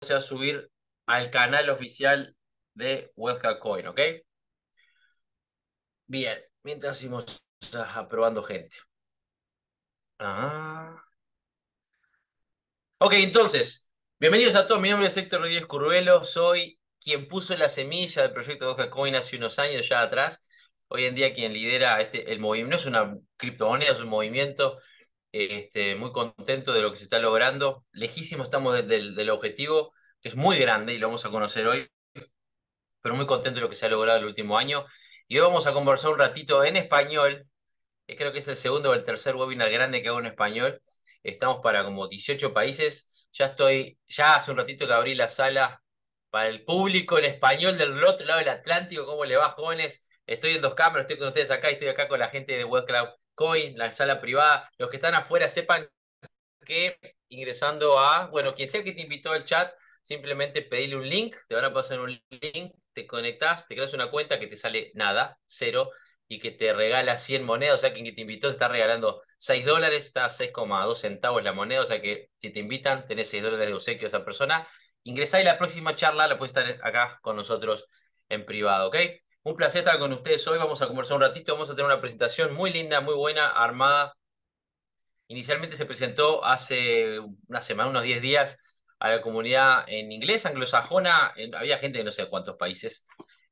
sea subir al canal oficial de Webhack Coin, ¿ok? Bien, mientras estamos ah, aprobando gente. Ah. Ok, entonces, bienvenidos a todos. Mi nombre es Héctor Rodríguez Curuelo, Soy quien puso la semilla del proyecto Webhack Coin hace unos años ya atrás. Hoy en día quien lidera este, el movimiento, no es una criptomoneda, es un movimiento este, muy contento de lo que se está logrando. Lejísimo estamos del, del, objetivo, que es muy grande y lo vamos a conocer hoy, pero muy contento de lo que se ha logrado el último año. Y hoy vamos a conversar un ratito en español. creo que es el segundo o el tercer webinar grande que hago en español. Estamos para como 18 países. Ya estoy, ya hace un ratito que abrí la sala para el público en español del otro lado del Atlántico. ¿Cómo le va, jóvenes? Estoy en dos cámaras, estoy con ustedes acá y estoy acá con la gente de WebCloud la sala privada, los que están afuera sepan que ingresando a, bueno, quien sea que te invitó al chat, simplemente pedirle un link, te van a pasar un link, te conectás, te creas una cuenta que te sale nada, cero, y que te regala 100 monedas, o sea, quien te invitó te está regalando 6 dólares, está 6,2 centavos la moneda, o sea que si te invitan, tenés 6 dólares de obsequio a esa persona. Ingresá y la próxima charla la puedes estar acá con nosotros en privado, ¿ok? Un placer estar con ustedes hoy. Vamos a conversar un ratito. Vamos a tener una presentación muy linda, muy buena, armada. Inicialmente se presentó hace una semana, unos 10 días, a la comunidad en inglés, anglosajona. había gente de no sé cuántos países.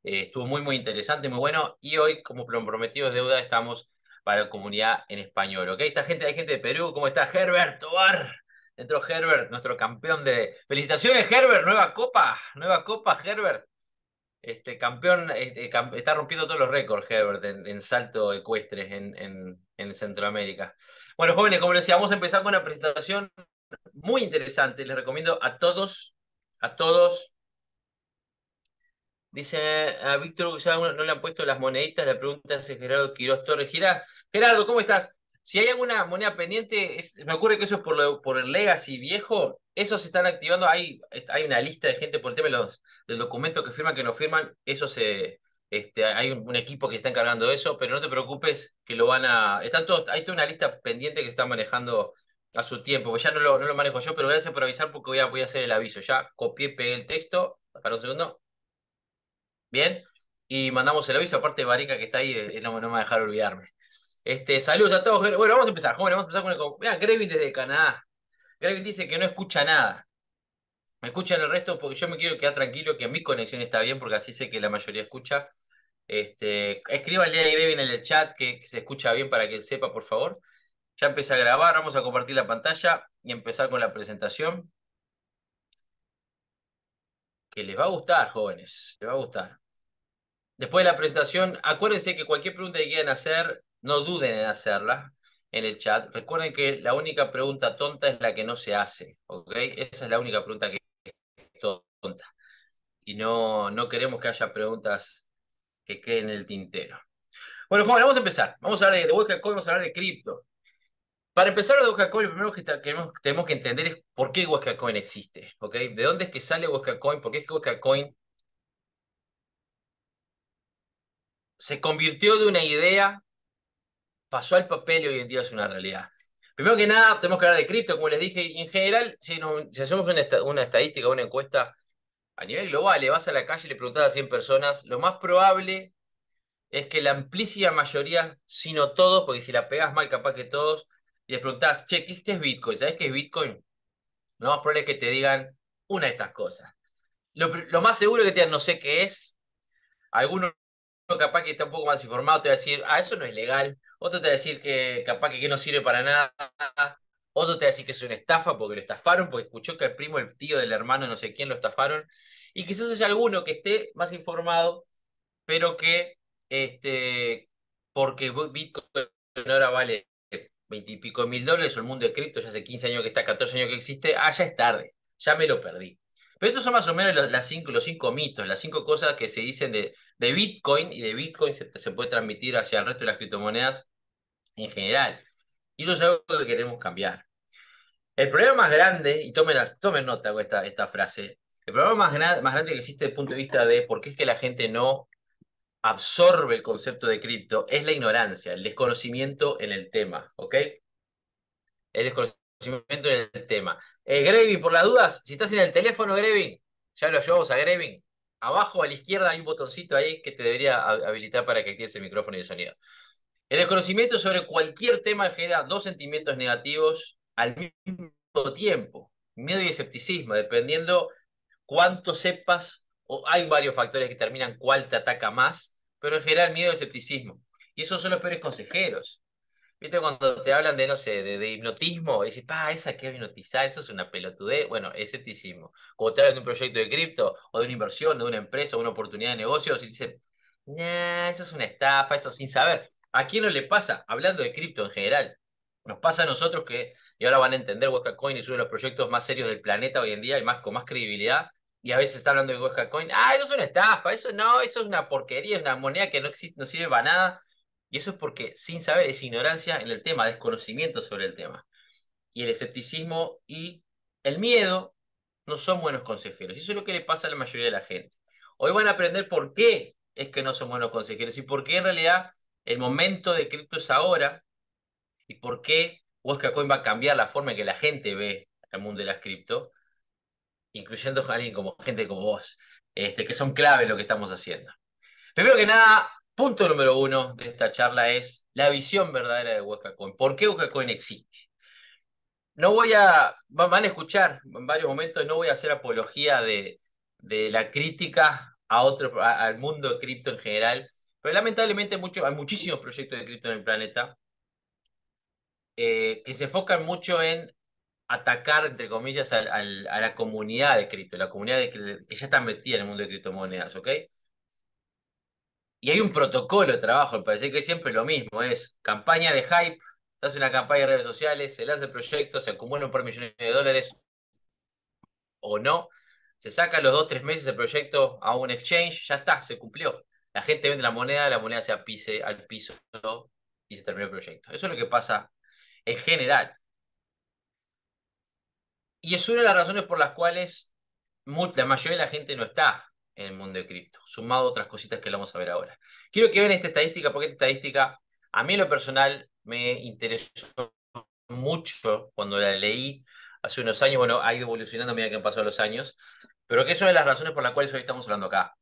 Eh, estuvo muy, muy interesante, muy bueno. Y hoy, como prometidos deuda, estamos para la comunidad en español. ¿Ok? Esta gente, hay gente de Perú. ¿Cómo está? Herbert Tobar. Dentro Herbert, nuestro campeón de. Felicitaciones, Herbert. Nueva copa. Nueva copa, Herbert. Este, campeón, este, está rompiendo todos los récords, Herbert, en, salto ecuestre en, en, en, Centroamérica. Bueno, jóvenes, como les decía, vamos a empezar con una presentación muy interesante. Les recomiendo a todos, a todos. Dice a Víctor no le han puesto las moneditas. La pregunta es Gerardo Quiroz Torres. Gerardo, ¿cómo estás? Si hay alguna moneda pendiente, me ocurre que eso es por, por el legacy viejo. Esos se están activando. Hay, hay una lista de gente por el tema de los del documento que firman, que no firman, eso se, este, hay un, equipo que está encargando de eso, pero no te preocupes que lo van a. Están todos, hay toda una lista pendiente que se está manejando a su tiempo, pues ya no lo, manejo yo, pero gracias por avisar porque voy a, voy a hacer el aviso. Ya copié, pegué el texto. Para un segundo. Bien. Y mandamos el aviso, aparte de Barica que está ahí, eh, eh, no, no, me va a dejar olvidarme. Este, saludos a todos. Bueno, vamos a empezar, jóvenes. Vamos a empezar con el. desde Canadá. Grevin dice que no escucha nada. Me escuchan el resto porque yo me quiero quedar tranquilo que mi conexión está bien porque así sé que la mayoría escucha. Este, escríbanle ahí bien en el chat que, se escucha bien para que él sepa, por favor. Ya empecé a grabar, vamos a compartir la pantalla y empezar con la presentación. Que les va a gustar, jóvenes, les va a gustar. Después de la presentación, acuérdense que cualquier pregunta que quieran hacer, no duden en hacerla en el chat. Recuerden que la única pregunta tonta es la que no se hace, ¿ok? Esa es la única pregunta que tonta. Y no, no queremos que haya preguntas que queden en el tintero. Bueno, vamos a empezar. Vamos a hablar de, vamos a hablar de cripto. Para empezar de Dogecoin, lo primero que tenemos, que entender es por qué Dogecoin existe, ¿De dónde es que sale Dogecoin? ¿Por qué es que Dogecoin se convirtió de una idea, pasó al papel y hoy en día es una realidad? Primero que nada, tenemos que hablar de cripto, como les dije, en general, si, hacemos una, estadística, una encuesta a nivel global, le eh, vas a la calle y le preguntas a 100 personas, lo más probable es que la amplísima mayoría, si no todos, porque si la pegas mal, capaz que todos, y les preguntás, che, ¿qué es Bitcoin? ¿Sabes qué es Bitcoin? Lo más probable es que te digan una de estas cosas. Lo, más seguro es que te digan, no sé qué es. Alguno capaz que está un poco más informado, te va a decir, ah, eso no es legal otro te va a decir que capaz que, no sirve para nada, otro te va a decir que es una estafa porque lo estafaron, porque escuchó que el primo, el tío del hermano, no sé quién lo estafaron, y quizás haya alguno que esté más informado, pero que este, porque Bitcoin ahora vale veintipico mil dólares, o el mundo de cripto ya hace 15 años que está, 14 años que existe, ah, ya es tarde, ya me lo perdí. Pero estos son más o menos los, las cinco, los cinco mitos, las cinco cosas que se dicen de, de Bitcoin y de Bitcoin se, puede transmitir hacia el resto de las criptomonedas en general. Y eso es algo que queremos cambiar. El problema más grande, y tomen, tomen nota con esta, esta frase, el problema más, más grande que existe desde el punto de vista de por qué es que la gente no absorbe el concepto de cripto es la ignorancia, el desconocimiento en el tema, ¿ok? El en el tema. Eh, Grevin, por las dudas, si estás en el teléfono, Grevin, ya lo llevamos a Grevin. Abajo a la izquierda hay un botoncito ahí que te debería habilitar para que actives el micrófono y el sonido. El desconocimiento sobre cualquier tema genera dos sentimientos negativos al mismo tiempo, miedo y escepticismo, dependiendo cuánto sepas, o hay varios factores que terminan cuál te ataca más, pero en general miedo y escepticismo. Y esos son los peores consejeros. Viste cuando te hablan de, no sé, de, hipnotismo, y dices, pa, esa que es hipnotizada, eso es una pelotudez. Bueno, escepticismo Cuando te hablan de un proyecto de cripto, o de una inversión, de una empresa, o una oportunidad de negocios, y dices, nah, eso es una estafa, eso sin saber. ¿A quién no le pasa? Hablando de cripto en general, nos pasa a nosotros que, y ahora van a entender, Huesca Coin es uno de los proyectos más serios del planeta hoy en día y más, con más credibilidad. Y a veces está hablando de Huesca Coin, ah, eso es una estafa, eso no, eso es una porquería, es una moneda que no, existe, no sirve para nada. Y eso es porque sin saber es ignorancia en el tema, desconocimiento sobre el tema. Y el escepticismo y el miedo no son buenos consejeros. Y eso es lo que le pasa a la mayoría de la gente. Hoy van a aprender por qué es que no son buenos consejeros y por qué en realidad el momento de cripto es ahora y por qué Oscar Coin va a cambiar la forma en que la gente ve el mundo de las cripto, incluyendo a alguien como gente como vos, este, que son clave lo que estamos haciendo. Primero que nada, punto número uno de esta charla es la visión verdadera de Coin. ¿Por qué Coin existe? No voy a, van a escuchar en varios momentos, no voy a hacer apología de, de la crítica a otro, al mundo de cripto en general, pero lamentablemente hay muchísimos proyectos de cripto en el planeta eh, que se enfocan mucho en atacar, entre comillas, a la comunidad de cripto, la comunidad que ya está metida en el mundo de criptomonedas, ¿ok? y hay un protocolo de trabajo, me parece que siempre lo mismo, es campaña de hype, se hace una campaña en redes sociales, se hace el proyecto, se acumula un par de millones de dólares o no, se saca los dos, tres meses el proyecto a un exchange, ya está, se cumplió. La gente vende la moneda, la moneda se apice al piso y se terminó el proyecto. Eso es lo que pasa en general. Y es una de las razones por las cuales la mayoría de la gente no está en el mundo de cripto, sumado a otras cositas que lo vamos a ver ahora. Quiero que vean esta estadística, porque esta estadística a mí en lo personal me interesó mucho cuando la leí hace unos años, bueno, ha ido evolucionando a medida que han pasado los años, pero que es de las razones por las cuales hoy estamos hablando acá.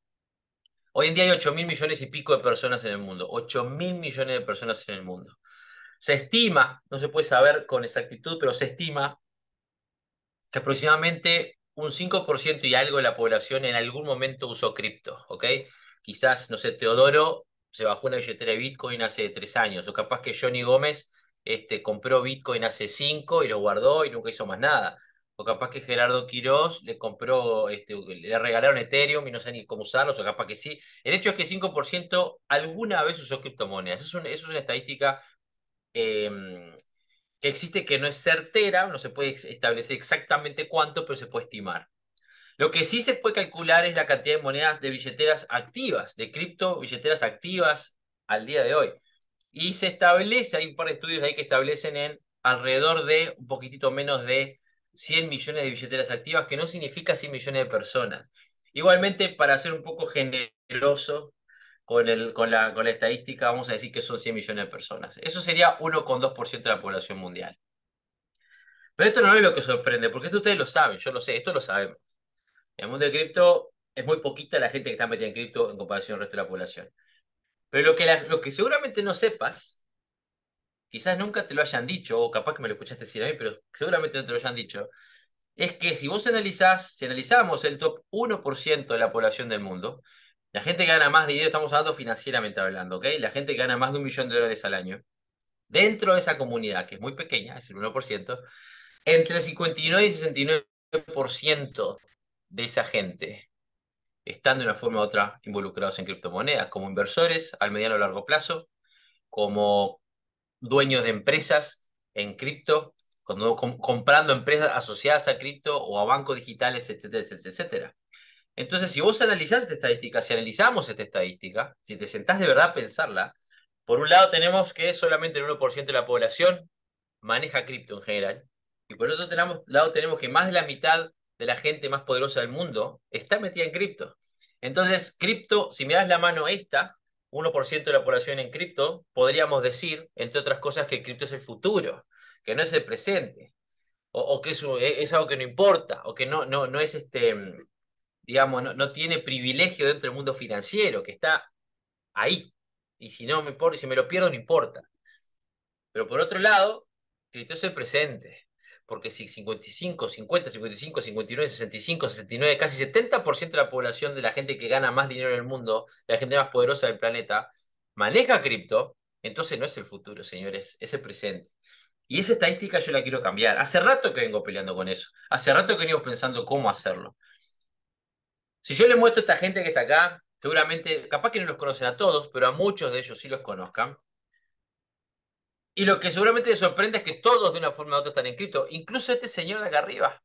Hoy en día hay 8 mil millones y pico de personas en el mundo, 8 mil millones de personas en el mundo. Se estima, no se puede saber con exactitud, pero se estima que aproximadamente un 5% y algo de la población en algún momento usó cripto, ¿ok? Quizás, no sé, Teodoro se bajó una billetera de Bitcoin hace tres años, o capaz que Johnny Gómez este, compró Bitcoin hace cinco y lo guardó y nunca hizo más nada. O capaz que Gerardo Quirós le compró, este, le regalaron Ethereum y no sé ni cómo usarlos, o capaz que sí. El hecho es que 5% alguna vez usó criptomonedas. eso es una estadística em, existe que no es certera, no se puede establecer exactamente cuánto, pero se puede estimar. Lo que sí se puede calcular es la cantidad de monedas de billeteras activas, de cripto billeteras activas al día de hoy. Y se establece, hay un par de estudios ahí que establecen en alrededor de un poquitito menos de 100 millones de billeteras activas, que no significa 100 millones de personas. Igualmente, para ser un poco generoso, con, la, con la estadística vamos a decir que son 100 millones de personas. Eso sería 1,2% de la población mundial. Pero esto no es lo que sorprende, porque esto ustedes lo saben, yo lo sé, esto lo sabemos. En el mundo de cripto es muy poquita la gente que está metida en cripto en comparación al resto de la población. Pero lo que, lo que seguramente no sepas, quizás nunca te lo hayan dicho, o capaz que me lo escuchaste decir a mí, pero seguramente no te lo hayan dicho, es que si vos analizás, si analizamos el top 1% de la población del mundo, la gente que gana más dinero, estamos hablando financieramente hablando, ¿ok? La gente que gana más de un millón de dólares al año, dentro de esa comunidad, que es muy pequeña, es el 1%, entre el 59 y el 69% de esa gente están de una forma u otra involucrados en criptomonedas, como inversores al mediano o largo plazo, como dueños de empresas en cripto, comprando empresas asociadas a cripto o a bancos digitales, etcétera, etcétera, etcétera. Entonces, si vos analizás esta estadística, si analizamos esta estadística, si te sentás de verdad a pensarla, por un lado tenemos que solamente el 1% de la población maneja cripto en general, y por otro lado tenemos que más de la mitad de la gente más poderosa del mundo está metida en cripto. Entonces, cripto, si das la mano esta, 1% de la población en cripto, podríamos decir, entre otras cosas, que el cripto es el futuro, que no es el presente, o, que es, e, es, algo que no importa, o que no, no, no es este mm, digamos, no, tiene privilegio dentro del mundo financiero, que está ahí. Y si no me importa, si me lo pierdo, no importa. Pero por otro lado, cripto es el presente. Porque si 55, 50, 55, 59, 65, 69, casi 70% de la población de la gente que gana más dinero en el mundo, de la gente más poderosa del planeta, maneja cripto, entonces no es el futuro, señores, es el presente. Y esa estadística yo la quiero cambiar. Hace rato que vengo peleando con eso. Hace rato que venimos pensando cómo hacerlo. Si yo les muestro a esta gente que está acá, seguramente, capaz que no los conocen a todos, pero a muchos de ellos sí los conozcan. Y lo que seguramente les sorprende es que todos de una forma u otra están inscritos, incluso este señor de acá arriba,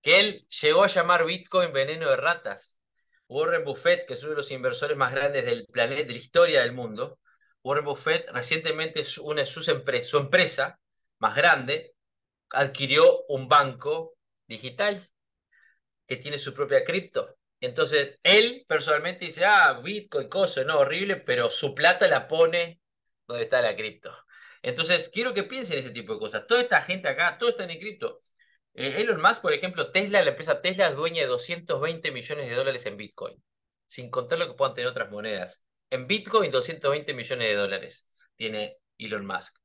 que él llegó a llamar Bitcoin veneno de ratas. Warren Buffett, que es uno de los inversores más grandes del planeta, de la historia del mundo, Warren Buffett recientemente su empresa más grande adquirió un banco digital que tiene su propia cripto. Entonces, él personalmente dice, ah, Bitcoin, cosa, no, horrible, pero su plata la pone donde está la cripto. Entonces, quiero que piensen ese tipo de cosas. Toda esta gente acá, todo está en cripto. Eh, Elon Musk, por ejemplo, Tesla, la empresa Tesla es dueña de 220 millones de dólares en Bitcoin, sin contar lo que puedan tener otras monedas. En Bitcoin, 220 millones de dólares tiene Elon Musk.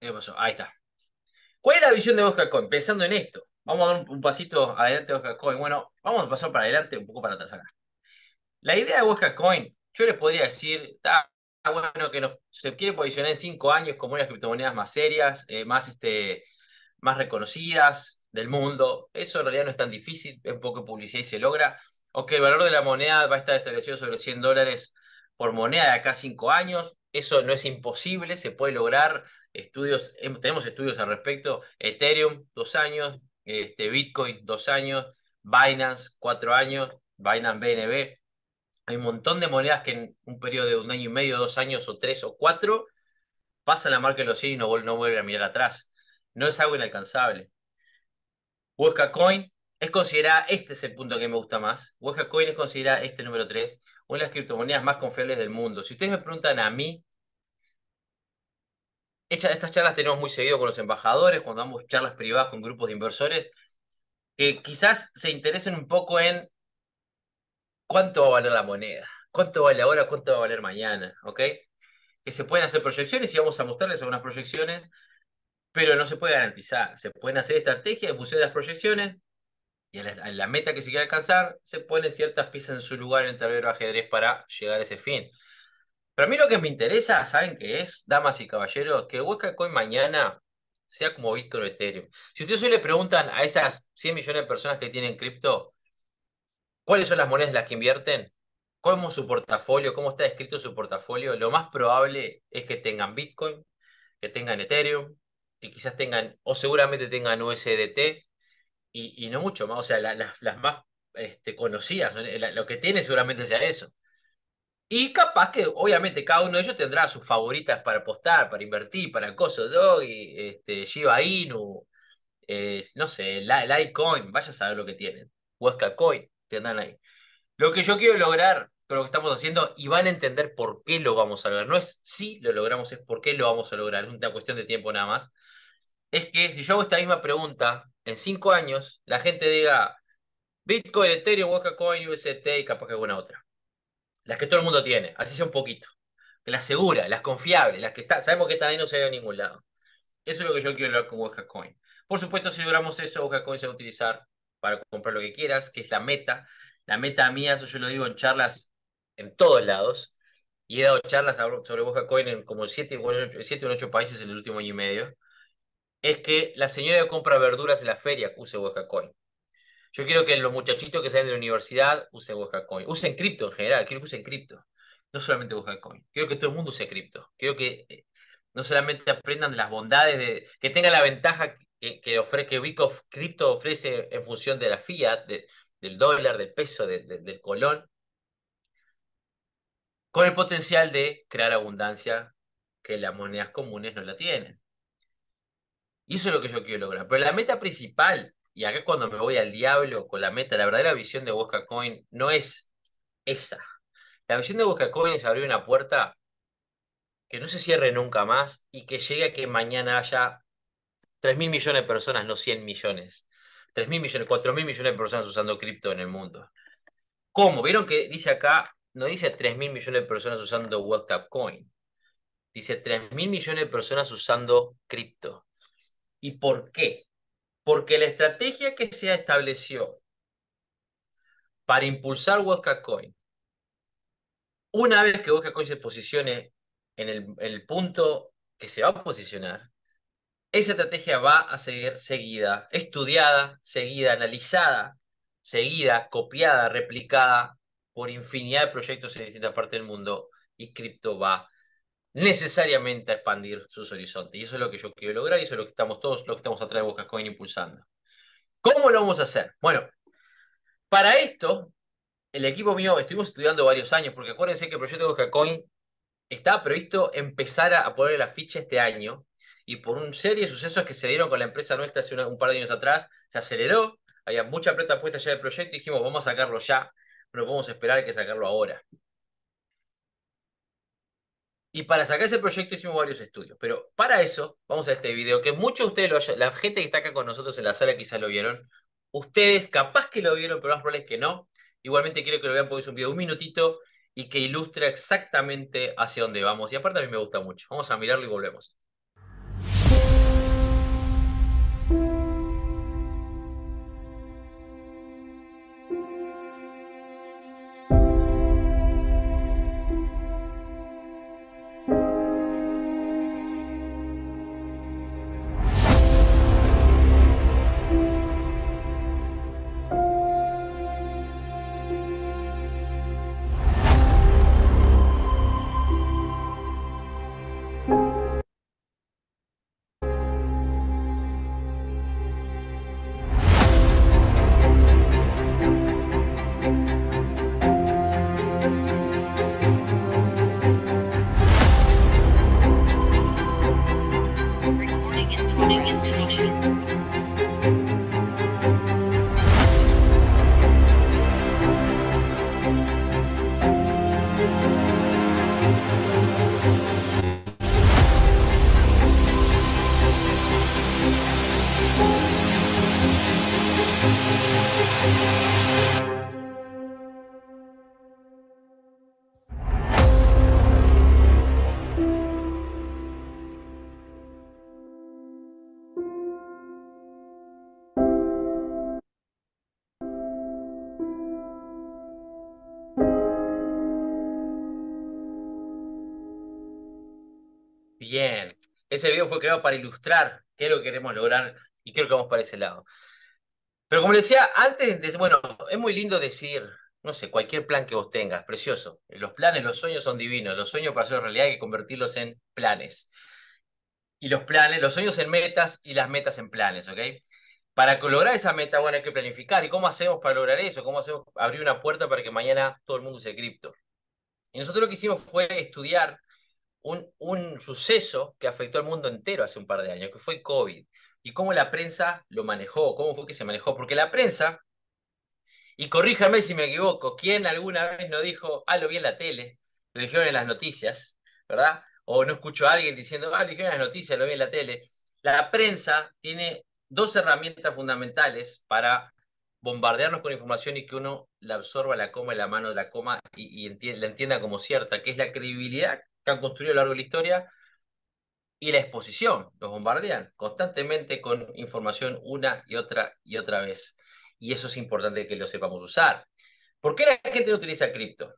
¿Qué pasó? Ahí está. ¿Cuál es la visión de Oscar Coin? Pensando en esto, vamos a dar un, pasito adelante de Oscar Bueno, vamos a pasar para adelante, un poco para atrás acá. La idea de Oscar Coin, yo les podría decir, está bueno que se quiere posicionar en cinco años como una de criptomonedas más serias, eh, más, este, más reconocidas del mundo. Eso en realidad no es tan difícil, es poco publicidad y se logra. O que el valor de la moneda va a estar establecido sobre 100 dólares por moneda de acá cinco años. Eso no es imposible, se puede lograr. Estudios, tenemos estudios al respecto. Ethereum, dos años. Este, Bitcoin, dos años. Binance, cuatro años. Binance BNB. Hay un montón de monedas que en un periodo de un año y medio, dos años o tres o cuatro, pasan la marca de los 100 y no, vuelven a mirar atrás. No es algo inalcanzable. busca Coin, es considerada, este es el punto que me gusta más, Coin es considerada este número 3, una de las criptomonedas más confiables del mundo. Si ustedes me preguntan a mí, estas charlas tenemos muy seguido con los embajadores, cuando damos charlas privadas con grupos de inversores, que quizás se interesen un poco en cuánto va a valer la moneda, cuánto vale ahora, cuánto va a valer mañana, ¿ok? Que se pueden hacer proyecciones y vamos a mostrarles algunas proyecciones, pero no se puede garantizar. Se pueden hacer estrategias en función de las proyecciones, y a la, meta que se quiere alcanzar, se ponen ciertas piezas en su lugar en el tablero de ajedrez para llegar a ese fin. Pero a mí lo que me interesa, ¿saben qué es, damas y caballeros? Que Huesca Coin mañana sea como Bitcoin o Ethereum. Si ustedes hoy le preguntan a esas 100 millones de personas que tienen cripto, ¿cuáles son las monedas las que invierten? ¿Cómo su portafolio? ¿Cómo está escrito su portafolio? Lo más probable es que tengan Bitcoin, que tengan Ethereum, que quizás tengan, o seguramente tengan USDT, y, no mucho más. O sea, las más este, conocidas, lo que tiene seguramente sea eso. Y capaz que, obviamente, cada uno de ellos tendrá sus favoritas para apostar, para invertir, para Coso y este, Shiba Inu, eh, no sé, Litecoin, vaya a saber lo que tienen. Huesca Coin, tendrán ahí. Lo que yo quiero lograr con lo que estamos haciendo y van a entender por qué lo vamos a lograr. No es si lo logramos, es por qué lo vamos a lograr. Es una cuestión de tiempo nada más es que si yo hago esta misma pregunta en cinco años, la gente diga Bitcoin, Ethereum, Coin, UST y capaz que alguna otra. Las que todo el mundo tiene, así sea un poquito. Las seguras, las confiables, las que está, sabemos que están ahí no se ve a ningún lado. Eso es lo que yo quiero hablar con coin Por supuesto, si logramos eso, Coin se va a utilizar para comprar lo que quieras, que es la meta. La meta mía, eso yo lo digo en charlas en todos lados. Y he dado charlas sobre coin en como 7 o 8 países en el último año y medio es que la señora que compra verduras en la feria use coin Yo quiero que los muchachitos que salen de la universidad usen coin Usen cripto en general, quiero que usen cripto. No solamente Coin. Quiero que todo el mundo use cripto. Quiero que eh, no solamente aprendan las bondades, de, que tengan la ventaja que, que, ofrece, ofrece en función de la fiat, del dólar, del peso, del colón, con el potencial de crear abundancia que las monedas comunes no la tienen. Y eso es lo que yo quiero lograr. Pero la meta principal, y acá cuando me voy al diablo con la meta, la verdadera visión de Huesca Coin no es esa. La visión de Huesca Coin es abrir una puerta que no se cierre nunca más y que llegue a que mañana haya 3 mil millones de personas, no 100 millones. 3 mil millones, 4 mil millones de personas usando cripto en el mundo. ¿Cómo? Vieron que dice acá, no dice 3 mil millones de personas usando WhatsApp Coin. Dice 3 mil millones de personas usando cripto. ¿Y por qué? Porque la estrategia que se estableció para impulsar Coin, una vez que Coin se posicione en el, punto que se va a posicionar, esa estrategia va a seguir seguida, estudiada, seguida, analizada, seguida, copiada, replicada por infinidad de proyectos en distintas partes del mundo y cripto va necesariamente a expandir sus horizontes. Y eso es lo que yo quiero lograr y eso es lo que estamos todos, lo que estamos atrás de Bocacoin impulsando. ¿Cómo lo vamos a hacer? Bueno, para esto, el equipo mío estuvimos estudiando varios años, porque acuérdense que el proyecto de Bocacoin estaba previsto empezar a, poner la ficha este año y por un serie de sucesos que se dieron con la empresa nuestra hace un par de años atrás, se aceleró, había mucha plata puesta ya del proyecto y dijimos, vamos a sacarlo ya, no podemos esperar que sacarlo ahora. Y para sacar ese proyecto hicimos varios estudios. Pero para eso, vamos a este video, que muchos de ustedes, lo visto, la gente que está acá con nosotros en la sala quizás lo vieron. Ustedes capaz que lo vieron, pero más probable es que no. Igualmente quiero que lo vean porque es un video de un minutito y que ilustra exactamente hacia dónde vamos. Y aparte a mí me gusta mucho. Vamos a mirarlo y volvemos. ese video fue creado para ilustrar qué es lo que queremos lograr y creo que vamos para ese lado. Pero como decía, antes, bueno, es muy lindo decir, no sé, cualquier plan que vos tengas, precioso. Los planes, los sueños son divinos, los sueños para hacer realidad hay que convertirlos en planes. Y los planes, los sueños en metas y las metas en planes, ¿ok? Para lograr esa meta, bueno, hay que planificar. ¿Y cómo hacemos para lograr eso? ¿Cómo hacemos abrir una puerta para que mañana todo el mundo se cripto? Y nosotros lo que hicimos fue estudiar un, suceso que afectó al mundo entero hace un par de años, que fue COVID, y cómo la prensa lo manejó, cómo fue que se manejó, porque la prensa, y corríjame si me equivoco, ¿quién alguna vez no dijo, ah, lo vi en la tele, lo dijeron en las noticias, ¿verdad? O no escucho a alguien diciendo, ah, lo dijeron en las noticias, lo vi en la tele. La prensa tiene dos herramientas fundamentales para bombardearnos con información y que uno la absorba, la coma, la mano, de la coma y, la entienda como cierta, que es la credibilidad que han construido a lo largo de la historia y la exposición. Los bombardean constantemente con información una y otra y otra vez. Y eso es importante que lo sepamos usar. ¿Por qué la gente no utiliza cripto?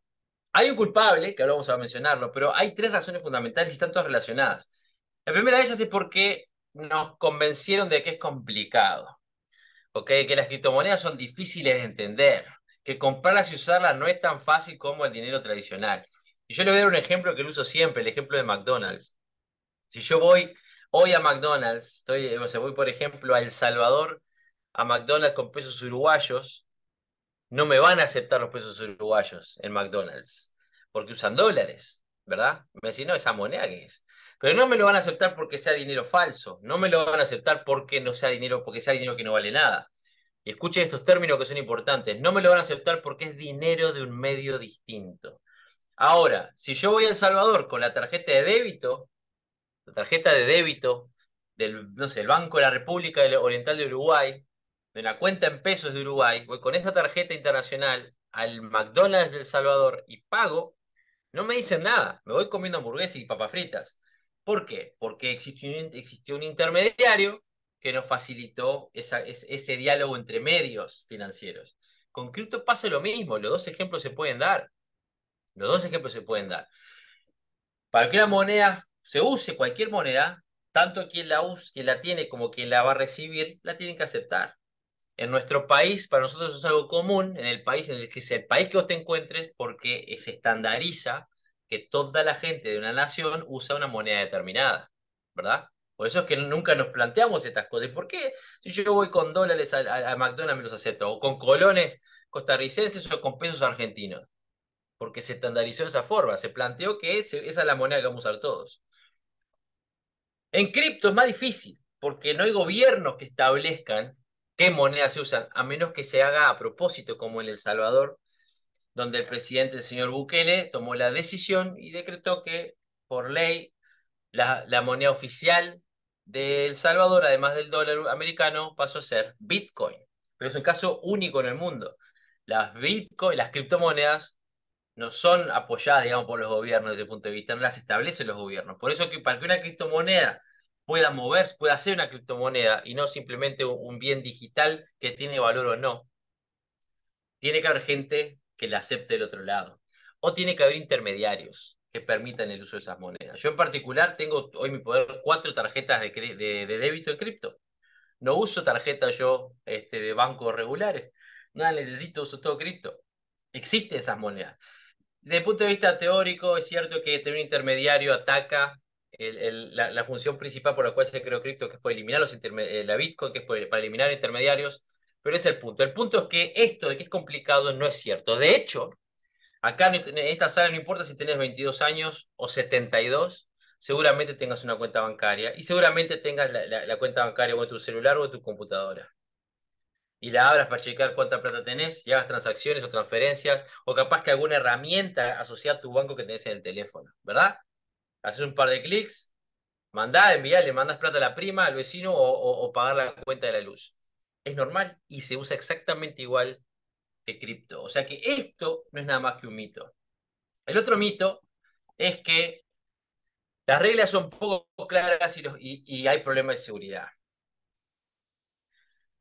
Hay un culpable, que ahora vamos a mencionarlo, pero hay tres razones fundamentales y están todas relacionadas. La primera de ellas es porque nos convencieron de que es complicado, ¿okay? que las criptomonedas son difíciles de entender, que comprarlas y usarlas no es tan fácil como el dinero tradicional. Y yo le voy a dar un ejemplo que lo uso siempre, el ejemplo de McDonald's. Si yo voy hoy a McDonald's, estoy, o sea, voy por ejemplo a El Salvador, a McDonald's con pesos uruguayos, no me van a aceptar los pesos uruguayos en McDonald's, porque usan dólares, ¿verdad? Me decís, no, esa moneda que es. Pero no me lo van a aceptar porque sea dinero falso, no me lo van a aceptar porque no sea dinero, porque sea dinero que no vale nada. Y escuchen estos términos que son importantes. No me lo van a aceptar porque es dinero de un medio distinto. Ahora, si yo voy a El Salvador con la tarjeta de débito, la tarjeta de débito del, el Banco de la República Oriental de Uruguay, de la cuenta en pesos de Uruguay, voy con esa tarjeta internacional al McDonald's de El Salvador y pago, no me dicen nada, me voy comiendo hamburguesas y papas fritas. ¿Por qué? Porque existió un, intermediario que nos facilitó ese diálogo entre medios financieros. Con cripto pasa lo mismo, los dos ejemplos se pueden dar. Los dos ejemplos se pueden dar. Para que la moneda se use, cualquier moneda, tanto quien la, use, quien la tiene como quien la va a recibir, la tienen que aceptar. En nuestro país, para nosotros es algo común, en el país en el que es el país que vos te encuentres, porque se estandariza que toda la gente de una nación usa una moneda determinada, ¿verdad? Por eso es que nunca nos planteamos estas cosas. ¿Por qué? Si yo voy con dólares a, a McDonald's me los acepto, o con colones costarricenses o con pesos argentinos porque se estandarizó de esa forma, se planteó que esa es la moneda que vamos a usar todos. En cripto es más difícil, porque no hay gobiernos que establezcan qué monedas se usan, a menos que se haga a propósito, como en El Salvador, donde el presidente, el señor Bukele, tomó la decisión y decretó que, por ley, la, moneda oficial de El Salvador, además del dólar americano, pasó a ser Bitcoin. Pero es un caso único en el mundo. Las Bitcoin, las criptomonedas no son apoyadas, digamos, por los gobiernos desde el punto de vista, no las establecen los gobiernos. Por eso que para que una criptomoneda pueda moverse, pueda ser una criptomoneda y no simplemente un bien digital que tiene valor o no, tiene que haber gente que la acepte del otro lado. O tiene que haber intermediarios que permitan el uso de esas monedas. Yo en particular tengo hoy mi poder cuatro tarjetas de, de, de débito en cripto. No uso tarjetas yo este, de bancos regulares. Nada necesito, uso todo cripto. Existen esas monedas desde el punto de vista teórico, es cierto que tener un intermediario ataca la, función principal por la cual se creó cripto, que es eliminar los eh, la Bitcoin, que es para eliminar intermediarios, pero es el punto. El punto es que esto de que es complicado no es cierto. De hecho, acá en esta sala no importa si tenés 22 años o 72, seguramente tengas una cuenta bancaria y seguramente tengas la, cuenta bancaria o tu celular o tu computadora y la abras para checar cuánta plata tenés y hagas transacciones o transferencias o capaz que alguna herramienta asociada a tu banco que tenés en el teléfono, ¿verdad? Haces un par de clics, mandá, enviá, le mandas plata a la prima, al vecino o, pagar la cuenta de la luz. Es normal y se usa exactamente igual que cripto. O sea que esto no es nada más que un mito. El otro mito es que las reglas son poco claras y, hay problemas de seguridad.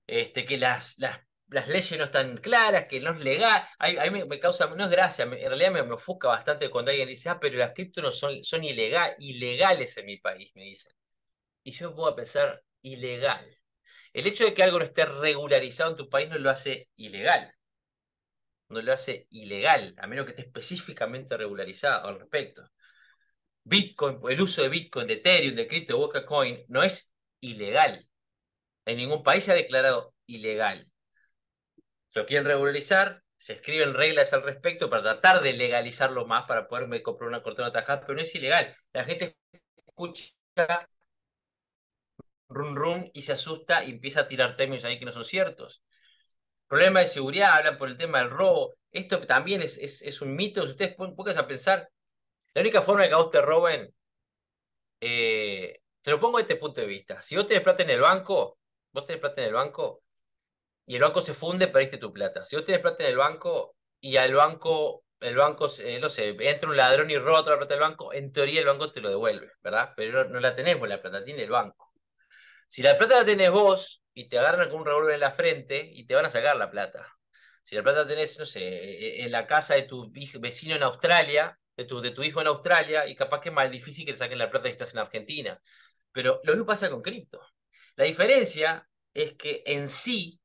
Este, que las, las, leyes no están claras, que no es legal. A, mí me, causa, no es gracia, en realidad me, me, bastante cuando alguien dice, ah, pero las cripto son, son ilegales en mi país, me dicen. Y yo puedo pensar, ilegal. El hecho de que algo no esté regularizado en tu país no lo hace ilegal. No lo hace ilegal, a menos que esté específicamente regularizado al respecto. Bitcoin, el uso de Bitcoin, de Ethereum, de cripto, de no es ilegal. En ningún país se ha declarado ilegal. Lo quieren regularizar, se escriben reglas al respecto para tratar de legalizarlo más, para poderme comprar una cortona tajada, pero no es ilegal. La gente escucha rum rum y se asusta y empieza a tirar términos ahí que no son ciertos. Problema de seguridad, hablan por el tema del robo. Esto también es, un mito. Si ustedes pongan a pensar, la única forma de que a vos te roben, eh, te lo pongo desde este punto de vista. Si vos tenés plata en el banco, vos tenés plata en el banco y el banco se funde, perdiste tu plata. Si vos tenés plata en el banco y al banco, el banco, eh, no sé, entra un ladrón y roba toda la plata del banco, en teoría el banco te lo devuelve, ¿verdad? Pero no la tenés la plata tiene el banco. Si la plata la tenés vos y te agarran con un revólver en la frente y te van a sacar la plata. Si la plata la tenés, no sé, eh, eh, en la casa de tu vecino en Australia, de tu, hijo en Australia, y capaz que es más difícil que le saquen la plata si estás en Argentina. Pero lo mismo pasa con cripto. La diferencia es que en sí,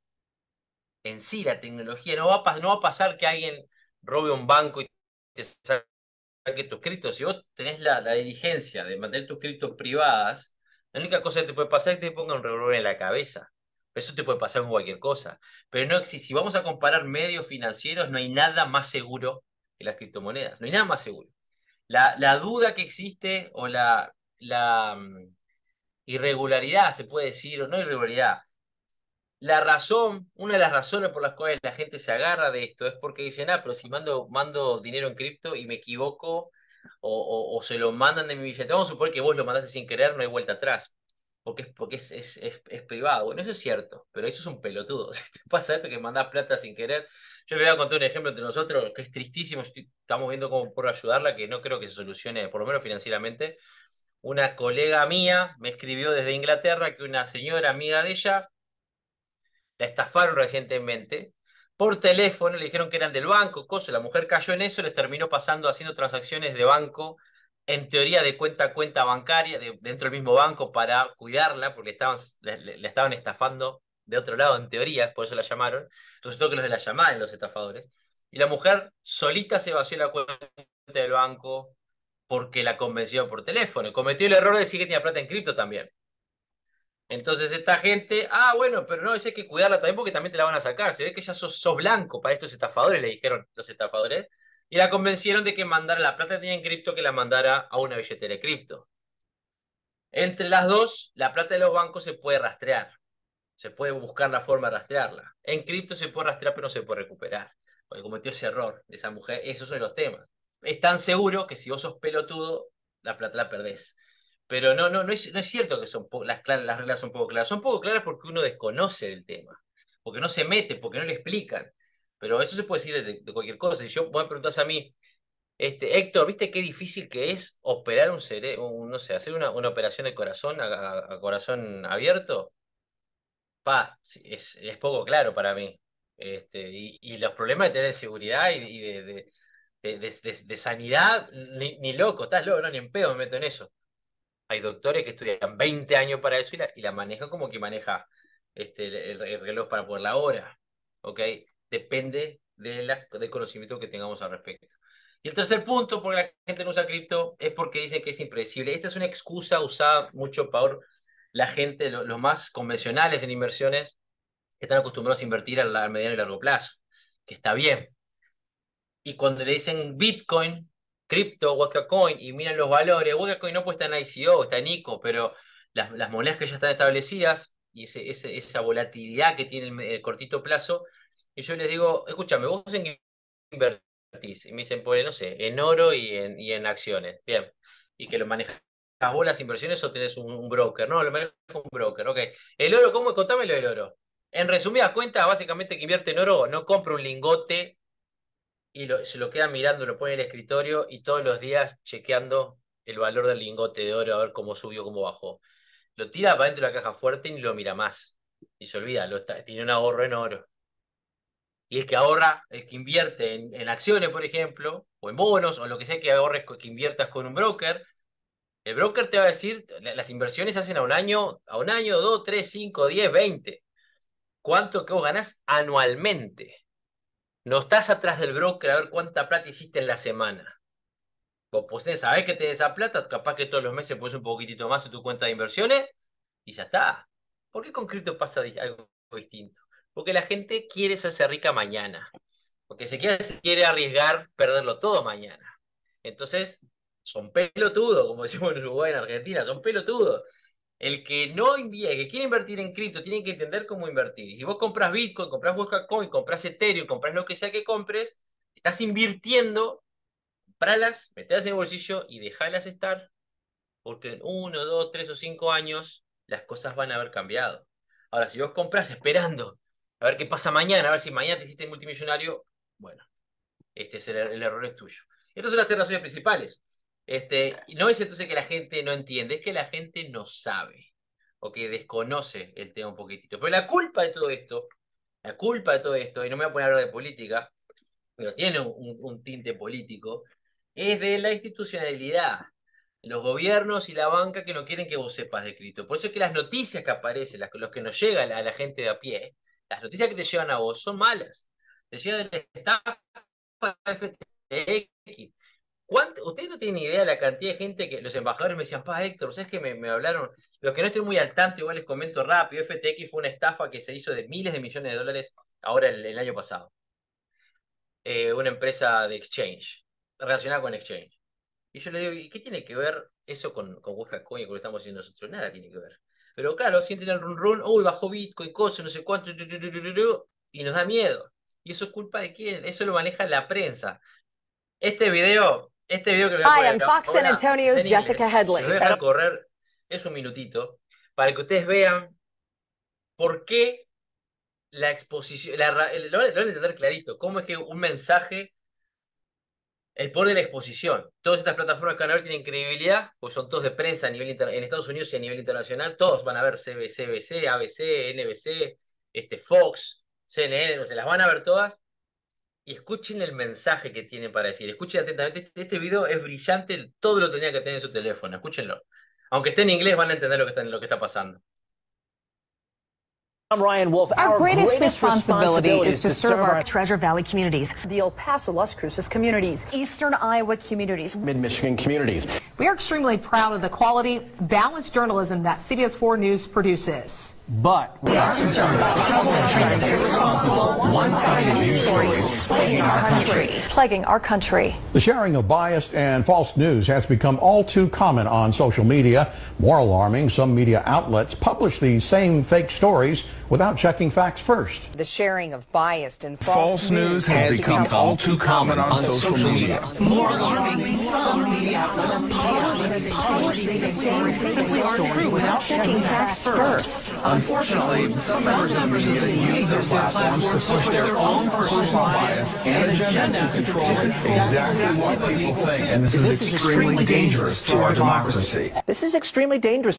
en sí la tecnología, no va a, pasar que alguien robe un banco y te saque tus criptos. Si vos tenés la, diligencia de mantener tus criptos privadas, la única cosa que te puede pasar es que te ponga un revólver en la cabeza. Eso te puede pasar con cualquier cosa. Pero no si, si vamos a comparar medios financieros, no hay nada más seguro que las criptomonedas. No hay nada más seguro. La, la duda que existe o la, la, mm, irregularidad, se puede decir, o no irregularidad. La razón, una de las razones por las cuales la gente se agarra de esto es porque dicen, ah, pero si mando, dinero en cripto y me equivoco o, se lo mandan de mi billete, vamos a suponer que vos lo mandaste sin querer, no hay vuelta atrás, porque, es, porque es, privado. Bueno, eso es cierto, pero eso es un pelotudo. Si te pasa esto que mandas plata sin querer, yo le voy a contar un ejemplo de nosotros que es tristísimo, estamos viendo cómo por ayudarla, que no creo que se solucione, por lo menos financieramente, una colega mía me escribió desde Inglaterra que una señora amiga de ella la estafaron recientemente. Por teléfono le dijeron que eran del banco, cosa, la mujer cayó en eso, les terminó pasando haciendo transacciones de banco, en teoría de cuenta a cuenta bancaria, dentro del mismo banco para cuidarla, porque estaban, la estaban estafando de otro lado, en teoría, por eso la llamaron. Resultó que los de la en los estafadores. Y la mujer solita se vació la cuenta del banco, porque la convenció por teléfono. Cometió el error de decir que tenía plata en cripto también. Entonces esta gente, ah, bueno, pero no, eso hay que cuidarla también porque también te la van a sacar. Se ve que ya sos, sos blanco para estos estafadores, le dijeron los estafadores. Y la convencieron de que mandara la plata que tenía en cripto, que la mandara a una billetera de cripto. Entre las dos, la plata de los bancos se puede rastrear. Se puede buscar la forma de rastrearla. En cripto se puede rastrear, pero no se puede recuperar. Porque cometió ese error de esa mujer. Esos son los temas es tan seguro que si vos sos pelotudo, la plata la perdés. Pero no, no, no, es, no es cierto que son las, las reglas son poco claras. Son poco claras porque uno desconoce el tema, porque no se mete, porque no le explican. Pero eso se puede decir de, cualquier cosa. Si yo vos me preguntás a mí, este, Héctor, ¿viste qué difícil que es operar un cerebro, no sé, hacer una, operación de corazón a, corazón abierto? Pa, es, poco claro para mí. Este, y, los problemas de tener seguridad y, de de, sanidad, ni, loco, estás loco, no, ni en pedo me meto en eso. Hay doctores que estudian 20 años para eso y la, maneja manejan como que maneja este, el, reloj para poder la hora. ¿ok? Depende de del conocimiento que tengamos al respecto. Y el tercer punto por la gente no usa cripto es porque dicen que es impredecible. Esta es una excusa usada mucho por la gente, los más convencionales en inversiones, que están acostumbrados a invertir a, a mediano y largo plazo, que está bien y cuando le dicen Bitcoin, cripto, Coin, y miran los valores, Coin no pues está en ICO, está en ICO, pero las, monedas que ya están establecidas y esa volatilidad que tiene el, cortito plazo, y yo les digo, escúchame, vos en invertís, y me dicen, pues no sé, en oro y en, y acciones, bien, y que lo manejas vos las inversiones o tenés un, broker, no, lo manejas un broker, ok. El oro, ¿cómo? Contámelo del oro. En resumidas cuentas, básicamente que invierte en oro no compra un lingote y se lo queda mirando, lo pone en el escritorio y todos los días chequeando el valor del lingote de oro, a ver cómo subió, cómo bajó. Lo tira para dentro de la caja fuerte y lo mira más. Y se olvida, lo tiene un ahorro en oro. Y el que ahorra, el que invierte en, acciones, por ejemplo, o en bonos, o lo que sea que ahorres, que inviertas con un broker, el broker te va a decir, las inversiones se hacen a un año, a un año, dos, tres, cinco, diez, veinte. ¿Cuánto que vos ganás anualmente? No estás atrás del broker a ver cuánta plata hiciste en la semana. Vos pues, sabés que tenés esa plata, capaz que todos los meses pones un poquitito más en tu cuenta de inversiones y ya está. ¿Por qué con cripto pasa algo distinto? Porque la gente quiere hacerse rica mañana. Porque se quiere, se quiere arriesgar perderlo todo mañana. Entonces, son pelotudos, como decimos en Uruguay, en Argentina, son pelotudos. El que no el que quiere invertir en cripto, tiene que entender cómo invertir. Y si vos compras Bitcoin, compras Coin, compras Ethereum, compras lo que sea que compres, estás invirtiendo, compralas, metelas en el bolsillo y dejalas estar, porque en uno, dos, tres o cinco años las cosas van a haber cambiado. Ahora, si vos compras esperando a ver qué pasa mañana, a ver si mañana te hiciste multimillonario, bueno, este es el, er, el error es tuyo. Estas son las tres razones principales. Este, no es entonces que la gente no entiende, es que la gente no sabe o que desconoce el tema un poquitito. Pero la culpa de todo esto, la culpa de todo esto, y no me voy a poner a hablar de política, pero tiene un, tinte político, es de la institucionalidad, los gobiernos y la banca que no quieren que vos sepas de cripto. Por eso es que las noticias que aparecen, las, los que nos llegan a la gente de a pie, las noticias que te llevan a vos son malas. Te de la estafa FTX, Ustedes no tienen idea de la cantidad de gente que los embajadores me decían, pa, Héctor, ¿sabes que me, hablaron? Los que no estoy muy al tanto, igual les comento rápido, FTX fue una estafa que se hizo de miles de millones de dólares ahora el, año pasado. Eh, una empresa de exchange, relacionada con exchange. Y yo le digo, ¿y qué tiene que ver eso con, con con lo que estamos haciendo nosotros? Nada tiene que ver. Pero claro, sienten el run run, uy, oh, bajó Bitcoin, cosas, no sé cuánto, y nos da miedo. ¿Y eso es culpa de quién? Eso lo maneja la prensa. Este video este video que voy a poner, Fox Antonio's Jessica Headley. Voy a dejar correr, es un minutito, para que ustedes vean por qué la exposición, lo, van a entender clarito, cómo es que un mensaje, el por de la exposición. Todas estas plataformas que van a ver tienen credibilidad, pues son todos de prensa a nivel en Estados Unidos y a nivel internacional, todos van a ver CBC, ABC, NBC, este, Fox, CNN, no se las van a ver todas, y escuchen el mensaje que tiene para decir. Escuchen atentamente. Este, este video es brillante, todo lo tenía que tener en su teléfono. Escúchenlo. Aunque esté en inglés, van a entender lo que está, lo que está pasando. I'm Ryan Wolf. Our, greatest, responsibility, is to, serve, our, our Treasure Valley communities, the El Paso, Las Cruces communities, Eastern Iowa communities, Mid Michigan communities. We are extremely proud of the quality, balanced journalism that CBS 4 News produces. But we are concerned about trouble and to of irresponsible, one-sided news stories plaguing our country. Plaguing our country. The sharing of biased and false news has become all too common on social media. More alarming, some media outlets publish these same fake stories without checking facts first. The sharing of biased and false, false news has, has become, become all too common on, on social, social media. media. More alarming, some media outlets publish these things simply are without checking facts first. Unfortunately, some members of the media use their platforms to push their own personal bias and agenda to control exactly what people think, and this is extremely dangerous to our democracy. This is extremely dangerous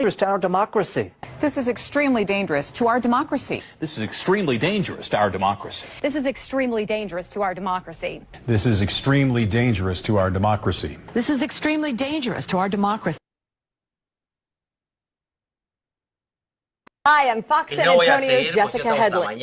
dangerous to our democracy. This is extremely dangerous to our democracy. This is extremely dangerous to our democracy. This is extremely dangerous to our democracy. This is extremely dangerous to our democracy. This is extremely dangerous to our democracy. Hi, I'm Fox San Antonio's no Jessica Headley.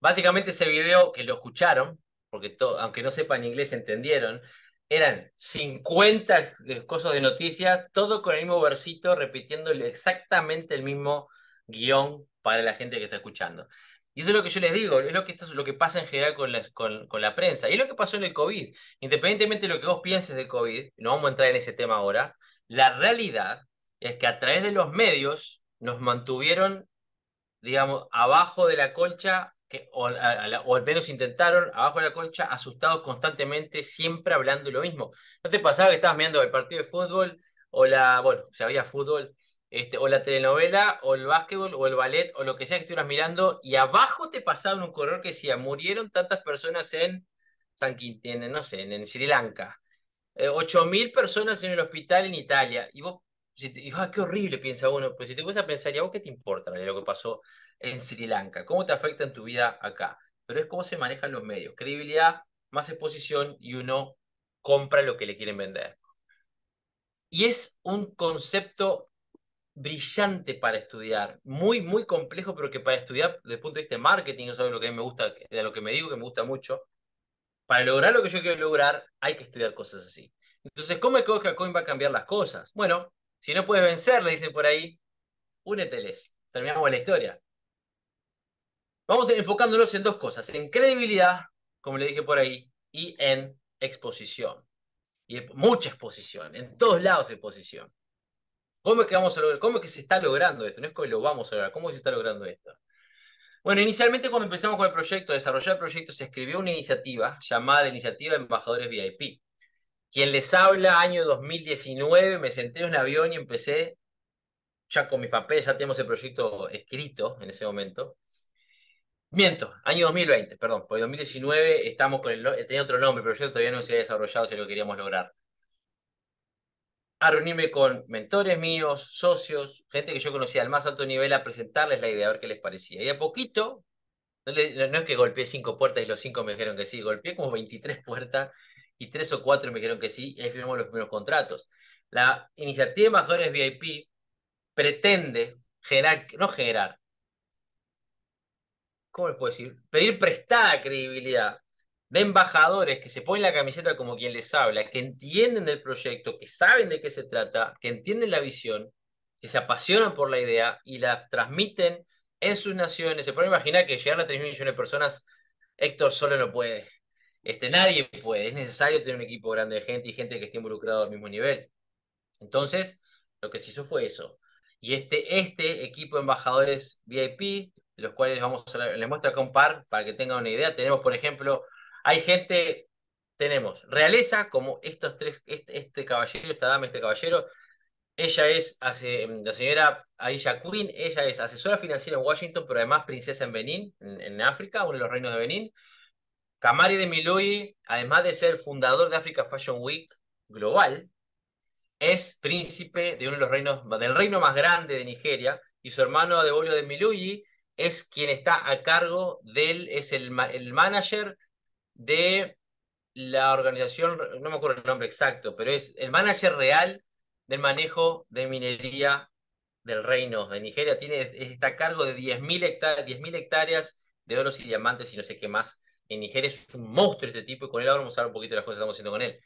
Básicamente ese video que lo escucharon, porque aunque no sepan inglés entendieron, eran 50 cosas de noticias, todo con el mismo versito, repitiendo exactamente el mismo guión para la gente que está escuchando. Y eso es lo que yo les digo, es lo que, esto es lo que pasa en general con la, con la prensa. Y es lo que pasó en el COVID. Independientemente de lo que vos pienses del COVID, no vamos a entrar en ese tema ahora, la realidad es que a través de los medios nos mantuvieron, digamos, abajo de la colcha o, al menos intentaron, abajo de la colcha, asustados constantemente, siempre hablando lo mismo. ¿No te pasaba que estabas mirando el partido de fútbol o la, bueno, o sea había fútbol, este, o la telenovela, o el básquetbol, o el ballet, o lo que sea que estuvieras mirando, y abajo te pasaba un correo que decía, murieron tantas personas en San Quintín, no sé, en, Sri Lanka, 8000 eh, personas en el hospital en Italia, y vos, si ah, qué horrible, piensa uno, pues si te vas a pensar, ¿y a vos qué te importa lo que pasó en Sri Lanka, cómo te afecta en tu vida acá. Pero es cómo se manejan los medios. Credibilidad, más exposición y uno compra lo que le quieren vender. Y es un concepto brillante para estudiar, muy, muy complejo, pero que para estudiar desde el punto de vista de marketing, eso es lo que a mí me gusta, de lo que me digo, que me gusta mucho, para lograr lo que yo quiero lograr, hay que estudiar cosas así. Entonces, ¿cómo es que Coin va a cambiar las cosas? Bueno, si no puedes vencer, le dicen por ahí, úneteles. Terminamos la historia. Vamos enfocándonos en dos cosas, en credibilidad, como le dije por ahí, y en exposición. Y mucha exposición, en todos lados exposición. ¿Cómo es que vamos a lograr? ¿Cómo que se está logrando esto? No es que lo vamos a lograr, ¿cómo se está logrando esto? Bueno, inicialmente cuando empezamos con el proyecto, desarrollar el proyecto, se escribió una iniciativa llamada la Iniciativa de Embajadores VIP. Quien les habla, año 2019, me senté en un avión y empecé, ya con mis papeles, ya tenemos el proyecto escrito en ese momento, Miento, año 2020, perdón, porque 2019 estamos con el, tenía otro nombre, pero yo todavía no se había desarrollado si lo queríamos lograr. A reunirme con mentores míos, socios, gente que yo conocía al más alto nivel, a presentarles la idea, a ver qué les parecía. Y a poquito, no, es que golpeé cinco puertas y los cinco me dijeron que sí, golpeé como 23 puertas y tres o cuatro me dijeron que sí, y ahí firmamos los primeros contratos. La iniciativa Embajadores VIP pretende generar, no generar, ¿cómo les puedo decir? Pedir prestada credibilidad de embajadores que se ponen la camiseta como quien les habla, que entienden del proyecto, que saben de qué se trata, que entienden la visión, que se apasionan por la idea y la transmiten en sus naciones. Se pueden imaginar que llegar a 3.000 millones de personas, Héctor solo no puede. Este, nadie puede. Es necesario tener un equipo grande de gente y gente que esté involucrada al mismo nivel. Entonces, lo que se hizo fue eso. Y este, este equipo de embajadores VIP los cuales vamos a, les muestro acá un par para que tengan una idea. Tenemos, por ejemplo, hay gente, tenemos realeza, como estos tres, este, este caballero, esta dama, este caballero. Ella es la señora Aisha Queen, ella es asesora financiera en Washington, pero además princesa en Benín, en, África, uno de los reinos de Benín. Camari de Miluyi además de ser fundador de Africa Fashion Week Global, es príncipe de uno de los reinos, del reino más grande de Nigeria, y su hermano Adebolio de Miluyi es quien está a cargo del, es el, el manager de la organización, no me acuerdo el nombre exacto, pero es el manager real del manejo de minería del reino de Nigeria. Tiene, está a cargo de 10.000 hectáreas, hectáreas de oros y diamantes y no sé qué más. En Nigeria es un monstruo este tipo y con él vamos a hablar un poquito de las cosas que estamos haciendo con él.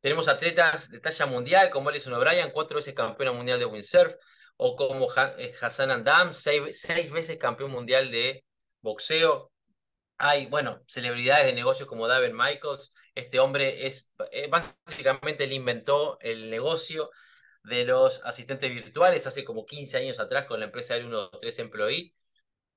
Tenemos atletas de talla mundial como Alison O'Brien, cuatro veces campeón mundial de windsurf, o como eh, Hassan Andam, seis, veces campeón mundial de boxeo, hay, bueno, celebridades de negocios como David Michaels. Este hombre es, eh, básicamente, él inventó el negocio de los asistentes virtuales hace como 15 años atrás con la empresa de 123 Employee.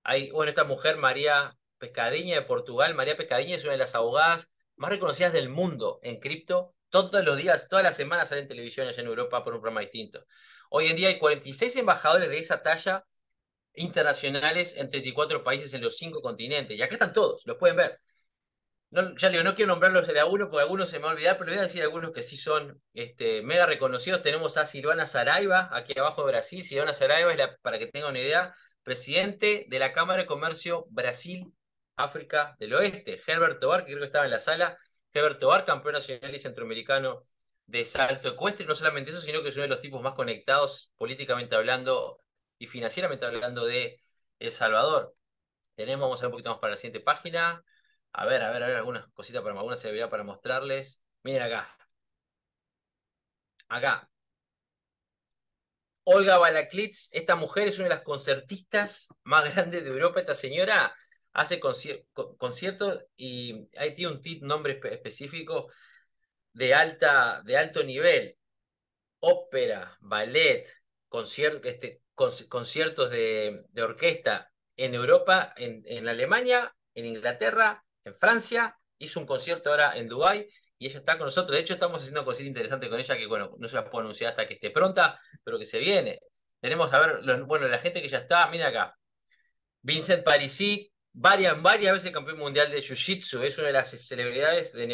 Hay, bueno, esta mujer, María Pescadiña de Portugal. María Pescadiña es una de las abogadas más reconocidas del mundo en cripto. Todos los días, todas las semanas salen en televisión allá en Europa por un programa distinto. Hoy en día hay 46 embajadores de esa talla internacionales en 34 países en los cinco continentes. Y acá están todos, los pueden ver. No, ya digo, no quiero nombrarlos de a porque algunos se me va a olvidar, pero voy a decir algunos que sí son este, mega reconocidos. Tenemos a Silvana Saraiva, aquí abajo de Brasil. Silvana Saraiva es, la, para que tengan una idea, presidente de la Cámara de Comercio Brasil-África del Oeste. Herbert Tobar, que creo que estaba en la sala. Herbert Tobar, campeón nacional y centroamericano de salto ecuestre. No solamente eso, sino que es uno de los tipos más conectados políticamente hablando y financieramente hablando de El Salvador. Tenemos, vamos a ver un poquito más para la siguiente página. A ver, a ver, a ver, algunas cositas para algunas se para mostrarles. Miren acá. Acá. Olga Balaclitz esta mujer es una de las concertistas más grandes de Europa. Esta señora hace conciertos y ahí tiene un tit, nombre específico de, alta, de alto nivel, ópera, ballet, este, conciertos este, conciertos de, orquesta en Europa, en, Alemania, en Inglaterra, en Francia. Hizo un concierto ahora en Dubái y ella está con nosotros. De hecho, estamos haciendo concierto interesante con ella que, bueno, no se la puedo anunciar hasta que esté pronta, pero que se viene. Tenemos, a ver, bueno, la gente que ya está, mira acá. Vincent Parisi, varias, veces campeón mundial de Jiu-Jitsu, es una de las celebridades de,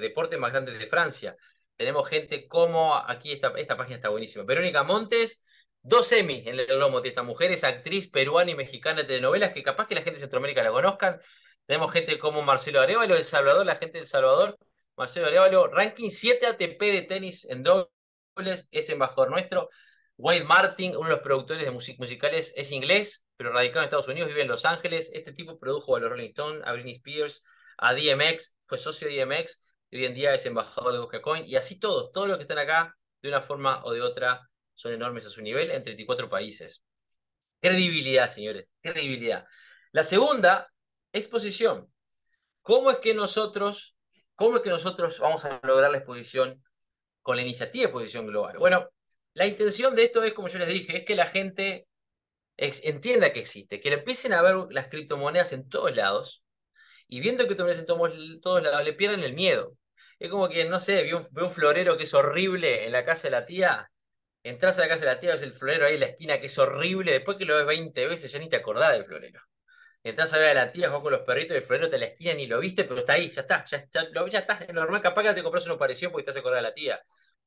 deporte más grandes de Francia. Tenemos gente como, aquí esta, esta página está buenísima, Verónica Montes, dos semis en el lomo de esta mujer, es actriz peruana y mexicana de telenovelas que capaz que la gente de Centroamérica la conozcan. Tenemos gente como Marcelo Arevalo, El Salvador, la gente del Salvador, Marcelo Arevalo, ranking 7 ATP de tenis en dobles, es embajador nuestro. Wade Martin, uno de los productores de musicales, es inglés pero radicado en Estados Unidos, vive en Los Ángeles. Este tipo produjo a los Rolling Stones, a Britney Spears, a DMX, fue socio de DMX, y hoy en día es embajador de BuscaCoin. y así todos, todos los que están acá, de una forma o de otra, son enormes a su nivel en 34 países. Credibilidad, señores, credibilidad. La segunda, exposición. ¿Cómo es que nosotros, cómo es que nosotros vamos a lograr la exposición con la iniciativa de exposición global? Bueno, la intención de esto es, como yo les dije, es que la gente entienda que existe, que le empiecen a ver las criptomonedas en todos lados y viendo que criptomonedas en todos, todos lados le pierden el miedo. Es como que, no sé, ve un, florero que es horrible en la casa de la tía, entras a la casa de la tía, ves el florero ahí en la esquina que es horrible, después que lo ves 20 veces ya ni te acordás del florero. Entras a ver a la tía, vas con los perritos y el florero te en la esquina ni lo viste, pero está ahí, ya está, ya, ya, lo, ya está, normal, capaz que te compras uno parecido porque estás has acordado de la tía.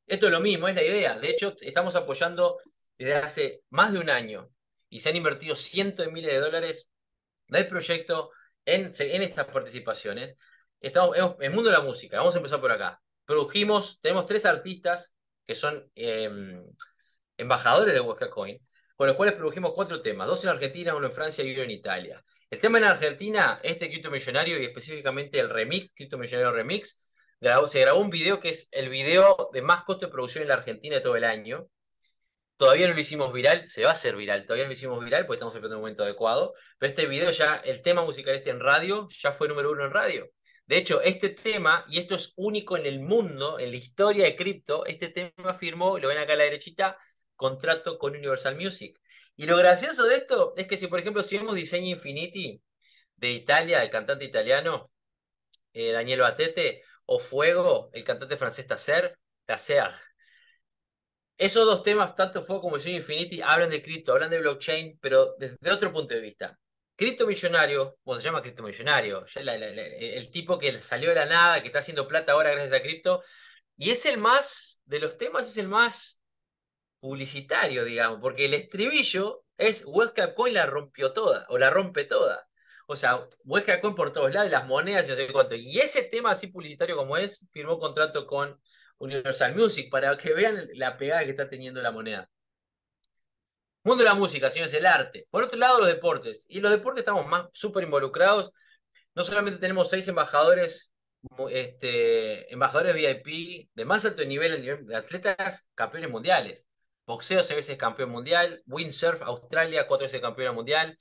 Esto es lo mismo, es la idea. De hecho, estamos apoyando desde hace más de un año y se han invertido cientos de miles de dólares del proyecto en, estas participaciones. Estamos en el mundo de la música, vamos a empezar por acá. Produjimos, tenemos tres artistas que son em, embajadores de Huesca Coin, con los cuales produjimos cuatro temas, dos en Argentina, uno en Francia y uno en Italia. El tema en Argentina, este Quito Millonario y específicamente el remix, Quito Millonario Remix, se grabó un video que es el video de más costo de producción en la Argentina de todo el año, Todavía no lo hicimos viral, se va a hacer viral, todavía no lo hicimos viral porque estamos en el momento adecuado. Pero este video ya, el tema musical este en radio, ya fue número uno en radio. De hecho, este tema, y esto es único en el mundo, en la historia de cripto, este tema firmó, lo ven acá a la derechita, contrato con Universal Music. Y lo gracioso de esto es que si, por ejemplo, si vemos Diseño Infinity de Italia, el cantante italiano, eh, Daniel Batete, o Fuego, el cantante francés Tasser, Tasser, esos dos temas, tanto Fuego como Sino Infinity, hablan de cripto, hablan de blockchain, pero desde otro punto de vista. Cripto Millonario, ¿cómo se llama Cripto Millonario? el tipo que salió de la nada, que está haciendo plata ahora gracias a cripto, y es el más, de los temas, es el más publicitario, digamos, porque el estribillo es Westcap Coin la rompió toda, o la rompe toda. O sea, Westcap Coin por todos lados, las monedas y no sé cuánto. Y ese tema así publicitario como es, firmó contrato con Universal Music, para que vean la pegada que está teniendo la moneda. Mundo de la música, señores, el arte. Por otro lado, los deportes. Y los deportes estamos más súper involucrados. No solamente tenemos seis embajadores, este, embajadores VIP de más alto nivel, atletas campeones mundiales. Boxeo, seis veces campeón mundial. Windsurf, Australia, cuatro veces campeona mundial.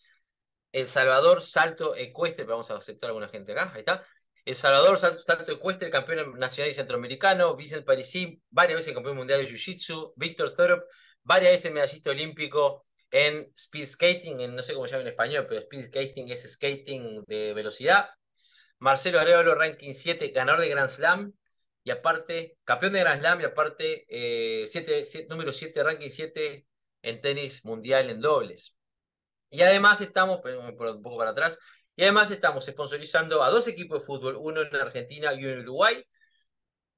El Salvador, salto ecuestre, vamos a aceptar a alguna gente acá, ahí está. El Salvador, salto ecuestre, campeón nacional y centroamericano. Vincent Parisí, varias veces campeón mundial de Jiu-Jitsu. Víctor Thorpe, varias veces medallista olímpico en speed skating, no sé cómo se llama en español, pero speed skating es skating de velocidad. Marcelo Arevalo, ranking 7, ganador de Grand Slam. Y aparte, campeón de Grand Slam y aparte, eh, siete, número 7, ranking 7 en tenis mundial en dobles. Y además estamos, un poco para atrás, y además estamos sponsorizando a dos equipos de fútbol, uno en Argentina y uno en Uruguay.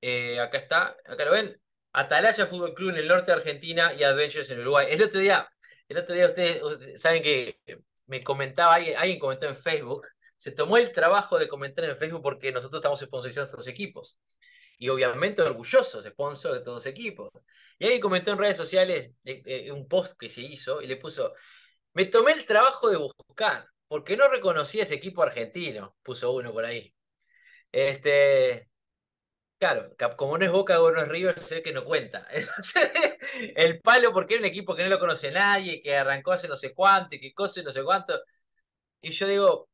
Eh, acá está, acá lo ven. Atalaya Fútbol Club en el norte de Argentina y Adventures en Uruguay. El otro día, el otro día ustedes, saben que me comentaba, alguien, alguien comentó en Facebook, se tomó el trabajo de comentar en Facebook porque nosotros estamos sponsorizando a estos equipos. Y obviamente orgullosos, sponsor de todos los equipos. Y alguien comentó en redes sociales eh, eh, un post que se hizo y le puso, me tomé el trabajo de buscar ¿por qué no reconocía ese equipo argentino, puso uno por ahí. Este, claro, como no es Boca o no es River, se que no cuenta. el palo porque era un equipo que no lo conoce nadie, que arrancó hace no sé cuánto y que cose no sé cuánto. Y yo digo,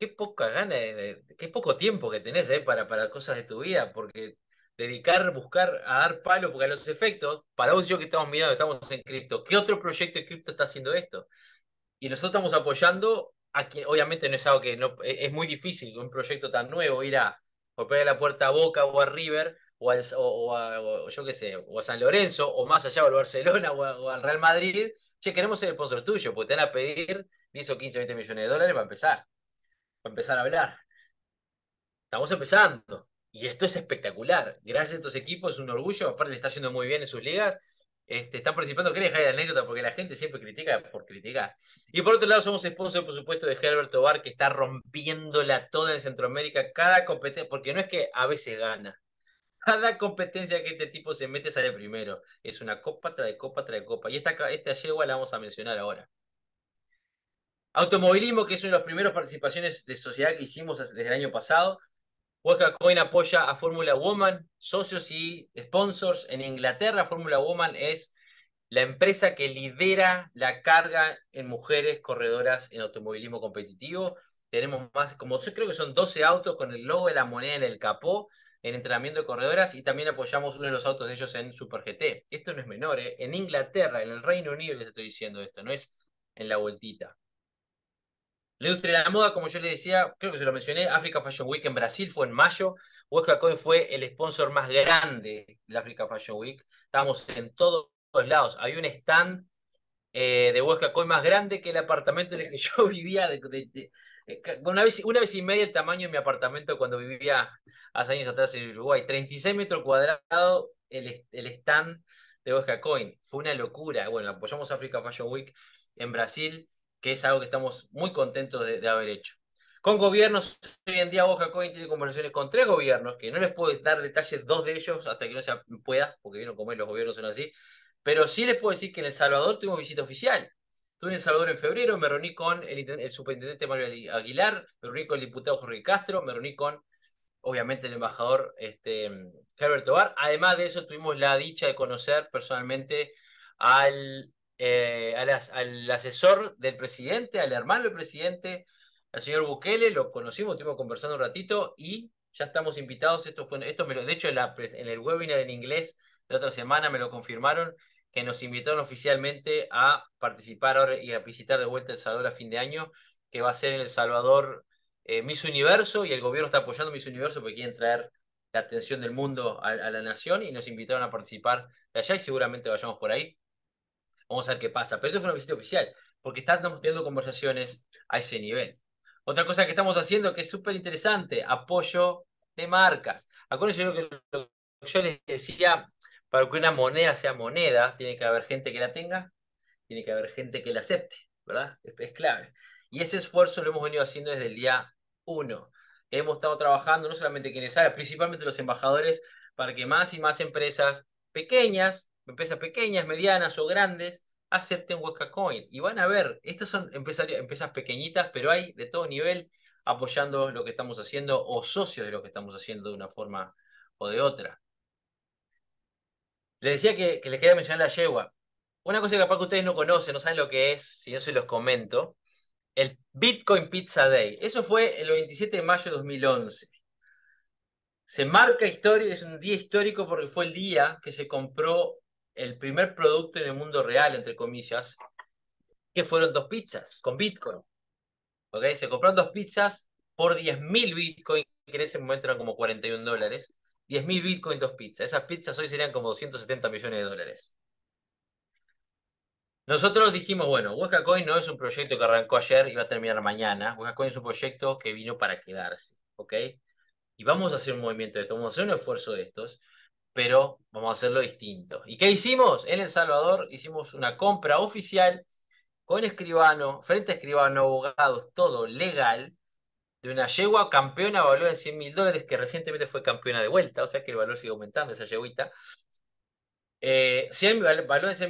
qué poca gana, qué poco tiempo que tenés eh, para, para cosas de tu vida, porque dedicar, buscar a dar palo, porque a los efectos, para vos y yo que estamos mirando, estamos en cripto, ¿qué otro proyecto de cripto está haciendo esto? y nosotros estamos apoyando a que, obviamente no es algo que no, e-, es muy difícil un proyecto tan nuevo ir a golpear la puerta a Boca o a River o, a, yo qué sé, o a San Lorenzo o más allá o al Barcelona o, al Real Madrid, che, queremos ser el sponsor tuyo, porque te van a pedir 10 o 15, 20 millones de dólares para empezar, para empezar a hablar. Estamos empezando. Y esto es espectacular. Gracias a estos equipos es un orgullo. Aparte le está yendo muy bien en sus ligas. Este, están participando, quería dejar la anécdota? Porque la gente siempre critica por criticar. Y por otro lado, somos sponsor, por supuesto, de Herbert Tobar, que está rompiéndola toda en Centroamérica, cada competencia, porque no es que a veces gana. Cada competencia que este tipo se mete sale primero. Es una copa trae copa trae copa. Y esta, esta yegua la vamos a mencionar ahora. Automovilismo, que es una de las primeras participaciones de sociedad que hicimos desde el año pasado. Huesca Coin apoya a Fórmula Woman, socios y sponsors. En Inglaterra, Fórmula Woman es la empresa que lidera la carga en mujeres corredoras en automovilismo competitivo. Tenemos más, como yo creo que son 12 autos con el logo de la moneda en el capó en entrenamiento de corredoras y también apoyamos uno de los autos de ellos en Super GT. Esto no es menor, ¿eh? en Inglaterra, en el Reino Unido les estoy diciendo esto, no es en la vueltita. La industria de la moda, como yo le decía, creo que se lo mencioné, Africa Fashion Week en Brasil fue en mayo. Huesca Coin fue el sponsor más grande de Africa Fashion Week. Estábamos en todos lados. Hay un stand eh, de Huesca Coin más grande que el apartamento en el que yo vivía. Eh, una, vez, y media el tamaño de mi apartamento cuando vivía hace años atrás en Uruguay. 36 metros cuadrados el, stand de Huesca Coin. Fue una locura. Bueno, apoyamos Africa Fashion Week en Brasil que es algo que estamos muy contentos de, haber hecho. Con gobiernos, hoy en día Boca tiene conversaciones con tres gobiernos, que no les puedo dar detalles dos de ellos hasta que no se pueda, porque vieron cómo los gobiernos son así, pero sí les puedo decir que en El Salvador tuvimos visita oficial. Estuve en El Salvador en febrero, me reuní con el, superintendente Mario Aguilar, me reuní con el diputado Jorge Castro, me reuní con obviamente el embajador Herbert este, Tobar. Además de eso, tuvimos la dicha de conocer personalmente al eh, al, asesor del presidente, al hermano del presidente, al señor Bukele, lo conocimos, estuvimos conversando un ratito y ya estamos invitados. Esto esto de hecho, en, la, en el webinar en inglés de la otra semana me lo confirmaron que nos invitaron oficialmente a participar ahora y a visitar de vuelta El Salvador a fin de año, que va a ser en El Salvador eh, Miss Universo, y el gobierno está apoyando Miss Universo porque quieren traer la atención del mundo a, a la nación y nos invitaron a participar de allá y seguramente vayamos por ahí. Vamos a ver qué pasa. Pero esto fue una visita oficial, porque estamos teniendo conversaciones a ese nivel. Otra cosa que estamos haciendo que es súper interesante, apoyo de marcas. Acuérdense lo que yo les decía, para que una moneda sea moneda, tiene que haber gente que la tenga, tiene que haber gente que la acepte, ¿verdad? Es, es clave. Y ese esfuerzo lo hemos venido haciendo desde el día uno. Hemos estado trabajando, no solamente quienes saben, principalmente los embajadores, para que más y más empresas pequeñas, empresas pequeñas, medianas o grandes acepten Huesca Coin. Y van a ver, estas son empresas pequeñitas, pero hay de todo nivel apoyando lo que estamos haciendo o socios de lo que estamos haciendo de una forma o de otra. Les decía que, les quería mencionar la yegua. Una cosa que capaz que ustedes no conocen, no saben lo que es, si yo se los comento, el Bitcoin Pizza Day. Eso fue el 27 de mayo de 2011. Se marca historia, es un día histórico porque fue el día que se compró el primer producto en el mundo real, entre comillas, que fueron dos pizzas con Bitcoin. ¿Ok? Se compraron dos pizzas por 10.000 Bitcoin, que en ese momento eran como 41 dólares. 10.000 Bitcoin, dos pizzas. Esas pizzas hoy serían como 270 millones de dólares. Nosotros dijimos, bueno, Huesca Coin no es un proyecto que arrancó ayer y va a terminar mañana. Huesca Coin es un proyecto que vino para quedarse, ¿ok? Y vamos a hacer un movimiento de esto, vamos a hacer un esfuerzo de estos pero vamos a hacerlo distinto. ¿Y qué hicimos? En El Salvador hicimos una compra oficial con escribano, frente a escribano, abogados, todo legal, de una yegua campeona valor en 100 mil dólares, que recientemente fue campeona de vuelta, o sea que el valor sigue aumentando, esa yeguita. Eh, en 100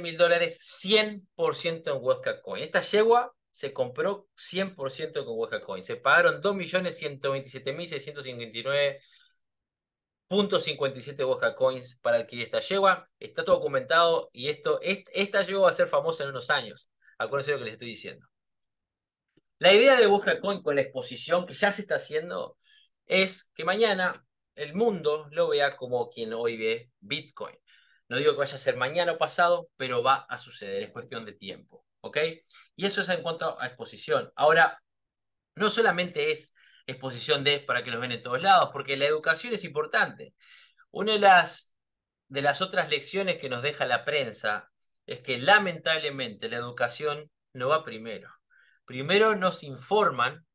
mil dólares, 100% en Huesca Coin. Esta yegua se compró 100% con Huesca Coin. Se pagaron 2.127.659 .57 Boja Coins para adquirir esta yegua. Está todo documentado y esto, esta yegua va a ser famosa en unos años. Acuérdense lo que les estoy diciendo. La idea de Boja Coin con la exposición que ya se está haciendo es que mañana el mundo lo vea como quien hoy ve Bitcoin. No digo que vaya a ser mañana o pasado, pero va a suceder, es cuestión de tiempo. ¿Ok? Y eso es en cuanto a exposición. Ahora, no solamente es exposición de para que los ven en todos lados, porque la educación es importante. Una de las, de las otras lecciones que nos deja la prensa es que lamentablemente la educación no va primero. Primero nos informan,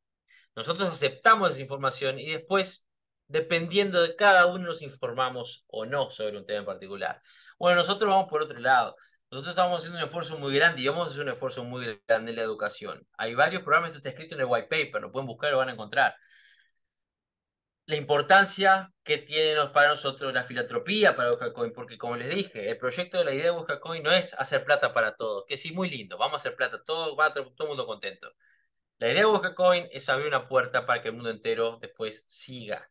nosotros aceptamos esa información y después, dependiendo de cada uno, nos informamos o no sobre un tema en particular. Bueno, nosotros vamos por otro lado. Nosotros estamos haciendo un esfuerzo muy grande y vamos a hacer un esfuerzo muy grande en la educación. Hay varios programas, esto está escrito en el white paper, lo pueden buscar, lo van a encontrar. La importancia que tiene para nosotros la filantropía para Buscacoin, porque como les dije, el proyecto de la idea de Buscacoin no es hacer plata para todos, que sí, muy lindo, vamos a hacer plata, todo, va a todo el mundo contento. La idea de Buscacoin es abrir una puerta para que el mundo entero después siga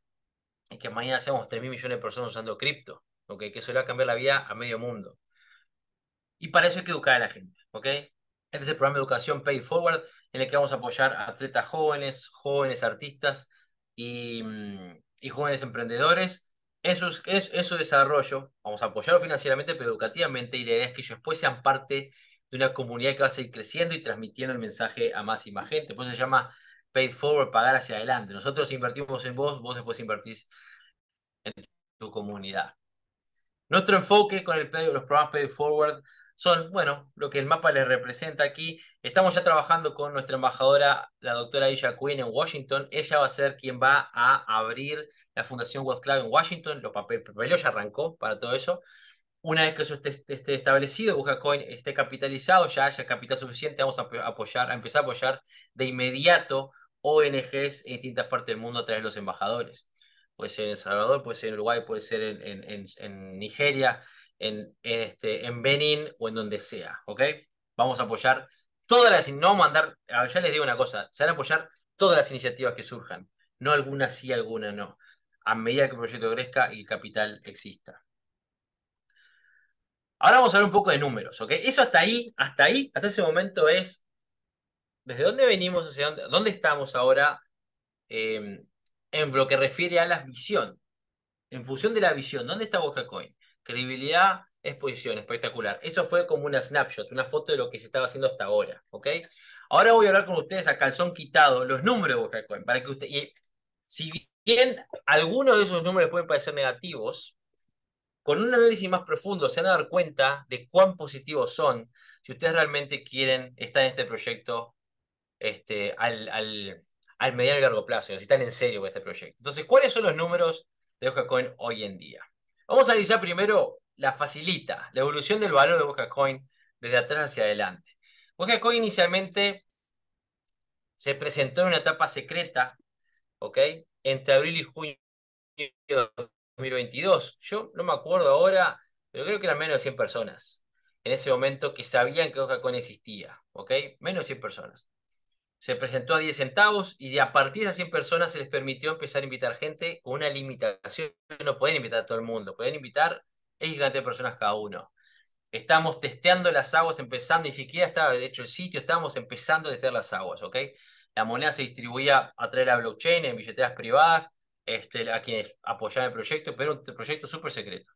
y que mañana seamos 3 mil millones de personas usando cripto, ¿okay? que eso le va a cambiar la vida a medio mundo. Y para eso hay que educar a la gente, ¿ok? Este es el programa de educación Pay Forward, en el que vamos a apoyar a atletas jóvenes, jóvenes artistas y, mm, jóvenes emprendedores. Eso es, eso desarrollo, vamos a apoyarlo financieramente, pero educativamente, y la idea es que ellos después pues sean parte de una comunidad que va a seguir creciendo y transmitiendo el mensaje a más y más gente. Por eso se llama Pay Forward, pagar hacia adelante. Nosotros invertimos en vos, vos después invertís en tu comunidad. Nuestro enfoque con el, los programas Pay Forward son, bueno, lo que el mapa les representa aquí. Estamos ya trabajando con nuestra embajadora, la doctora Aisha Quinn, en Washington. Ella va a ser quien va a abrir la Fundación World en Washington. Los papeles ya arrancó para todo eso. Una vez que eso esté, esté establecido, coin esté capitalizado, ya haya capital suficiente, vamos a apoyar, a empezar a apoyar de inmediato ONGs en distintas partes del mundo a través de los embajadores. Puede ser en El Salvador, puede ser en Uruguay, puede ser en, en, en Nigeria, este, en, Benin o en donde sea, ¿ok? Vamos a apoyar todas las, no mandar, ya les digo una cosa, se van a apoyar todas las iniciativas que surjan, no alguna sí, alguna no, a medida que el proyecto crezca y el capital exista. Ahora vamos a ver un poco de números, Eso hasta ahí, hasta ahí, hasta ese momento es desde dónde venimos, hacia dónde, dónde estamos ahora eh, en lo que refiere a la visión. En función de la visión, ¿dónde está BocaCoin Credibilidad, exposición, espectacular. Eso fue como una snapshot, una foto de lo que se estaba haciendo hasta ahora, Ahora voy a hablar con ustedes a calzón quitado los números de Bocacoin, para que usted, si bien algunos de esos números pueden parecer negativos, con un análisis más profundo se van a dar cuenta de cuán positivos son si ustedes realmente quieren estar en este proyecto este, al, al, al mediano y largo plazo, si están en serio con este proyecto. Entonces, ¿cuáles son los números de Coin hoy en día? Vamos a analizar primero la facilita, la evolución del valor de BocaCoin desde atrás hacia adelante. coin inicialmente se presentó en una etapa secreta, ¿ok? Entre abril y junio de 2022. Yo no me acuerdo ahora, pero creo que eran menos de 100 personas en ese momento que sabían que BocaCoin existía, ¿ok? Menos de 100 personas se presentó a 10 centavos y a partir de esas 100 personas se les permitió empezar a invitar gente con una limitación. No pueden invitar a todo el mundo, pueden invitar X gigante de personas cada uno. Estamos testeando las aguas, empezando, ni siquiera estaba hecho el sitio, estábamos empezando a testear las aguas, ¿ok? La moneda se distribuía a través de la blockchain, en billeteras privadas, este, a quienes apoyaban el proyecto, pero un proyecto súper secreto.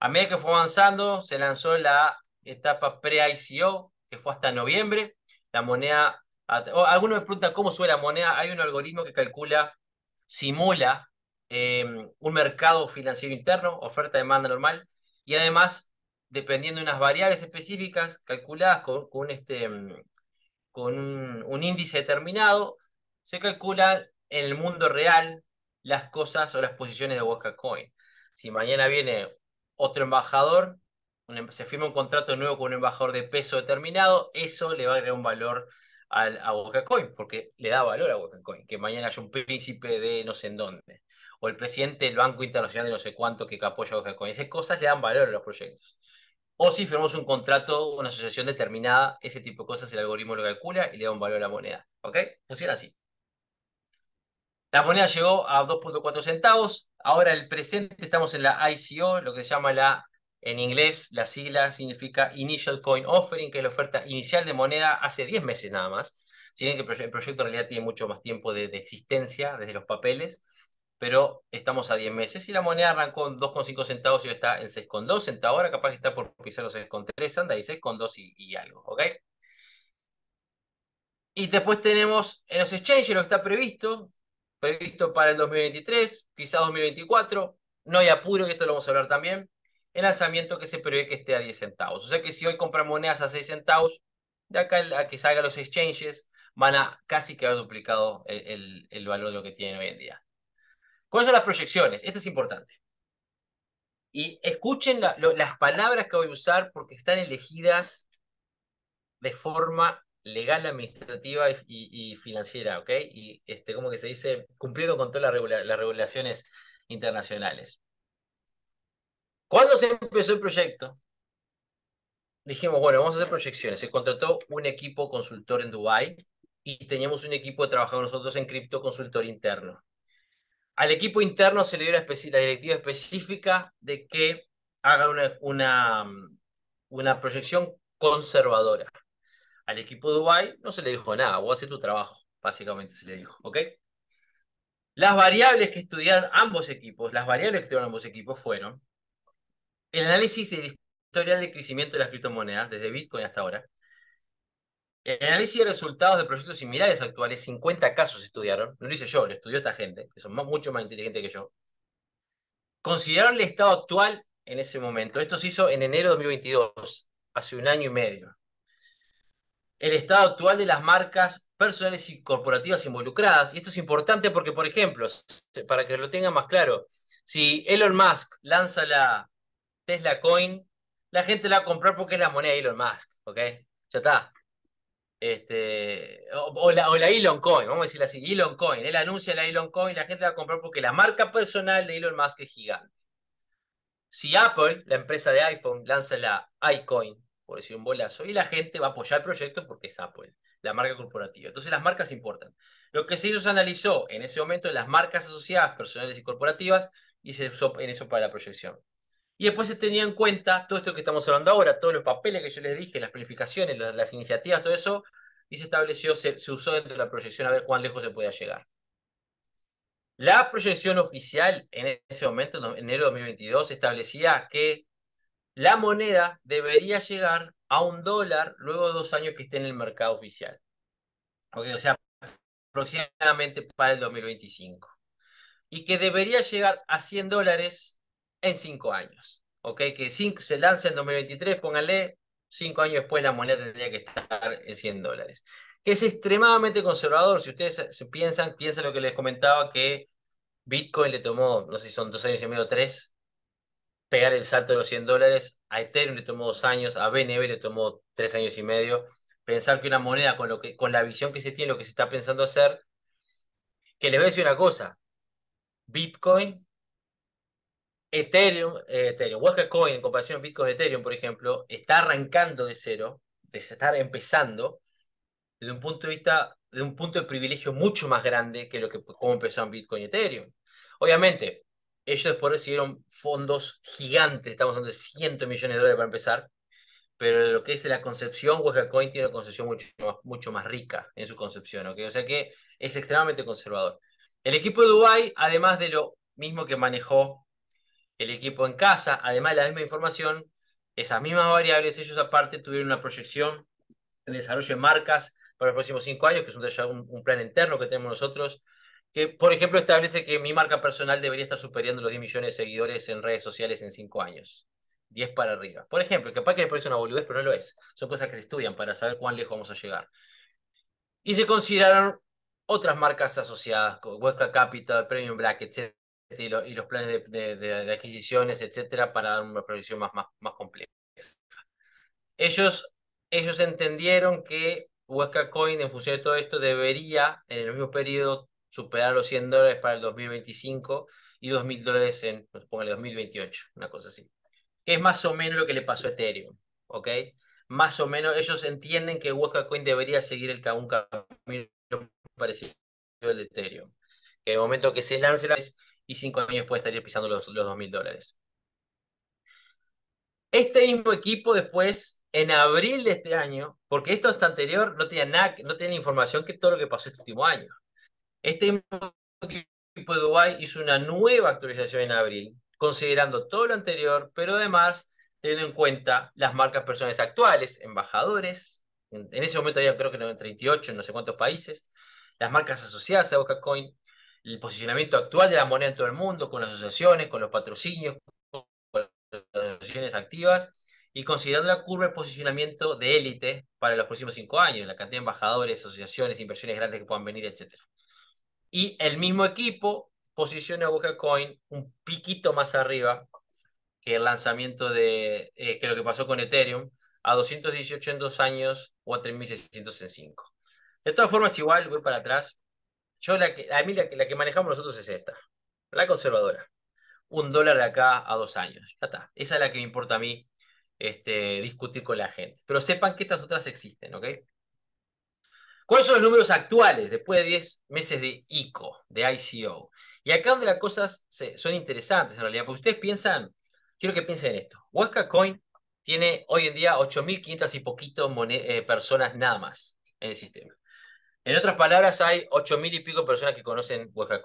A medida que fue avanzando, se lanzó la etapa pre-ICO, que fue hasta noviembre. La moneda Alguno me pregunta cómo sube la moneda. Hay un algoritmo que calcula, simula em, un mercado financiero interno, oferta-demanda normal, y además, dependiendo de unas variables específicas calculadas con, este, em, con un, índice determinado, se calcula en el mundo real las cosas o las posiciones de Huasca Coin. Si mañana viene otro embajador, em, se firma un contrato nuevo con un embajador de peso determinado, eso le va a agregar un valor a BocaCoin, porque le da valor a BocaCoin. que mañana haya un príncipe de no sé en dónde, o el presidente del Banco Internacional de no sé cuánto que apoya a BocaCoin. Esas cosas le dan valor a los proyectos. O si firmamos un contrato, una asociación determinada, ese tipo de cosas el algoritmo lo calcula y le da un valor a la moneda. ¿Ok? Funciona así. La moneda llegó a 2.4 centavos. Ahora el presente estamos en la ICO, lo que se llama la en inglés, la sigla significa Initial Coin Offering, que es la oferta inicial de moneda hace 10 meses nada más. Si bien que el proyecto en realidad tiene mucho más tiempo de, existencia desde los papeles, pero estamos a 10 meses y la moneda arrancó en 2,5 centavos y está en 6,2 centavos. Ahora capaz que está por pisar los 6,3, anda ahí 6,2 y, algo, Y después tenemos en los exchanges lo que está previsto, previsto para el 2023, quizá 2024. No hay apuro, y esto lo vamos a hablar también el lanzamiento que se prevé que esté a 10 centavos. O sea que si hoy compran monedas a 6 centavos, de acá a que salgan los exchanges, van a casi que haber duplicado el, valor de lo que tienen hoy en día. ¿Cuáles son las proyecciones? Esto es importante. Y escuchen las palabras que voy a usar porque están elegidas de forma legal, administrativa y, financiera, ¿ok? Y este, como que se dice, cumpliendo con todas las regulaciones internacionales. Cuando se empezó el proyecto, dijimos, bueno, vamos a hacer proyecciones. Se contrató un equipo consultor en Dubái y teníamos un equipo de con nosotros en cripto consultor interno. Al equipo interno se le dio la, directiva específica de que haga una, una, proyección conservadora. Al equipo de Dubái no se le dijo nada, a hacer tu trabajo, básicamente se le dijo, ¿ok? Las variables que estudiaron ambos equipos, las variables que estudiaron ambos equipos fueron el análisis del historial de crecimiento de las criptomonedas desde Bitcoin hasta ahora. El análisis de resultados de proyectos similares actuales, 50 casos estudiaron, no lo hice yo, lo estudió esta gente, que son mucho más inteligentes que yo. Consideraron el estado actual en ese momento. Esto se hizo en enero de 2022, hace un año y medio. El estado actual de las marcas personales y corporativas involucradas. Y esto es importante porque, por ejemplo, para que lo tengan más claro, si Elon Musk lanza la Tesla Coin, la gente la va a comprar porque es la moneda de Elon Musk, ¿ok? Ya está. Este, o, la, la, Elon Coin, vamos a decirlo así, Elon Coin. Él anuncia la Elon Coin, la gente la va a comprar porque la marca personal de Elon Musk es gigante. Si Apple, la empresa de iPhone, lanza la iCoin, por decir un bolazo, y la gente va a apoyar el proyecto porque es Apple, la marca corporativa. Entonces las marcas importan. Lo que se hizo se analizó en ese momento las marcas asociadas, personales y corporativas, y se usó en eso para la proyección. Y después se tenía en cuenta todo esto que estamos hablando ahora, todos los papeles que yo les dije, las planificaciones, las, iniciativas, todo eso, y se estableció, se, usó dentro de la proyección a ver cuán lejos se podía llegar. La proyección oficial en ese momento, en enero de 2022, establecía que la moneda debería llegar a un dólar luego de dos años que esté en el mercado oficial. o sea, aproximadamente para el 2025. Y que debería llegar a 100 dólares en cinco años. ¿Ok? Que se lance en 2023, pónganle, cinco años después la moneda tendría que estar en 100 dólares. Que es extremadamente conservador. Si ustedes se piensan, Piensa lo que les comentaba, que Bitcoin le tomó, no sé si son dos años y medio tres, pegar el salto de los 100 dólares. A Ethereum le tomó dos años, a BNB le tomó tres años y medio. Pensar que una moneda con, lo que, con la visión que se tiene, lo que se está pensando hacer, que les voy a decir una cosa. Bitcoin Ethereum, eh, Ethereum, Coin en comparación a Bitcoin Ethereum, por ejemplo, está arrancando de cero, de estar empezando desde un punto de vista, de un punto de privilegio mucho más grande que lo que como empezaron Bitcoin y Ethereum. Obviamente, ellos después recibieron fondos gigantes, estamos hablando de 100 millones de dólares para empezar, pero lo que es la concepción, Coin tiene una concepción mucho más, mucho más rica en su concepción, O sea que es extremadamente conservador. El equipo de Dubai, además de lo mismo que manejó el equipo en casa, además de la misma información, esas mismas variables, ellos aparte tuvieron una proyección de desarrollo de marcas para los próximos cinco años, que es un, plan interno que tenemos nosotros, que por ejemplo establece que mi marca personal debería estar superando los 10 millones de seguidores en redes sociales en cinco años. 10 para arriba. Por ejemplo, capaz que les parece una boludez, pero no lo es. Son cosas que se estudian para saber cuán lejos vamos a llegar. Y se consideraron otras marcas asociadas, Huesca Capital, Premium Black, etc y, los planes de, adquisiciones, etcétera, para dar una proyección más, más, más compleja. Ellos, ellos entendieron que Huesca Coin, en función de todo esto, debería en el mismo periodo superar los 100 dólares para el 2025 y 2.000 dólares en, el 2028, una cosa así. Que es más o menos lo que le pasó a Ethereum, ¿ok? Más o menos, ellos entienden que Huesca Coin debería seguir el, un camino parecido al de Ethereum. Que en el momento que se lance la y cinco años después estaría pisando los, 2.000 dólares. Este mismo equipo después, en abril de este año, porque esto hasta anterior, no tenía nada, no tenía información que todo lo que pasó este último año. Este mismo equipo de Dubái hizo una nueva actualización en abril, considerando todo lo anterior, pero además teniendo en cuenta las marcas personales actuales, embajadores, en, ese momento había creo que 38, en no sé cuántos países, las marcas asociadas a BocaCoin, el posicionamiento actual de la moneda en todo el mundo, con las asociaciones, con los patrocinios, con las asociaciones activas, y considerando la curva de posicionamiento de élite para los próximos cinco años, la cantidad de embajadores, asociaciones, inversiones grandes que puedan venir, etc. Y el mismo equipo posiciona a Coin un piquito más arriba que el lanzamiento de eh, que lo que pasó con Ethereum, a 218 en dos años o a 3.600 De todas formas, igual, voy para atrás, yo la a mí la, que manejamos nosotros es esta, la conservadora. Un dólar de acá a dos años. Ya está. Esa es la que me importa a mí este, discutir con la gente. Pero sepan que estas otras existen, ¿ok? ¿Cuáles son los números actuales después de 10 meses de ICO, de ICO? Y acá donde las cosas son interesantes en realidad, porque ustedes piensan, quiero que piensen en esto. Huesca Coin tiene hoy en día 8.500 y poquito eh, personas nada más en el sistema. En otras palabras, hay mil y pico personas que conocen Hueca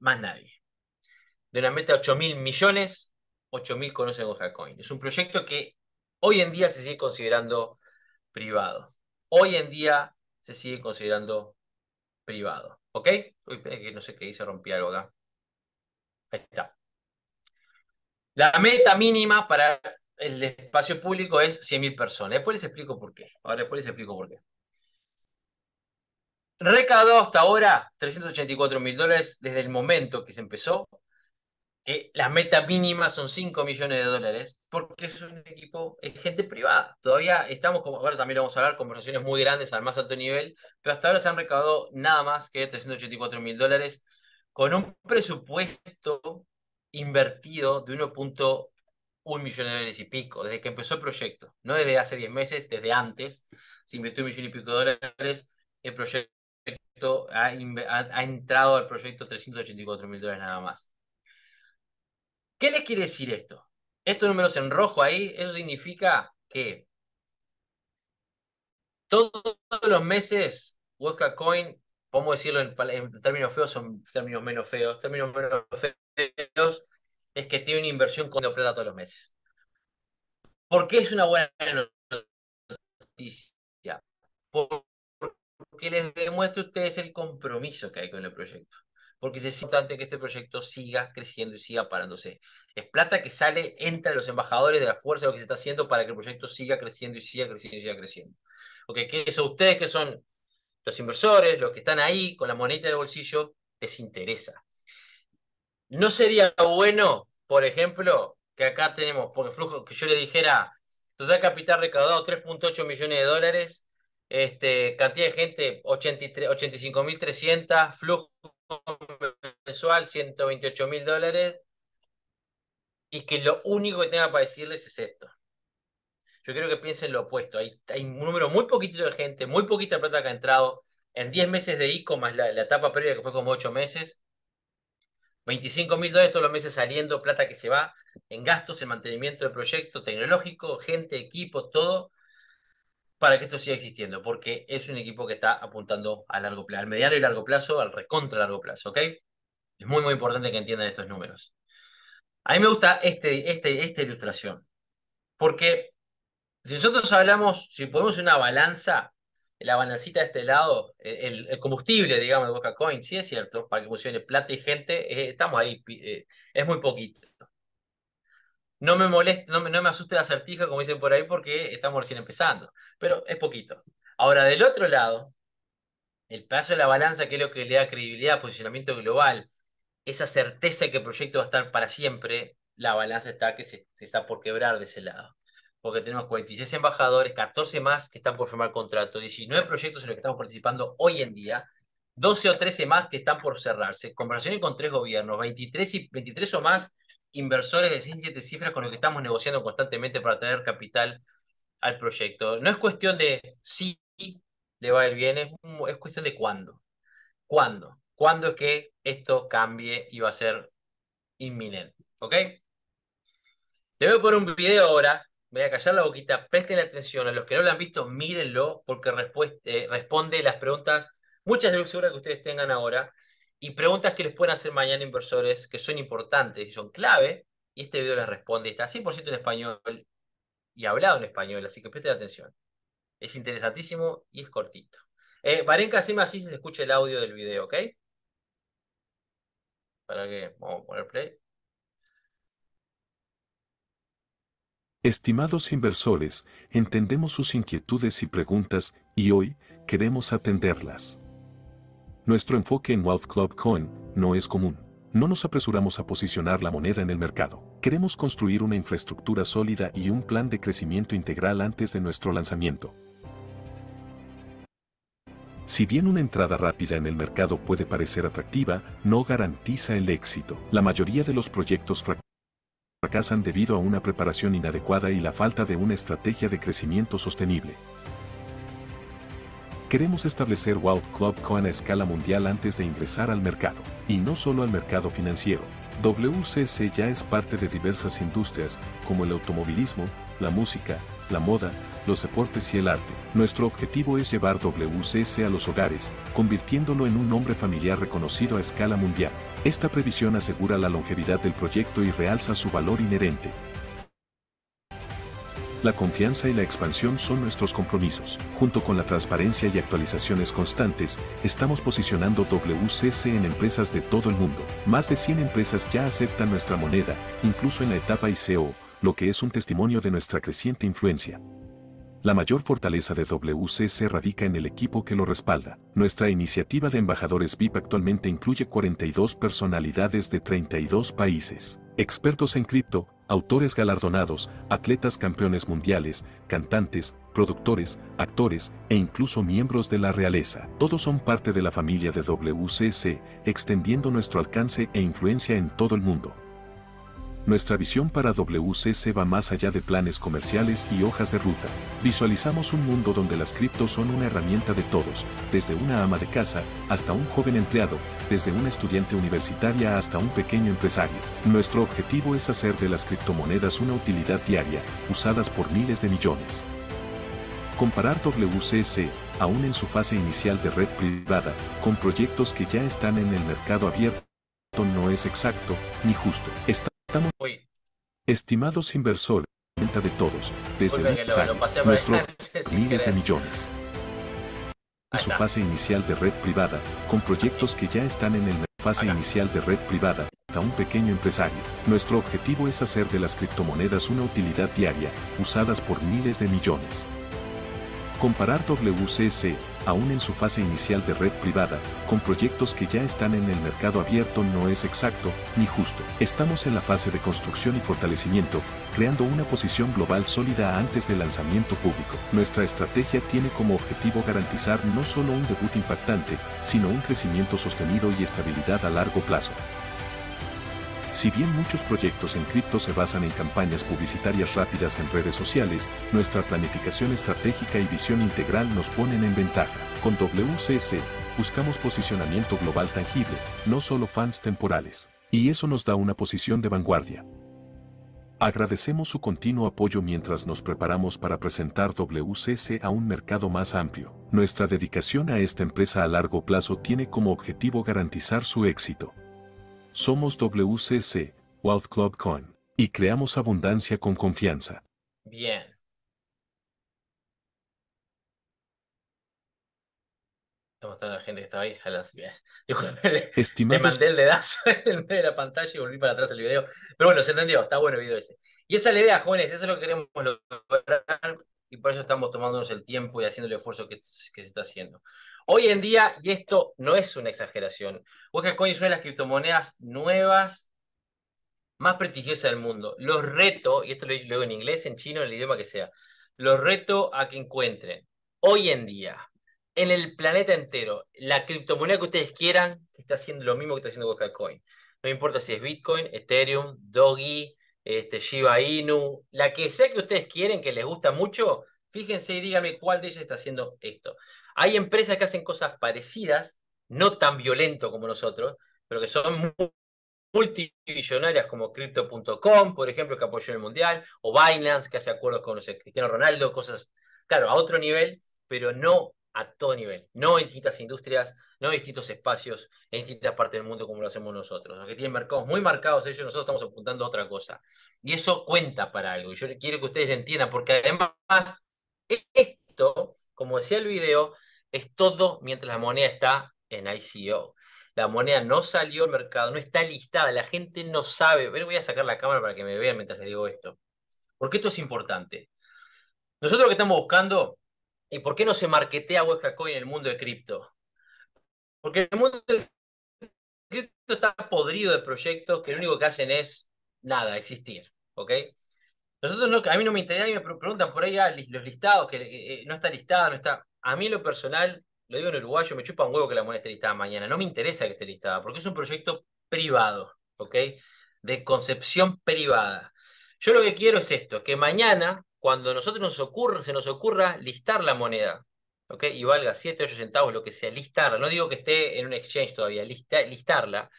Más nadie. De una meta de mil millones, 8.000 conocen Hueca Es un proyecto que hoy en día se sigue considerando privado. Hoy en día se sigue considerando privado. ¿Ok? Uy, esperen que no sé qué hice, rompí algo acá. Ahí está. La meta mínima para el espacio público es mil personas. Después les explico por qué. Ahora después les explico por qué. Recaudó hasta ahora 384 mil dólares desde el momento que se empezó. Que la meta mínima son 5 millones de dólares, porque es un equipo, es gente privada. Todavía estamos, ahora también vamos a hablar, conversaciones muy grandes al más alto nivel, pero hasta ahora se han recaudado nada más que 384 mil dólares con un presupuesto invertido de 1.1 millones de dólares y pico, desde que empezó el proyecto, no desde hace 10 meses, desde antes, se invirtió un millón y pico de dólares, el proyecto ha, entrado al proyecto 384 mil dólares nada más. ¿Qué les quiere decir esto? Estos números en rojo ahí, eso significa que todos los meses Wodka Coin, podemos decirlo en, términos feos, son términos menos feos, términos menos feos es que tiene una inversión con plata todos los meses. ¿Por qué es una buena noticia? que les demuestre a ustedes el compromiso que hay con el proyecto. Porque es importante que este proyecto siga creciendo y siga parándose. Es plata que sale, entra los embajadores de la fuerza, lo que se está haciendo para que el proyecto siga creciendo y siga creciendo y siga creciendo. Porque que eso ustedes que son los inversores, los que están ahí con la en el bolsillo, les interesa. No sería bueno, por ejemplo, que acá tenemos, porque flujo, que yo le dijera, total capital recaudado 3.8 millones de dólares, este, cantidad de gente, 85.300, flujo mensual, 128.000 dólares, y que lo único que tenga para decirles es esto. Yo creo que piensen lo opuesto. Hay, hay un número muy poquitito de gente, muy poquita plata que ha entrado. En 10 meses de ICO, más la, etapa previa que fue como 8 meses, 25 mil dólares todos los meses saliendo, plata que se va en gastos, en mantenimiento del proyecto tecnológico, gente, equipo, todo para que esto siga existiendo, porque es un equipo que está apuntando a largo plazo, al mediano y largo plazo, al recontra largo plazo, ¿ok? Es muy, muy importante que entiendan estos números. A mí me gusta este, este, esta ilustración, porque si nosotros hablamos, si ponemos una balanza, la balancita de este lado, e-, el, combustible, digamos, de Boca Coin, sí es cierto, para que funcione plata y gente, eh, estamos ahí, eh, es muy poquito. No me molesta, no me, no me asuste la certija, como dicen por ahí, porque estamos recién empezando. Pero es poquito. Ahora, del otro lado, el peso de la balanza, que es lo que le da credibilidad, posicionamiento global, esa certeza de que el proyecto va a estar para siempre, la balanza está que se, está por quebrar de ese lado porque tenemos 46 embajadores, 14 más que están por firmar contrato, 19 proyectos en los que estamos participando hoy en día, 12 o 13 más que están por cerrarse, conversaciones con tres gobiernos, 23, y, 23 o más inversores de 67 cifras con los que estamos negociando constantemente para traer capital al proyecto. No es cuestión de si le va a ir bien, es, cuestión de cuándo. ¿Cuándo? ¿Cuándo es que esto cambie y va a ser inminente? ¿Ok? Le voy a poner un video ahora, voy a callar la boquita, presten atención, a los que no lo han visto, mírenlo porque eh, responde las preguntas, muchas de las que ustedes tengan ahora, y preguntas que les pueden hacer mañana inversores que son importantes y son clave. Y este video les responde. Está 100% en español y hablado en español, así que presten atención. Es interesantísimo y es cortito. Eh, Varenka, hacemos así se escucha el audio del video, ¿ok? ¿Para que Vamos a poner play. Estimados inversores, entendemos sus inquietudes y preguntas y hoy queremos atenderlas. Nuestro enfoque en Wealth Club Coin no es común. No nos apresuramos a posicionar la moneda en el mercado. Queremos construir una infraestructura sólida y un plan de crecimiento integral antes de nuestro lanzamiento. Si bien una entrada rápida en el mercado puede parecer atractiva, no garantiza el éxito. La mayoría de los proyectos fracasan debido a una preparación inadecuada y la falta de una estrategia de crecimiento sostenible. Queremos establecer Wild Club Coin a escala mundial antes de ingresar al mercado, y no solo al mercado financiero. WCC ya es parte de diversas industrias, como el automovilismo, la música, la moda, los deportes y el arte. Nuestro objetivo es llevar WCC a los hogares, convirtiéndolo en un nombre familiar reconocido a escala mundial. Esta previsión asegura la longevidad del proyecto y realza su valor inherente. La confianza y la expansión son nuestros compromisos. Junto con la transparencia y actualizaciones constantes, estamos posicionando WCC en empresas de todo el mundo. Más de 100 empresas ya aceptan nuestra moneda, incluso en la etapa ICO, lo que es un testimonio de nuestra creciente influencia. La mayor fortaleza de WCC radica en el equipo que lo respalda. Nuestra iniciativa de embajadores VIP actualmente incluye 42 personalidades de 32 países, expertos en cripto, autores galardonados, atletas campeones mundiales, cantantes, productores, actores e incluso miembros de la realeza. Todos son parte de la familia de WCC, extendiendo nuestro alcance e influencia en todo el mundo. Nuestra visión para WCC va más allá de planes comerciales y hojas de ruta. Visualizamos un mundo donde las criptos son una herramienta de todos, desde una ama de casa hasta un joven empleado, desde una estudiante universitaria hasta un pequeño empresario. Nuestro objetivo es hacer de las criptomonedas una utilidad diaria, usadas por miles de millones. Comparar WCC, aún en su fase inicial de red privada, con proyectos que ya están en el mercado abierto, no es exacto ni justo. Estamos... Estimados inversores, venta de todos, desde el nuestro miles de millones. a su fase inicial de red privada, con proyectos que ya están en la fase inicial de red privada, a un pequeño empresario. Nuestro objetivo es hacer de las criptomonedas una utilidad diaria, usadas por miles de millones. Comparar WCC aún en su fase inicial de red privada, con proyectos que ya están en el mercado abierto no es exacto ni justo. Estamos en la fase de construcción y fortalecimiento, creando una posición global sólida antes del lanzamiento público. Nuestra estrategia tiene como objetivo garantizar no solo un debut impactante, sino un crecimiento sostenido y estabilidad a largo plazo. Si bien muchos proyectos en cripto se basan en campañas publicitarias rápidas en redes sociales, nuestra planificación estratégica y visión integral nos ponen en ventaja. Con WCC, buscamos posicionamiento global tangible, no solo fans temporales. Y eso nos da una posición de vanguardia. Agradecemos su continuo apoyo mientras nos preparamos para presentar WCC a un mercado más amplio. Nuestra dedicación a esta empresa a largo plazo tiene como objetivo garantizar su éxito. Somos WCC, Wealth Club Coin, y creamos abundancia con confianza. Bien. Estamos mostrando la gente que estaba ahí. A las... mandé el dedazo en medio de la pantalla y volví para atrás el video. Pero bueno, se entendió. Está bueno el video ese. Y esa es la idea, jóvenes. Eso es lo que queremos lograr. Y por eso estamos tomándonos el tiempo y haciendo el esfuerzo que, que se está haciendo. Hoy en día, y esto no es una exageración, Dogecoin es una de las criptomonedas nuevas más prestigiosas del mundo. Los reto, y esto lo digo en inglés, en chino, en el idioma que sea, los reto a que encuentren hoy en día, en el planeta entero, la criptomoneda que ustedes quieran, está haciendo lo mismo que está haciendo Dogecoin. No importa si es Bitcoin, Ethereum, Doggy, este, Shiba Inu, la que sea que ustedes quieren, que les gusta mucho, fíjense y díganme cuál de ellas está haciendo esto. Hay empresas que hacen cosas parecidas, no tan violento como nosotros, pero que son multimillonarias como Crypto.com, por ejemplo, que apoyó en el Mundial, o Binance, que hace acuerdos con Cristiano Ronaldo, cosas, claro, a otro nivel, pero no a todo nivel, no en distintas industrias, no en distintos espacios, en distintas partes del mundo como lo hacemos nosotros. Los que tienen mercados muy marcados ellos, nosotros estamos apuntando a otra cosa. Y eso cuenta para algo. yo quiero que ustedes lo entiendan, porque además esto, como decía el video, es todo mientras la moneda está en ICO. La moneda no salió al mercado, no está listada, la gente no sabe. Pero voy a sacar la cámara para que me vean mientras les digo esto. Porque esto es importante. Nosotros lo que estamos buscando, ¿y por qué no se marquetea Coin en el mundo de cripto? Porque el mundo de cripto está podrido de proyectos que lo único que hacen es nada, existir. Nosotros no, a mí no me interesa, y me preguntan por ahí ah, los listados, que eh, eh, no está listada no está a mí lo personal, lo digo en uruguayo, me chupa un huevo que la moneda esté listada mañana. No me interesa que esté listada, porque es un proyecto privado, ¿ok? De concepción privada. Yo lo que quiero es esto, que mañana, cuando a nosotros nos ocurra, se nos ocurra listar la moneda, ¿ok? Y valga 7, 8 centavos, lo que sea, listarla. No digo que esté en un exchange todavía, listarla.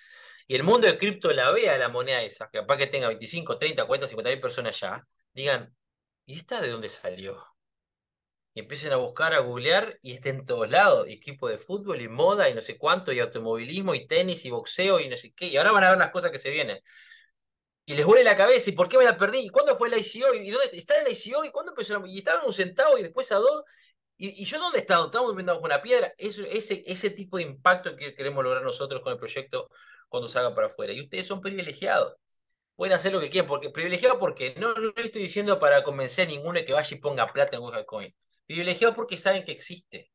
Y el mundo de cripto la vea la moneda esa, que capaz que tenga 25, 30, 40, 50 mil personas ya, digan, ¿y esta de dónde salió? y empiecen a buscar, a googlear y estén en todos lados, equipo de fútbol y moda y no sé cuánto, y automovilismo y tenis y boxeo y no sé qué, y ahora van a ver las cosas que se vienen. Y les huele la cabeza, ¿y por qué me la perdí? ¿Y cuándo fue la ICO? ¿Y dónde está en la ICO? ¿Y cuándo empezó? La... Y estaban un centavo y después a dos. ¿Y, yo dónde estaba? Estamos viendo una piedra. Eso, ese, ese tipo de impacto que queremos lograr nosotros con el proyecto cuando salga para afuera. Y ustedes son privilegiados pueden hacer lo que quieran, porque privilegiado porque no, lo estoy diciendo para convencer a ninguno que vaya y ponga plata en Coin Privilegiado porque saben que existe.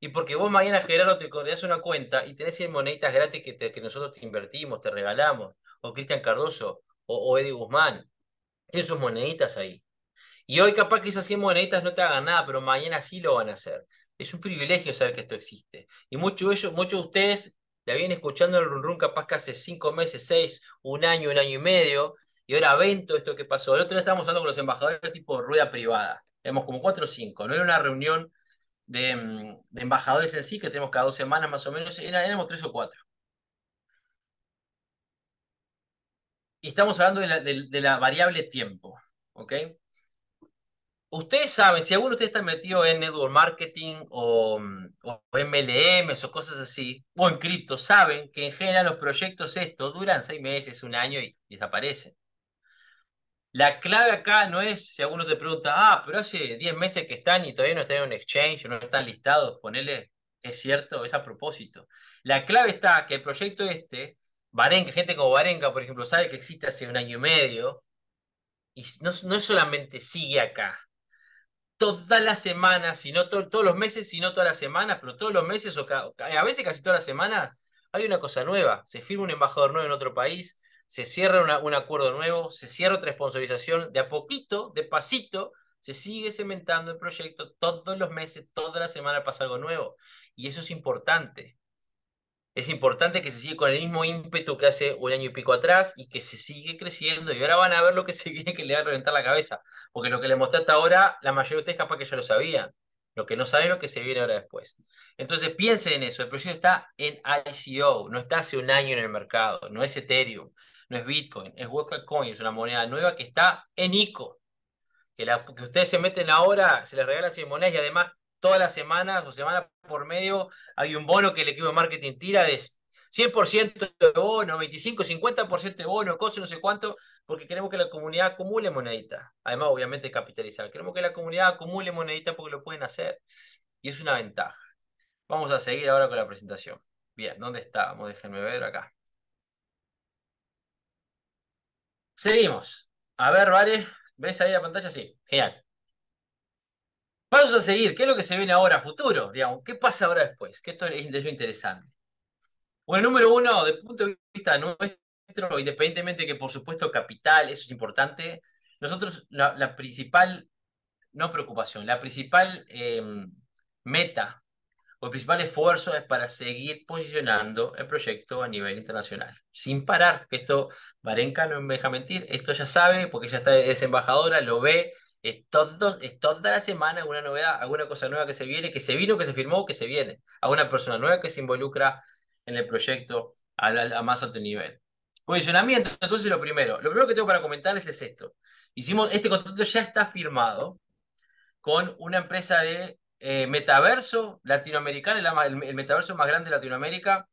Y porque vos mañana, Gerardo, te creas una cuenta y tenés 100 moneditas gratis que, nosotros te invertimos, te regalamos. O Cristian Cardoso, o, Eddie Guzmán. tienen sus moneditas ahí. Y hoy capaz que esas 100 moneditas no te hagan nada, pero mañana sí lo van a hacer. Es un privilegio saber que esto existe. Y muchos de, muchos de ustedes la vienen escuchando el Run capaz que hace 5 meses, 6, un año, un año y medio. Y ahora avento esto que pasó. El otro día estábamos hablando con los embajadores tipo rueda privada éramos como cuatro o cinco, no era una reunión mm, de, embajadores en sí, que tenemos cada dos semanas más o menos, éramos tres o cuatro. Y estamos hablando de la, variable tiempo, ¿ok? Ustedes saben, si alguno de ustedes está metido en network marketing o, mm, o MLMs o cosas así, o en cripto, saben que en general los proyectos estos duran seis meses, un año y desaparecen. La clave acá no es, si alguno te pregunta, ah, pero hace 10 meses que están y todavía no están en un exchange, no están listados, ponele, es cierto, es a propósito. La clave está que el proyecto este, gente como Varenga, por ejemplo, sabe que existe hace un año y medio, y no, no solamente sigue acá, todas las semanas, sino todos los meses, sino todas las semanas, pero todos los meses o a veces casi todas las semanas hay una cosa nueva. Se firma un embajador nuevo en otro país, se cierra un acuerdo nuevo, se cierra otra sponsorización, de a poquito, de pasito, se sigue cementando el proyecto todos los meses, toda la semana pasa algo nuevo. Y eso es importante. Es importante que se siga con el mismo ímpetu que hace un año y pico atrás y que se sigue creciendo. Y ahora van a ver lo que se viene que le va a reventar la cabeza. Porque lo que les mostré hasta ahora, la mayoría de ustedes capaz que ya lo sabían. Lo que no saben es lo que se viene ahora después. Entonces piensen en eso. El proyecto está en ICO, no está hace un año en el mercado, no es Ethereum no es Bitcoin, es Coin, es una moneda nueva que está en ICO. Que, ustedes se meten ahora, se les regala 100 monedas y además todas las semanas o semana por medio hay un bono que el equipo de marketing tira de 100% de bono, 25, 50% de bono, cosas, no sé cuánto, porque queremos que la comunidad acumule moneditas. Además, obviamente, capitalizar. Queremos que la comunidad acumule moneditas porque lo pueden hacer y es una ventaja. Vamos a seguir ahora con la presentación. Bien, ¿dónde estábamos? Déjenme ver acá. Seguimos. A ver, Vale, ¿ves ahí la pantalla? Sí, genial. Pasos a seguir, ¿qué es lo que se viene ahora, futuro? Digamos, ¿qué pasa ahora después? Que esto es, lo interesante. Bueno, número uno, desde el punto de vista nuestro, independientemente que por supuesto capital, eso es importante, nosotros la, principal, no preocupación, la principal em, meta el principal esfuerzo es para seguir posicionando el proyecto a nivel internacional, sin parar. Esto, Varenka no me deja mentir, esto ya sabe, porque ya está, es embajadora, lo ve, es, toda la semana alguna novedad, alguna cosa nueva que se viene, que se vino, que se firmó, que se viene, a una persona nueva que se involucra en el proyecto a, a más alto nivel. Posicionamiento, entonces lo primero, lo primero que tengo para comentarles es esto. Hicimos, este contrato ya está firmado con una empresa de eh, metaverso latinoamericano, el, metaverso más grande de Latinoamérica.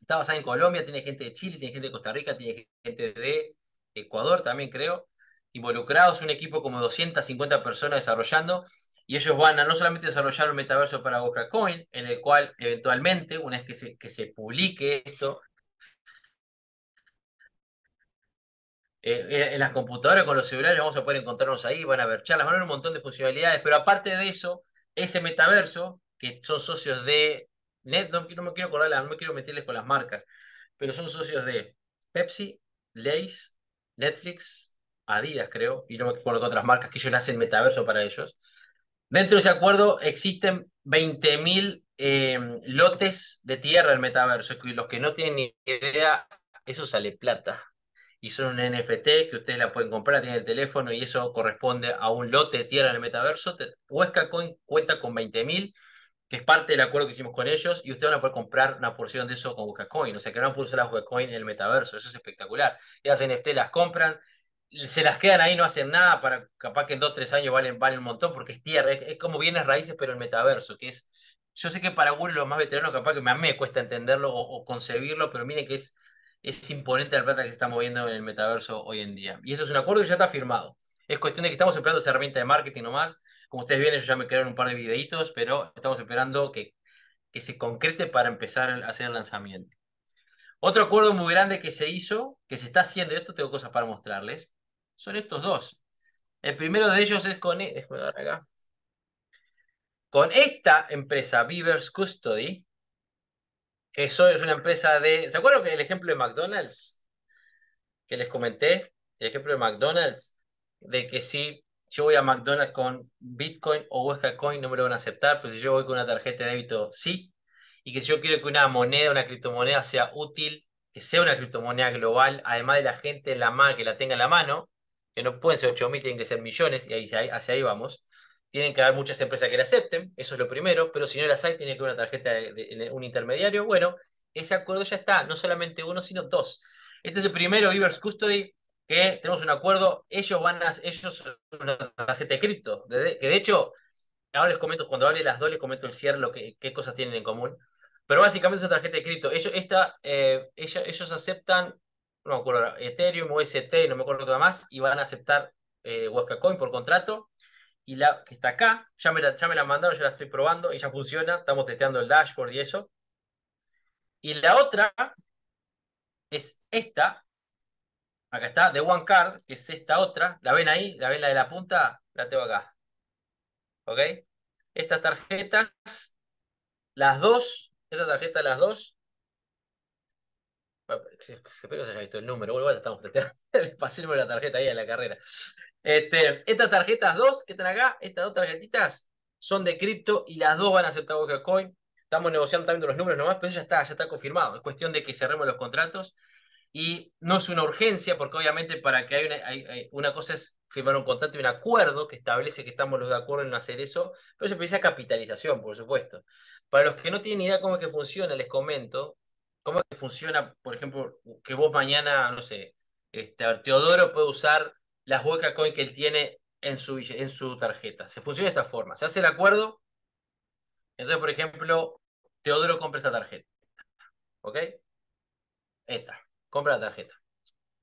Está basado en Colombia, tiene gente de Chile, tiene gente de Costa Rica, tiene gente de Ecuador también, creo. Involucrados, un equipo como 250 personas desarrollando. Y ellos van a no solamente desarrollar un metaverso para Bocacoin en el cual eventualmente, una vez que se, que se publique esto, eh, eh, en las computadoras, con los celulares, vamos a poder encontrarnos ahí, van a ver charlas, van a ver un montón de funcionalidades, pero aparte de eso, ese metaverso, que son socios de no, me quiero acordar, no me quiero meterles con las marcas, pero son socios de Pepsi, Lays, Netflix, Adidas, creo, y no me acuerdo de otras marcas que ellos hacen metaverso para ellos. Dentro de ese acuerdo existen 20.000 em, lotes de tierra del metaverso, y los que no tienen ni idea, eso sale plata y son un NFT que ustedes la pueden comprar, tienen el teléfono y eso corresponde a un lote de tierra en el metaverso. Huesca Coin cuenta con 20.000, que es parte del acuerdo que hicimos con ellos, y ustedes van a poder comprar una porción de eso con Huesca Coin. O sea, que van a pulsar las Huesca Coin en el metaverso. Eso es espectacular. Y las NFT las compran, se las quedan ahí, no hacen nada, para capaz que en dos, tres años valen, valen un montón, porque es tierra, es, como bienes raíces, pero el metaverso, que es... Yo sé que para algunos los más veteranos capaz que a mí me cuesta entenderlo o concebirlo, pero miren que es es imponente la plata que se está moviendo en el metaverso hoy en día. Y esto es un acuerdo que ya está firmado. Es cuestión de que estamos esperando esa herramienta de marketing nomás. Como ustedes vienen, ya me crearon un par de videitos, pero estamos esperando que, que se concrete para empezar a hacer el lanzamiento. Otro acuerdo muy grande que se hizo, que se está haciendo, y esto tengo cosas para mostrarles, son estos dos. El primero de ellos es con, e, acá. con esta empresa, Beavers Custody, que eso es una empresa de... ¿Se acuerdan el ejemplo de McDonald's? Que les comenté, el ejemplo de McDonald's, de que si yo voy a McDonald's con Bitcoin o Huesca Coin, no me lo van a aceptar, pero si yo voy con una tarjeta de débito, sí. Y que si yo quiero que una moneda, una criptomoneda sea útil, que sea una criptomoneda global, además de la gente la que la tenga en la mano, que no pueden ser 8.000, tienen que ser millones, y ahí, hacia ahí vamos tienen que haber muchas empresas que la acepten, eso es lo primero, pero si no las hay, tiene que haber una tarjeta de, un intermediario. Bueno, ese acuerdo ya está, no solamente uno, sino dos. Este es el primero, Ivers Custody, que tenemos un acuerdo, ellos van a, ellos una tarjeta de cripto, que de hecho, ahora les comento, cuando hable las dos, les comento el cierre, que, qué cosas tienen en común, pero básicamente es una tarjeta de cripto. Ellos, esta, eh, ellos aceptan, no me acuerdo, Ethereum, ST, no me acuerdo nada más, y van a aceptar eh, por contrato y la que está acá, ya me, la, ya me la mandaron, yo la estoy probando y ya funciona, estamos testeando el dashboard y eso. Y la otra es esta, acá está, de One Card, que es esta otra, la ven ahí, la ven la de la punta, la tengo acá. ¿Ok? Estas tarjetas, las dos, esta tarjeta, las dos. Espero que se haya visto el número, bueno, estamos testeando. Paséme la tarjeta ahí en la carrera. Este, estas tarjetas dos que están acá, estas dos tarjetitas son de cripto y las dos van a aceptar coin Estamos negociando también los números nomás, pero ya está, ya está confirmado. Es cuestión de que cerremos los contratos y no es una urgencia, porque obviamente para que haya una, una cosa es firmar un contrato y un acuerdo que establece que estamos los de acuerdo en hacer eso, pero se precisa capitalización, por supuesto. Para los que no tienen idea cómo es que funciona, les comento cómo es que funciona, por ejemplo, que vos mañana, no sé, este, Teodoro puede usar las Hueca Coin que él tiene en su, en su tarjeta. Se funciona de esta forma. Se hace el acuerdo. Entonces, por ejemplo, Teodoro compra esta tarjeta. ¿Ok? Esta. Compra la tarjeta.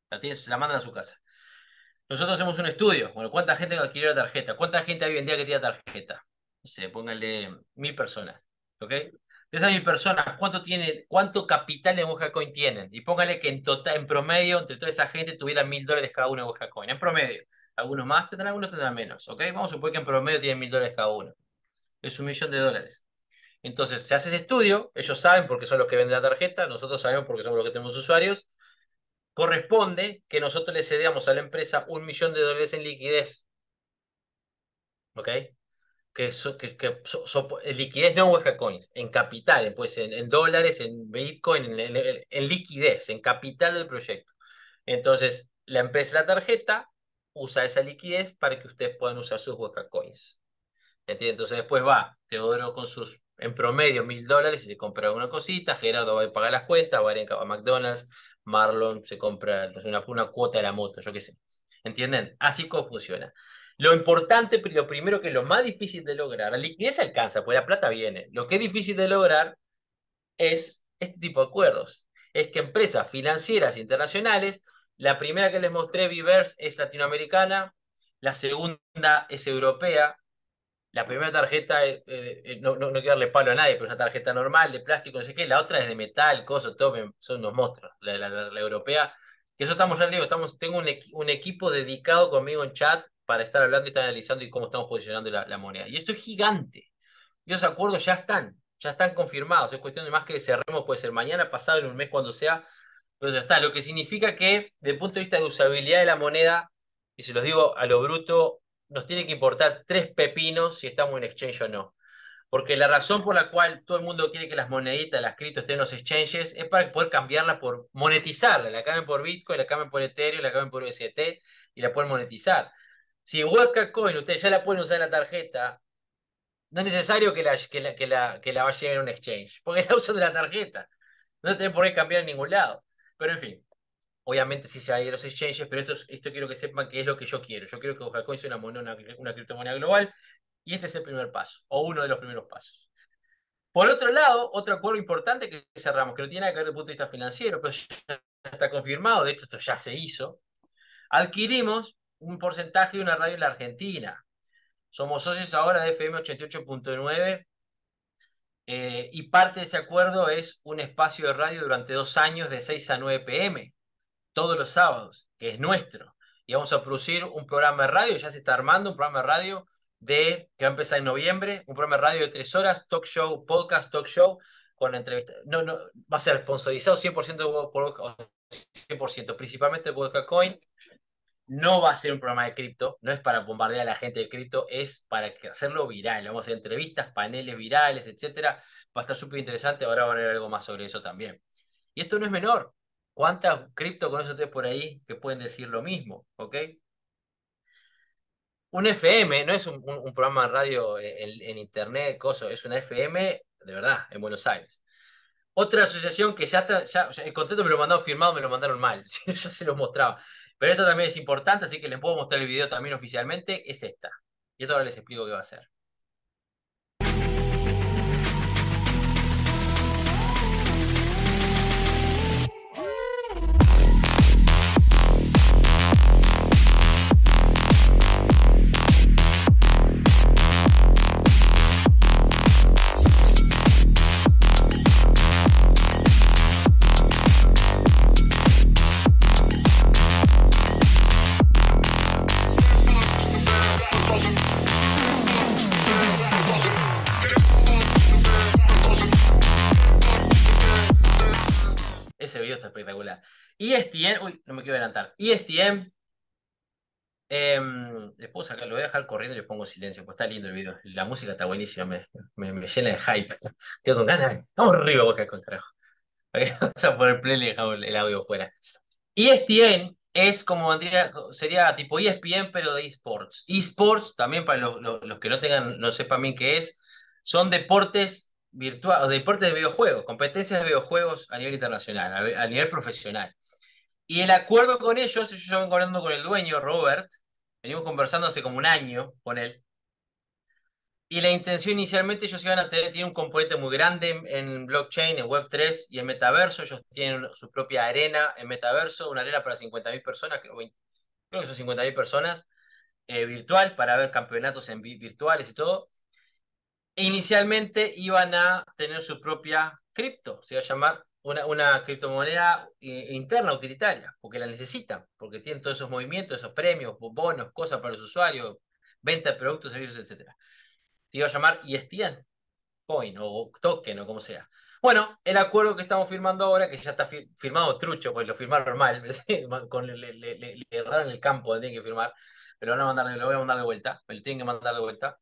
La, la mandan a su casa. Nosotros hacemos un estudio. Bueno, ¿cuánta gente adquirió la tarjeta? ¿Cuánta gente hay hoy en día que tiene tarjeta? se sé, pónganle mil personas. ¿Ok? de esas mil personas, ¿cuánto, tiene, cuánto capital en Dogecoin tienen? Y póngale que en, total, en promedio, entre toda esa gente, tuviera mil dólares cada uno en Dogecoin. En promedio. Algunos más tendrán, algunos tendrán menos. ¿ok? Vamos a suponer que en promedio tienen mil dólares cada uno. Es un millón de dólares. Entonces, se hace ese estudio, ellos saben porque son los que venden la tarjeta, nosotros sabemos porque somos los que tenemos usuarios. Corresponde que nosotros le cedamos a la empresa un millón de dólares en liquidez. ¿Ok? que, so, que, eh, liquidez no en Huesca Coins, en capital, pues en, dólares, en Bitcoin, en, liquidez, en capital del proyecto. Entonces, la empresa la tarjeta usa esa liquidez para que ustedes puedan usar sus Huesca Coins. Entonces después va Teodoro con sus, en promedio, mil dólares y se compra alguna cosita, Gerardo va a pagar las cuentas, va a ir a McDonald's, Marlon se compra una, cuota de la moto, yo qué sé. ¿Entienden? Así como funciona. Lo importante, lo primero que es lo más difícil de lograr, la liquidez alcanza, pues la plata viene. Lo que es difícil de lograr es este tipo de acuerdos. Es que empresas financieras internacionales, la primera que les mostré, Vivers, es latinoamericana, la segunda es europea, la primera tarjeta, eh, eh, no, no, quiero darle palo a nadie, pero es una tarjeta normal, de plástico, no sé qué, la otra es de metal, cosas, todo, son unos monstruos, la, europea. Que eso estamos, ya digo, estamos, tengo un equipo dedicado conmigo en chat para estar hablando y analizando y cómo estamos posicionando la, moneda. Y eso es gigante. Y esos acuerdos ya están, ya están confirmados. Es cuestión de más que cerremos, puede ser mañana, pasado, en un mes, cuando sea, pero ya está. Lo que significa que, desde el punto de vista de usabilidad de la moneda, y se los digo a lo bruto, nos tiene que importar tres pepinos si estamos en exchange o no. Porque la razón por la cual todo el mundo quiere que las moneditas, las criptos estén en los exchanges, es para poder cambiarla por monetizarla. La cambian por Bitcoin, la cambian por Ethereum, la cambian por UST y la pueden monetizar. Si WebCatcoin, Coin ustedes ya la pueden usar en la tarjeta, no es necesario que la, que la, que la, que la vayan en un exchange, porque la usan de la tarjeta. No tienen por qué cambiar en ningún lado. Pero en fin, obviamente sí se va a los exchanges, pero esto, esto quiero que sepan que es lo que yo quiero. Yo quiero que Coin sea una, moneda, una, una criptomoneda global y este es el primer paso, o uno de los primeros pasos. Por otro lado, otro acuerdo importante que cerramos, que no tiene nada que ver desde el punto de vista financiero, pero ya está confirmado, de hecho esto ya se hizo, adquirimos un porcentaje de una radio en la Argentina. Somos socios ahora de FM 88.9 eh, y parte de ese acuerdo es un espacio de radio durante dos años de 6 a 9 pm, todos los sábados, que es nuestro. Y vamos a producir un programa de radio, ya se está armando un programa de radio de, que va a empezar en noviembre, un programa de radio de tres horas, talk show, podcast, talk show, con entrevista. No, no, va a ser sponsorizado 100% por 100%, principalmente por Coin. No va a ser un programa de cripto, no es para bombardear a la gente de cripto, es para hacerlo viral. Vamos a hacer entrevistas, paneles virales, etc. Va a estar súper interesante. Ahora van a ver algo más sobre eso también. Y esto no es menor. ¿Cuántas cripto conocen ustedes por ahí que pueden decir lo mismo? ¿Ok? Un FM, no es un, programa de radio en, internet, coso, es una FM de verdad, en Buenos Aires. Otra asociación que ya está, el contrato me lo mandaron firmado, me lo mandaron mal, ya se lo mostraba. Pero esta también es importante, así que les puedo mostrar el video también oficialmente. Es esta. Y ahora les explico qué va a hacer. no me quiero adelantar. ESPN, eh, em, lo voy a dejar corriendo y le pongo silencio, pues está lindo el video. La música está buenísima, me, llena de hype. Quedo con ganas. Vamos arriba, boca con carajo. vamos a poner play y dejamos el audio fuera. ESPN es como vendría, sería tipo ESPN, pero de esports. Esports, también para los, que no tengan, no sepan bien qué es, son deportes virtuales, deportes de videojuegos, competencias de videojuegos a nivel internacional, a nivel profesional. Y el acuerdo con ellos, ya vengo hablando con el dueño, Robert, venimos conversando hace como un año con él. Y la intención inicialmente ellos iban a tener, tiene un componente muy grande en, blockchain, en Web3 y en metaverso. Ellos tienen su propia arena en metaverso, una arena para 50.000 personas, creo, que son 50.000 personas, eh, virtual, para ver campeonatos en, virtuales y todo. E inicialmente iban a tener su propia cripto, se iba a llamar una, una criptomoneda eh, interna, utilitaria, porque la necesitan, porque tienen todos esos movimientos, esos premios, bonos, cosas para los usuarios, venta de productos, servicios, etc. Te iba a llamar ESTN Coin o Token o como sea. Bueno, el acuerdo que estamos firmando ahora, que ya está firmado trucho, pues lo firmaron mal, con, le, erraron el campo, lo tienen que firmar, pero lo, van a mandar, lo voy a mandar de vuelta, me lo tienen que mandar de vuelta,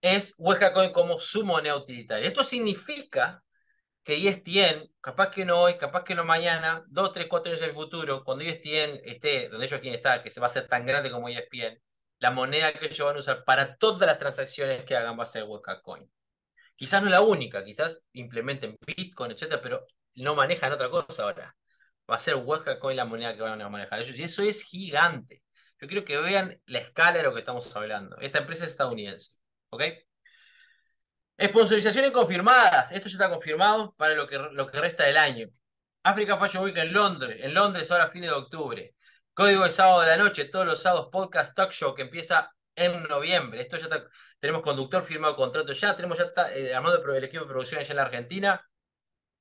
es Huesca como su moneda utilitaria. Esto significa que ESPN, capaz que no hoy, capaz que no mañana, dos, tres, cuatro años en el futuro, cuando ESPN esté donde ellos quieren estar, que se va a hacer tan grande como ESPN, la moneda que ellos van a usar para todas las transacciones que hagan va a ser Wildcat Coin. Quizás no la única, quizás implementen Bitcoin, etcétera, pero no manejan otra cosa ahora. Va a ser Wildcat la moneda que van a manejar ellos. Y eso es gigante. Yo quiero que vean la escala de lo que estamos hablando. Esta empresa es estadounidense. ¿Ok? ¡Esponsorizaciones confirmadas. Esto ya está confirmado para lo que, resta del año. África Fashion Week en Londres. En Londres ahora fines de octubre. Código de sábado de la noche. Todos los sábados podcast talk show que empieza en noviembre. Esto ya está. Tenemos conductor firmado contrato ya. Tenemos ya eh, armado el, equipo de producción allá en la Argentina. Va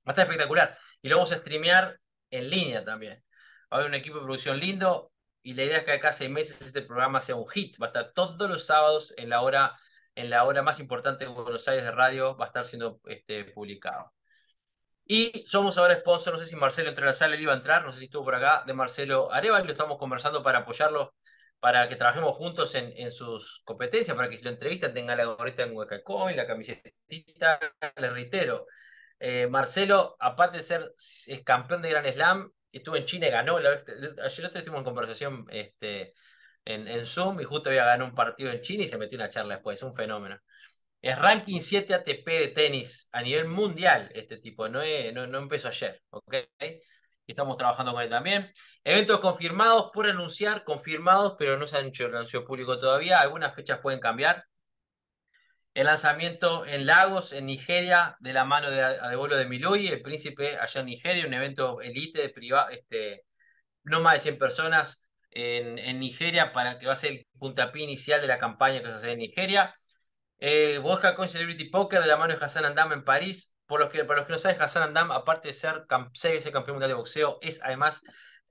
a estar espectacular. Y lo vamos a streamear en línea también. Va a haber un equipo de producción lindo. Y la idea es que acá seis meses este programa sea un hit. Va a estar todos los sábados en la hora en la hora más importante de Buenos Aires de radio va a estar siendo este, publicado. Y somos ahora esposos no sé si Marcelo entre la sala él iba a entrar, no sé si estuvo por acá, de Marcelo Arevalo, lo estamos conversando para apoyarlo, para que trabajemos juntos en, sus competencias, para que si lo entrevistan tenga la gorrita en Huecacoin, la camiseta, le reitero. Eh, Marcelo, aparte de ser campeón de Gran Slam, estuvo en China y ganó. ayer otro estuvimos en conversación este, en, Zoom y justo había ganado un partido en China y se metió una charla después, Es un fenómeno. Es ranking 7 ATP de tenis a nivel mundial este tipo, no, no, empezó ayer, ¿ok? Estamos trabajando con él también. Eventos confirmados por anunciar, confirmados, pero no se han hecho el anuncio público todavía. Algunas fechas pueden cambiar. El lanzamiento en Lagos, en Nigeria, de la mano de Adebolo de Miloy, el príncipe allá en Nigeria, un evento elite, de este, no más de 100 personas, en, Nigeria, para que va a ser el puntapié inicial de la campaña que se hace en Nigeria. Eh, Vodka Celebrity Poker de la mano de Hassan Andam en París. Por los que, para los que no saben, Hassan Andam, aparte de ser, campeón mundial de boxeo, es además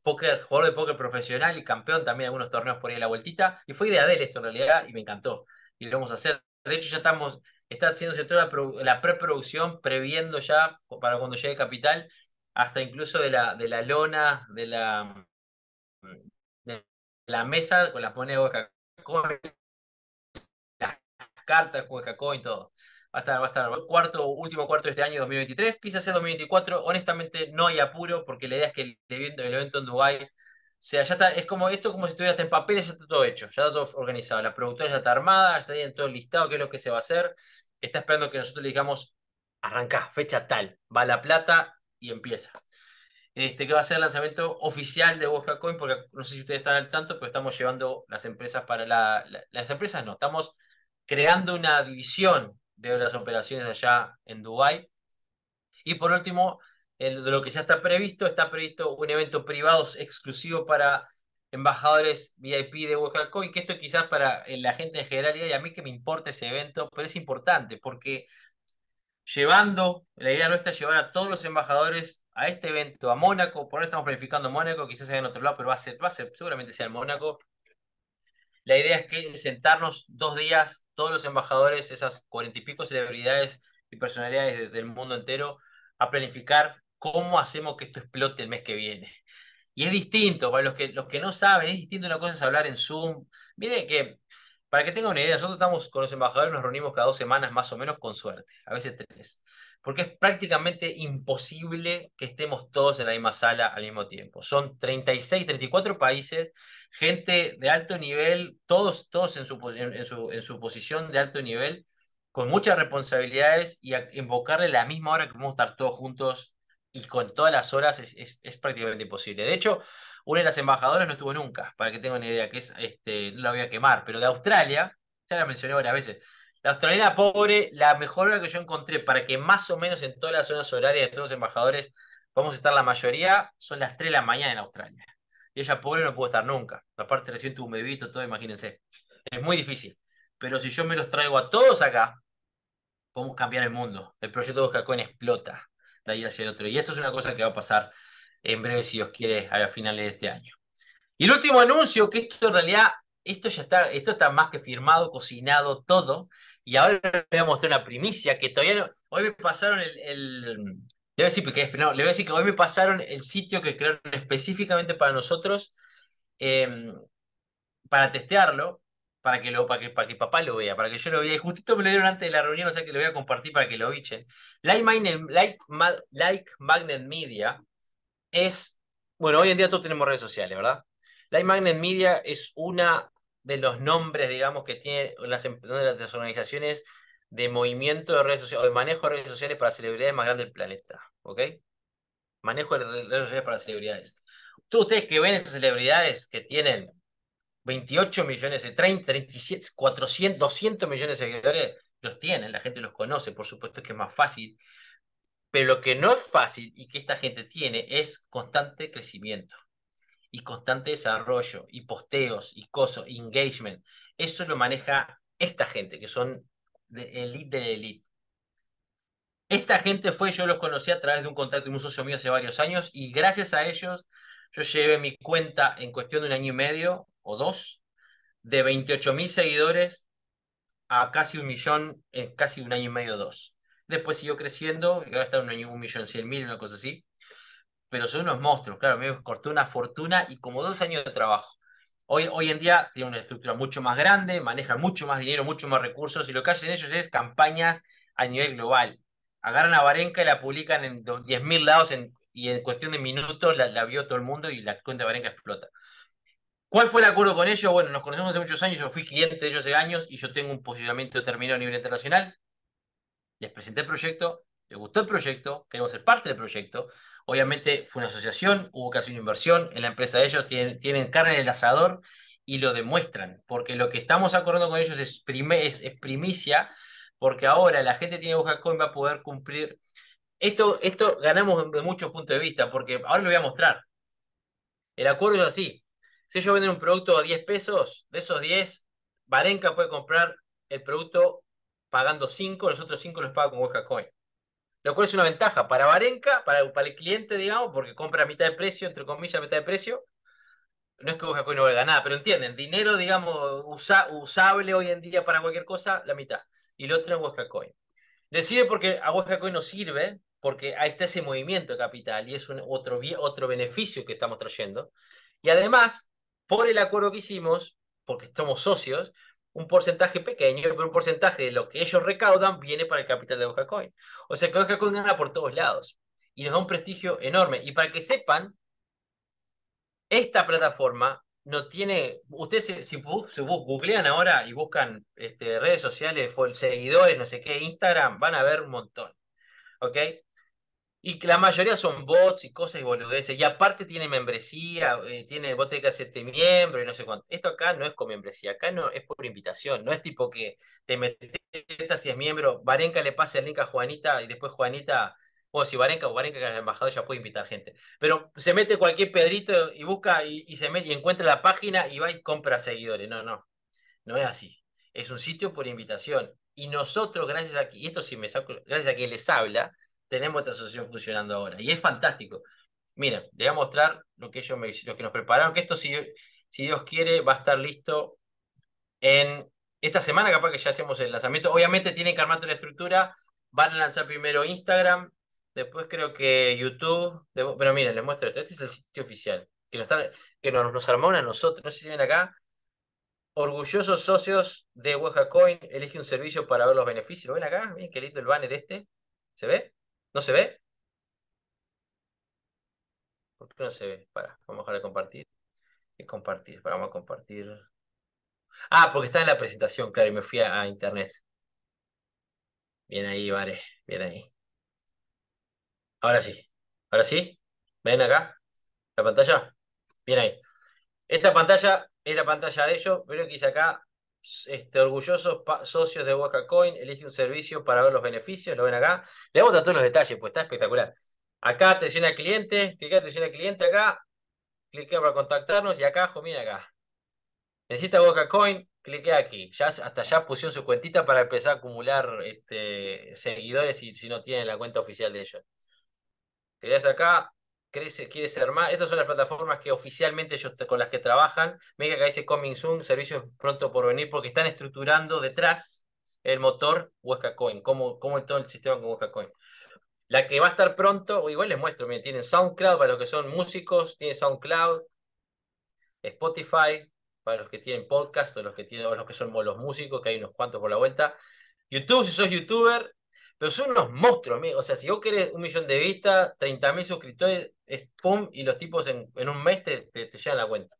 poker jugador de póker profesional y campeón también de algunos torneos por ahí a la vueltita. Y fue idea de él esto en realidad y me encantó. Y lo vamos a hacer. De hecho, ya estamos, está haciéndose toda la, preproducción, previendo ya para cuando llegue capital, hasta incluso de la, de la lona, de la, la mesa con pues, la pone Coca-Cola, las cartas Coca-Cola y todo. Va a estar, va a estar. Cuarto, último cuarto de este año, 2023. Quizás sea 2024. Honestamente, no hay apuro porque la idea es que el evento, el evento en Dubái sea, ya está, es como esto como si estuvieras en papeles, ya está todo hecho, ya está todo organizado. La productora ya está armada, ya está bien todo listado, qué es lo que se va a hacer. Está esperando que nosotros le digamos, arranca fecha tal, va la plata y empieza. Este, que va a ser el lanzamiento oficial de Boca porque no sé si ustedes están al tanto, pero estamos llevando las empresas para la, las empresas, no, estamos creando una división de las operaciones allá en Dubái. Y por último, de lo que ya está previsto, está previsto un evento privado exclusivo para embajadores VIP de Boca Coin, que esto quizás para la gente en general y a mí que me importa ese evento, pero es importante porque llevando, la idea nuestra es llevar a todos los embajadores a este evento, a Mónaco, por ahora estamos planificando Mónaco, quizás sea en otro lado, pero va a ser, va a ser, seguramente sea en Mónaco. La idea es que sentarnos dos días, todos los embajadores, esas cuarenta y pico celebridades y personalidades del mundo entero, a planificar cómo hacemos que esto explote el mes que viene. Y es distinto, para los que, los que no saben, es distinto una cosa es hablar en Zoom. Miren que, para que tengan una idea, nosotros estamos con los embajadores, nos reunimos cada dos semanas más o menos con suerte, a veces tres porque es prácticamente imposible que estemos todos en la misma sala al mismo tiempo. Son 36, 34 países, gente de alto nivel, todos, todos en, su, en, su, en su posición de alto nivel, con muchas responsabilidades y a invocarle la misma hora que vamos estar todos juntos y con todas las horas es, es, prácticamente imposible. De hecho, una de las embajadoras no estuvo nunca, para que tengan una idea, que es, este, no la voy a quemar, pero de Australia, ya la mencioné varias veces, la australiana pobre, la mejor hora que yo encontré para que más o menos en todas las zonas horarias de todos los embajadores vamos a estar la mayoría, son las 3 de la mañana en Australia. Y ella pobre no pudo estar nunca. Aparte recién tuvo un bebito, todo, imagínense. Es muy difícil. Pero si yo me los traigo a todos acá, podemos cambiar el mundo. El proyecto de en explota de ahí hacia el otro. Y esto es una cosa que va a pasar en breve, si Dios quiere, a finales de este año. Y el último anuncio, que esto en realidad esto ya está, esto está más que firmado, cocinado, todo. Y ahora les voy a mostrar una primicia que todavía no. Hoy me pasaron el. le voy a decir no, le voy a decir que hoy me pasaron el sitio que crearon específicamente para nosotros em, para testearlo, para que, lo, para, que, para que papá lo vea, para que yo lo vea. Y justito me lo dieron antes de la reunión, o sea que lo voy a compartir para que lo bichen. Like like, like Magnet Media es. Bueno, hoy en día todos tenemos redes sociales, ¿verdad? Light Magnet Media es una de los nombres, digamos, que tiene las, em, las organizaciones de movimiento de redes sociales o de manejo de redes sociales para celebridades más grandes del planeta. ¿Ok? Manejo de redes sociales para celebridades. Tú, ustedes que ven esas celebridades que tienen 28 millones, 30, 37, 400, 200 millones de seguidores, los tienen, la gente los conoce, por supuesto que es más fácil. Pero lo que no es fácil y que esta gente tiene es constante crecimiento y constante desarrollo y posteos y cosas, engagement. Eso lo maneja esta gente, que son de elite de elite. Esta gente fue, yo los conocí a través de un contacto y un socio mío hace varios años y gracias a ellos yo llevé mi cuenta en cuestión de un año y medio o dos de 28 mil seguidores a casi un millón en casi un año y medio o dos. Después siguió creciendo y ahora está un, un millón cien mil, una cosa así pero son unos monstruos, claro, me cortó una fortuna y como dos años de trabajo. Hoy, hoy en día tiene una estructura mucho más grande, maneja mucho más dinero, mucho más recursos y lo que hacen ellos es campañas a nivel global. Agarran a Varenca y la publican en 10.000 lados y en cuestión de minutos la, la, vio todo el mundo y la cuenta de Varenca explota. ¿Cuál fue el acuerdo con ellos? Bueno, nos conocemos hace muchos años, yo fui cliente de ellos hace años y yo tengo un posicionamiento determinado a nivel internacional. Les presenté el proyecto, les gustó el proyecto, queremos ser parte del proyecto. Obviamente fue una asociación, hubo casi una inversión, en la empresa de ellos tienen, carne en el asador y lo demuestran, porque lo que estamos acordando con ellos es, primicia, porque ahora la gente tiene con va a poder cumplir. Esto, esto ganamos de muchos puntos de vista, porque ahora lo voy a mostrar. El acuerdo es así. Si ellos venden un producto a 10 pesos, de esos 10, Varenca puede comprar el producto pagando 5, los otros 5 los paga con coin lo cual es una ventaja para Varenca, para, el cliente, digamos, porque compra a mitad de precio, entre comillas, a mitad de precio. No es que coin no valga nada, pero entienden, dinero, digamos, usable hoy en día para cualquier cosa, la mitad. Y lo otro es Huesca Coin. porque a Huesca nos sirve, porque ahí está ese movimiento de capital y es un, otro, otro beneficio que estamos trayendo. Y además, por el acuerdo que hicimos, porque estamos socios, un porcentaje pequeño, pero un porcentaje de lo que ellos recaudan viene para el capital de Dogecoin. O sea que Dogecoin gana por todos lados y nos da un prestigio enorme. Y para que sepan, esta plataforma no tiene, ustedes si, si, googlean ahora y buscan este, redes sociales, seguidores, no sé qué, Instagram, van a ver un montón. ¿Ok? Y la mayoría son bots y cosas y boludeces. Y aparte tiene membresía, eh, tiene el bote de que hacerte miembro y no sé cuánto. Esto acá no es con membresía, acá no es por invitación. No es tipo que te metes si es miembro, Varenca le pase el link a Juanita y después Juanita, o si Varenca o Varenca que es el embajador ya puede invitar gente. Pero se mete cualquier pedrito y busca y, se mete, y encuentra la página y va y compra seguidores. No, no, no es así. Es un sitio por invitación. Y nosotros, gracias a, y esto sí me gracias a quien les habla, tenemos esta asociación funcionando ahora. Y es fantástico. Miren, les voy a mostrar lo que ellos me, lo que nos prepararon, que esto, si, si Dios quiere, va a estar listo en esta semana, capaz que ya hacemos el lanzamiento. Obviamente tienen que armar toda la estructura, van a lanzar primero Instagram, después creo que YouTube. pero miren, les muestro esto. Este es el sitio oficial que nos, están, que nos, nos armaron a nosotros. No sé si ven acá. Orgullosos socios de Hueja elige un servicio para ver los beneficios. ¿Lo ven acá? Miren qué lindo el banner este. ¿Se ve? ¿No se ve? ¿Por qué no se ve? Para, vamos a dejar de compartir. Y compartir, vamos a compartir. Ah, porque está en la presentación, claro, y me fui a, internet. Bien ahí, vale. bien ahí. Ahora sí, ahora sí. ¿Ven acá? ¿La pantalla? Bien ahí. Esta pantalla es la pantalla de ellos, pero que hice acá este, orgullosos socios de BocaCoin, Coin, elige un servicio para ver los beneficios, lo ven acá. Le vamos a dar todos los detalles, pues está espectacular. Acá atención al cliente, clic, atención al cliente acá, cliquea para contactarnos y acá, jo, mira acá. Necesita BocaCoin, Coin, aquí. Ya, hasta ya pusieron su cuentita para empezar a acumular este, seguidores si, si no tienen la cuenta oficial de ellos. querías acá, quiere ser más. Estas son las plataformas que oficialmente ellos con las que trabajan. Mega que dice Coming Soon, servicios pronto por venir, porque están estructurando detrás el motor Huesca Coin, como, como todo el sistema con Huesca Coin. La que va a estar pronto, igual les muestro, tienen SoundCloud para los que son músicos, tienen SoundCloud, Spotify, para los que tienen podcast o los que tienen, o los que son los músicos, que hay unos cuantos por la vuelta. YouTube, si sos youtuber, pero son unos monstruos, O sea, si vos querés un millón de vistas, 30.000 suscriptores, es pum, y los tipos en, un mes te, te, llegan la cuenta.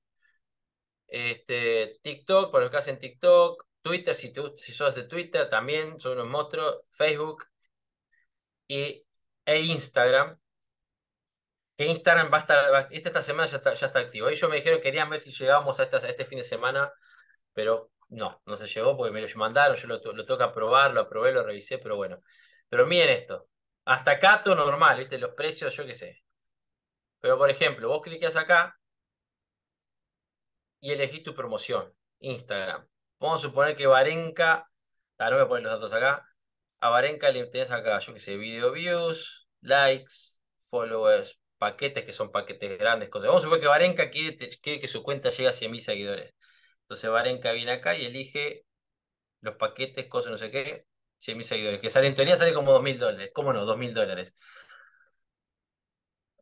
Este, TikTok, por lo que hacen TikTok, Twitter, si, tú si sos de Twitter, también son unos monstruos, Facebook y, e Instagram. Que Instagram va a estar, este, esta, semana ya está, activo. Ellos me dijeron que querían ver si llegábamos a, este fin de semana, pero no, no se llegó porque me lo mandaron, yo lo, lo que aprobar, lo aprobé, lo revisé, pero bueno. Pero miren esto. Hasta acá todo normal, ¿viste? Los precios, yo qué sé. Pero por ejemplo, vos cliqueas acá y elegís tu promoción, Instagram. Vamos a suponer que Varenca, ahora no voy a poner los datos acá. A Varenca le tenés acá, yo qué sé, video views, likes, followers, paquetes que son paquetes grandes, cosas. Vamos a suponer que Varenca quiere, que su cuenta llegue a 100.000 seguidores. Entonces Varenca viene acá y elige los paquetes, cosas, no sé qué. 100 mil seguidores, que sale en teoría sale como 2 mil dólares, ¿cómo no? 2 mil dólares.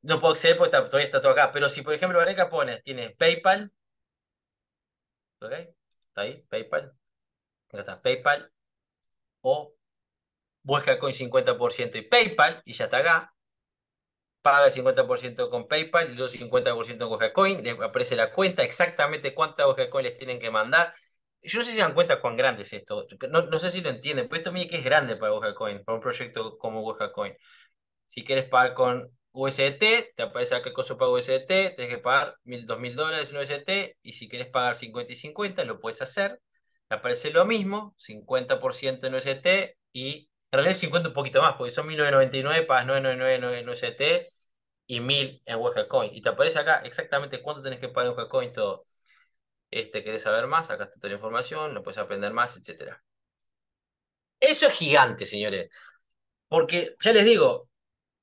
No puedo acceder porque todavía está todo acá, pero si por ejemplo Areca pones, tienes PayPal, ¿ok? Está ahí, PayPal, acá está, PayPal, o busca con 50% y PayPal, y ya está acá, paga el 50% con PayPal y los 50% con Dogecoin, Le aparece la cuenta, exactamente cuántas Dogecoin les tienen que mandar, yo no sé si se dan cuenta cuán grande es esto, no, sé si lo entienden, pero esto mide que es grande para para un proyecto como Boja Si quieres pagar con USDT, te aparece acá el costo para USDT, tienes que pagar mil, dos mil dólares en USDT, y si quieres pagar 50 y 50, lo puedes hacer, te aparece lo mismo, 50% en USDT, y en realidad 50 un poquito más, porque son 1999, pagas 999 en USDT, y 1000 en Coin. Y te aparece acá exactamente cuánto tenés que pagar en Coin todo este, querés saber más, acá está toda la información, lo puedes aprender más, etc. Eso es gigante, señores. Porque, ya les digo,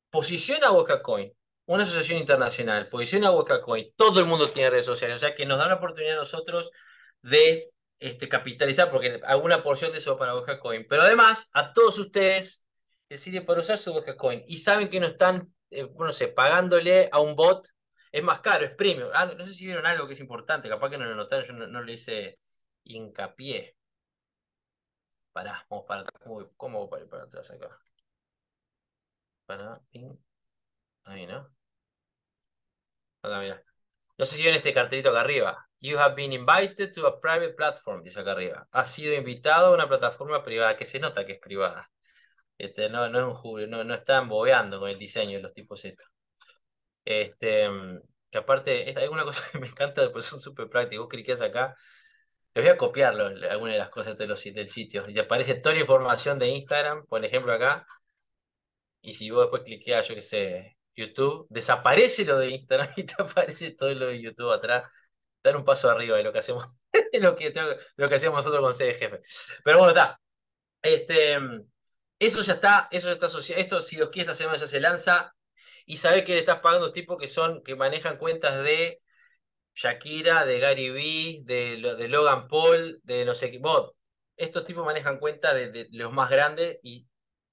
posiciona a Coin, una asociación internacional, posiciona a coin todo el mundo tiene redes sociales, o sea que nos da la oportunidad a nosotros de este, capitalizar, porque alguna porción de eso va para coin Pero además, a todos ustedes que para usar su coin y saben que no están, eh, no sé, pagándole a un bot es más caro, es premium. Ah, no sé si vieron algo que es importante, capaz que no lo notaron, yo no, le hice hincapié. Pará, vamos para atrás. ¿Cómo voy para, para atrás acá? Pará, Ahí, ¿no? Acá, mira. No sé si ven este cartelito acá arriba. You have been invited to a private platform, dice acá arriba. Ha sido invitado a una plataforma privada, que se nota que es privada. Este, no, no, es un, no, no están bobeando con el diseño de los tipos estos. Este, mm, que aparte, hay una cosa que me encanta, después son súper prácticos. Vos cliqueas acá, les voy a copiar alguna de las cosas de los, del sitio. Y te aparece toda la información de Instagram, por ejemplo, acá. Y si vos después cliqueas, yo qué sé, YouTube, desaparece lo de Instagram y te aparece todo lo de YouTube atrás. Dar un paso arriba de lo que hacemos, lo que, lo que hacíamos nosotros con CD jefe. Pero bueno, está. Este, mm, eso ya está, eso ya está asociado. Esto, si Dios quiere, esta semana ya se lanza y sabe que le estás pagando tipos que son, que manejan cuentas de Shakira, de Gary Vee, de, de Logan Paul, de no sé qué. estos tipos manejan cuentas de, los más grandes y,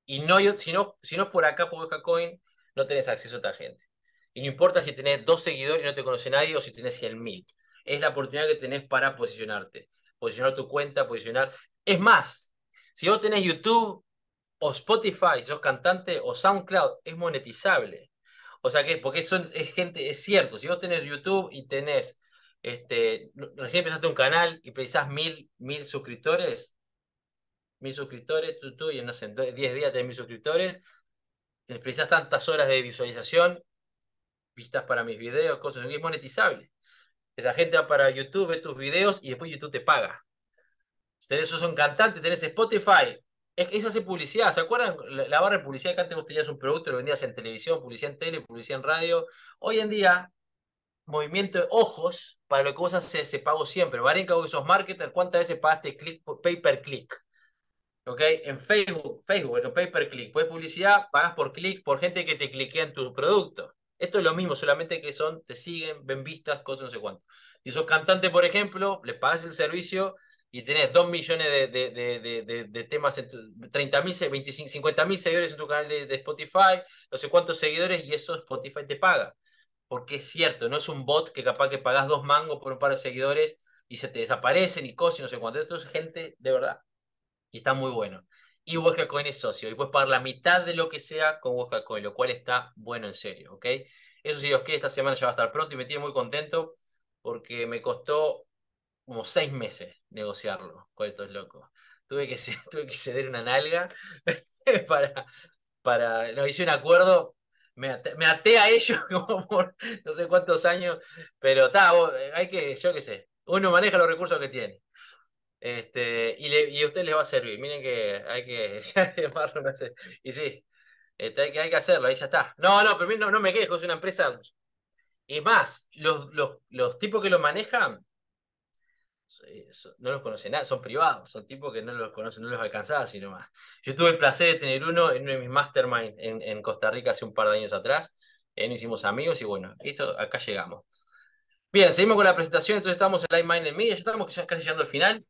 y no, si, no, es por acá, por coin no tenés acceso a esta gente. Y no importa si tenés dos seguidores y no te conoce nadie o si tenés 100.000. Es la oportunidad que tenés para posicionarte. Posicionar tu cuenta, posicionar. Es más, si vos tenés YouTube o Spotify, sos cantante o SoundCloud, es monetizable. O sea que, porque son, es gente, es cierto, si vos tenés YouTube y tenés, este, recién empezaste un canal y precisás mil, mil suscriptores, mil suscriptores, tú, tú, y no sé, en 10 días tenés mil suscriptores, precisás tantas horas de visualización, vistas para mis videos, cosas, es monetizable. Esa gente va para YouTube, ve tus videos y después YouTube te paga. Si tenés, sos un cantante, tenés Spotify, es, hacer publicidad. ¿Se acuerdan la, barra de publicidad que antes vos tenías un producto, lo vendías en televisión, publicidad en tele, publicidad en radio? Hoy en día, movimiento de ojos para lo que vos haces se pagó siempre. Varenca, vos sos marketer, ¿cuántas veces pagaste click, pay per click? ¿Ok? En Facebook, Facebook, es pay per click. Pues publicidad, pagas por click, por gente que te cliquea en tu producto. Esto es lo mismo, solamente que son, te siguen, ven vistas, cosas no sé cuánto. y sos cantante, por ejemplo, le pagas el servicio y tenés 2 millones de, de, temas, en mil, 25, seguidores en tu canal de, Spotify, no sé cuántos seguidores, y eso Spotify te paga. Porque es cierto, no es un bot que capaz que pagas dos mangos por un par de seguidores y se te desaparecen y cosas no sé cuánto. Esto es gente de verdad. Y está muy bueno. Y Huesca es socio. Y puedes pagar la mitad de lo que sea con Huesca lo cual está bueno en serio, okay Eso si Dios que esta semana ya va a estar pronto y me tiene muy contento porque me costó como seis meses negociarlo con estos locos. Tuve que, tuve que ceder una nalga para, para. No hice un acuerdo. Me até, me a ellos como por no sé cuántos años, pero está, eh, hay que, yo qué sé, uno maneja los recursos que tiene. Este, y, y a usted les va a servir. Miren que hay que. y sí, este, hay, que, hay que hacerlo, ahí ya está. No, no, pero no, no me quejo, es una empresa. Es más, los, los, los tipos que lo manejan eh, no los conoce nada, son privados, son tipos que no los conocen, no los alcanzaba sino más. Yo tuve el placer de tener uno en uno de mis mastermind en, Costa Rica hace un par de años atrás, eh, nos hicimos amigos y bueno, esto acá llegamos. Bien, seguimos con la presentación, entonces estamos en LiveMind en Media, ya estamos casi llegando al final.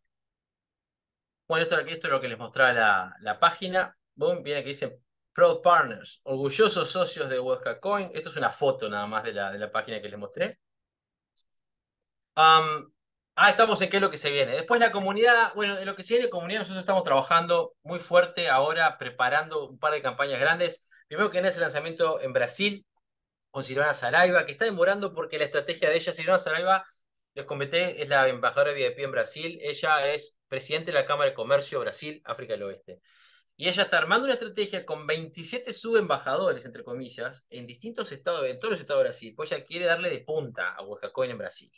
Bueno, esto, esto es lo que les mostraba la, página. Boom, viene que dice Proud Partners, orgullosos socios de Webhack Coin. Esto es una foto nada más de la, de la página que les mostré. Um, Ah, estamos en qué es lo que se viene. Después la comunidad, bueno, en lo que se viene comunidad nosotros estamos trabajando muy fuerte ahora, preparando un par de campañas grandes. Primero que en ese lanzamiento en Brasil con Silvana Saraiva, que está demorando porque la estrategia de ella, Silvana Saraiva, les comenté, es la embajadora de VIP en Brasil, ella es presidente de la Cámara de Comercio Brasil, África del Oeste. Y ella está armando una estrategia con 27 subembajadores, entre comillas, en distintos estados, en todos los estados de Brasil, pues ella quiere darle de punta a Huajacoin en Brasil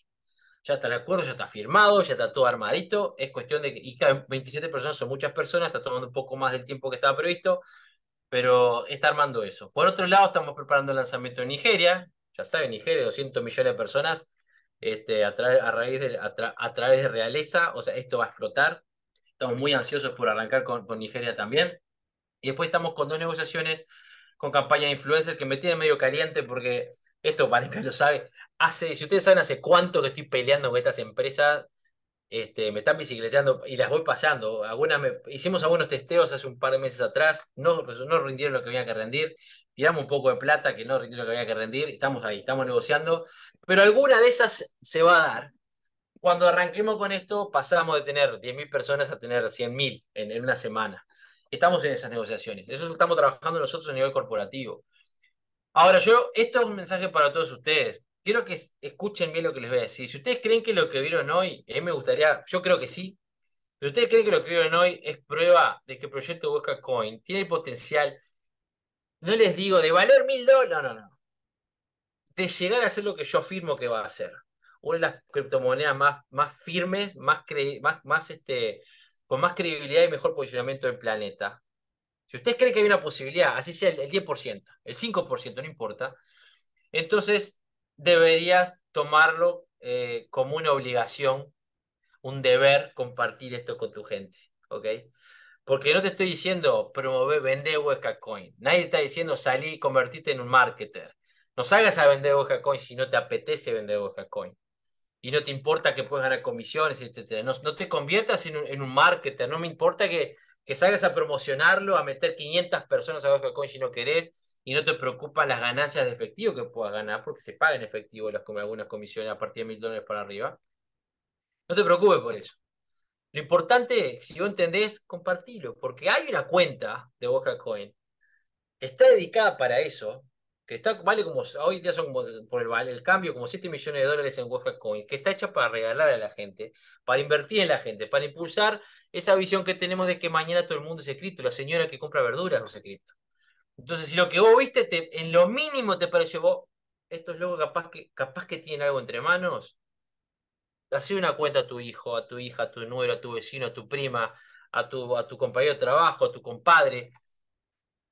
ya está el acuerdo, ya está firmado, ya está todo armadito, es cuestión de que, y 27 personas son muchas personas, está tomando un poco más del tiempo que estaba previsto, pero está armando eso. Por otro lado, estamos preparando el lanzamiento en Nigeria, ya saben, Nigeria, 200 millones de personas este, a, raíz de, a, través de realeza, o sea, esto va a explotar. Estamos muy ansiosos por arrancar con, Nigeria también. Y después estamos con dos negociaciones con campaña de influencers que me tiene medio caliente porque esto que lo sabe, si ustedes saben hace cuánto que estoy peleando con estas empresas, este, me están bicicleteando y las voy pasando. Algunas hicimos algunos testeos hace un par de meses atrás, no, no rindieron lo que había que rendir, tiramos un poco de plata que no rindió lo que había que rendir, estamos ahí, estamos negociando, pero alguna de esas se va a dar. Cuando arranquemos con esto, pasamos de tener 10.000 personas a tener 100.000 en, una semana. Estamos en esas negociaciones. Eso lo estamos trabajando nosotros a nivel corporativo. Ahora, yo, esto es un mensaje para todos ustedes quiero que escuchen bien lo que les voy a decir. Si ustedes creen que lo que vieron hoy, a mí me gustaría, yo creo que sí, Si ustedes creen que lo que vieron hoy es prueba de que el proyecto Huesca Coin tiene potencial, no les digo de valor mil dólares, no, no, no, de llegar a ser lo que yo afirmo que va a ser. Una de las criptomonedas más, más firmes, más, más, este, con más credibilidad y mejor posicionamiento del planeta. Si ustedes creen que hay una posibilidad, así sea el 10%, el 5%, no importa, entonces deberías tomarlo eh, como una obligación, un deber compartir esto con tu gente, ¿ok? Porque no te estoy diciendo promover, vender Huesca Coin. Nadie está diciendo salir y convertirte en un marketer. No salgas a vender Huesca Coin si no te apetece vender Huesca Coin. Y no te importa que puedas ganar comisiones, etc. No, te conviertas en un, marketer. No me importa que, que salgas a promocionarlo, a meter 500 personas a Huesca Coin si no querés y no te preocupan las ganancias de efectivo que puedas ganar porque se pagan efectivo las, algunas comisiones a partir de mil dólares para arriba. No te preocupes por eso. Lo importante, si lo entendés, compartilo, porque hay una cuenta de Boca Coin que está dedicada para eso, que está, vale como, hoy día son por el, cambio como 7 millones de dólares en boca que está hecha para regalar a la gente, para invertir en la gente, para impulsar esa visión que tenemos de que mañana todo el mundo es escrito, la señora que compra verduras no es cripto. Entonces, si lo que vos viste en lo mínimo te pareció, vos, estos locos capaz que, capaz que tienen algo entre manos, Hacé una cuenta a tu hijo, a tu hija, a tu nuero, a tu vecino, a tu prima, a tu, a tu compañero de trabajo, a tu compadre.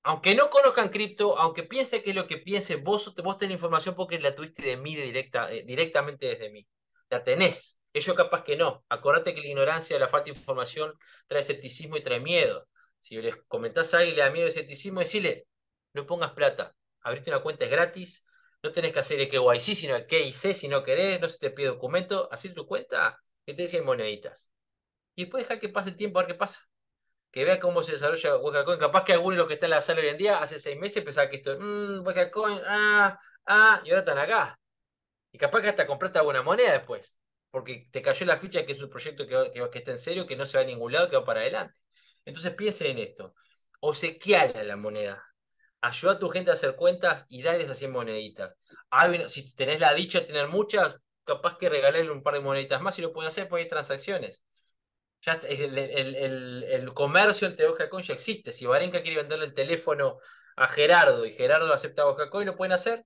Aunque no conozcan cripto, aunque piense que es lo que piense, vos, vos tenés información porque la tuviste de mí directa, eh, directamente desde mí. La tenés. Ellos capaz que no. Acordate que la ignorancia, la falta de información trae escepticismo y trae miedo. Si les comentás a alguien le da miedo y escepticismo, decirle, no pongas plata. Abrirte una cuenta, es gratis. No tenés que hacer el KYC, sino el KIC si no querés. No se te pide documento. Hacer tu cuenta que te dejen moneditas. Y después dejar que pase el tiempo a ver qué pasa. Que vea cómo se desarrolla WekaCoin. Capaz que algunos de los que están en la sala hoy en día, hace seis meses pensaban que esto, mmm, ah, ah, y ahora están acá. Y capaz que hasta compraste alguna moneda después. Porque te cayó la ficha que es un proyecto que, que, está en serio, que no se va a ningún lado, que va para adelante. Entonces piense en esto. Obsequiala la moneda ayuda a tu gente a hacer cuentas y darles esas 100 moneditas. si tenés la dicha de tener muchas, capaz que regalarle un par de moneditas más Si lo puedes hacer porque hay transacciones. Ya el, comercio entre Dogecoin ya existe. Si Varenka quiere venderle el teléfono a Gerardo y Gerardo acepta Dogecoin, lo pueden hacer.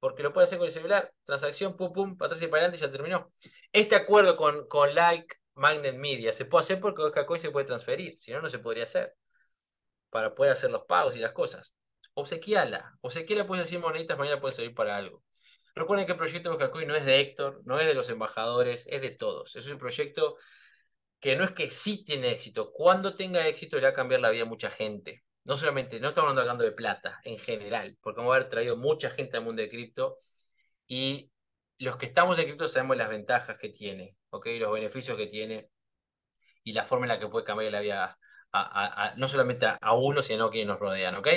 Porque lo pueden hacer con el celular. Transacción, pum, pum, para atrás y para adelante, ya terminó. Este acuerdo con, con Like Magnet Media se puede hacer porque Dogecoin se puede transferir. Si no, no se podría hacer para poder hacer los pagos y las cosas. Obsequiala. Obsequiala puedes decir moneditas, mañana puede servir para algo. Recuerden que el proyecto de Buscacoin no es de Héctor, no es de los embajadores, es de todos. Es un proyecto que no es que sí tiene éxito, cuando tenga éxito irá a cambiar la vida de mucha gente. No solamente, no estamos hablando de plata en general, porque vamos a haber traído mucha gente al mundo de cripto y los que estamos en cripto sabemos las ventajas que tiene, los beneficios que tiene y la forma en la que puede cambiar la vida no solamente a, uno, sino a quienes nos rodean, ¿ok?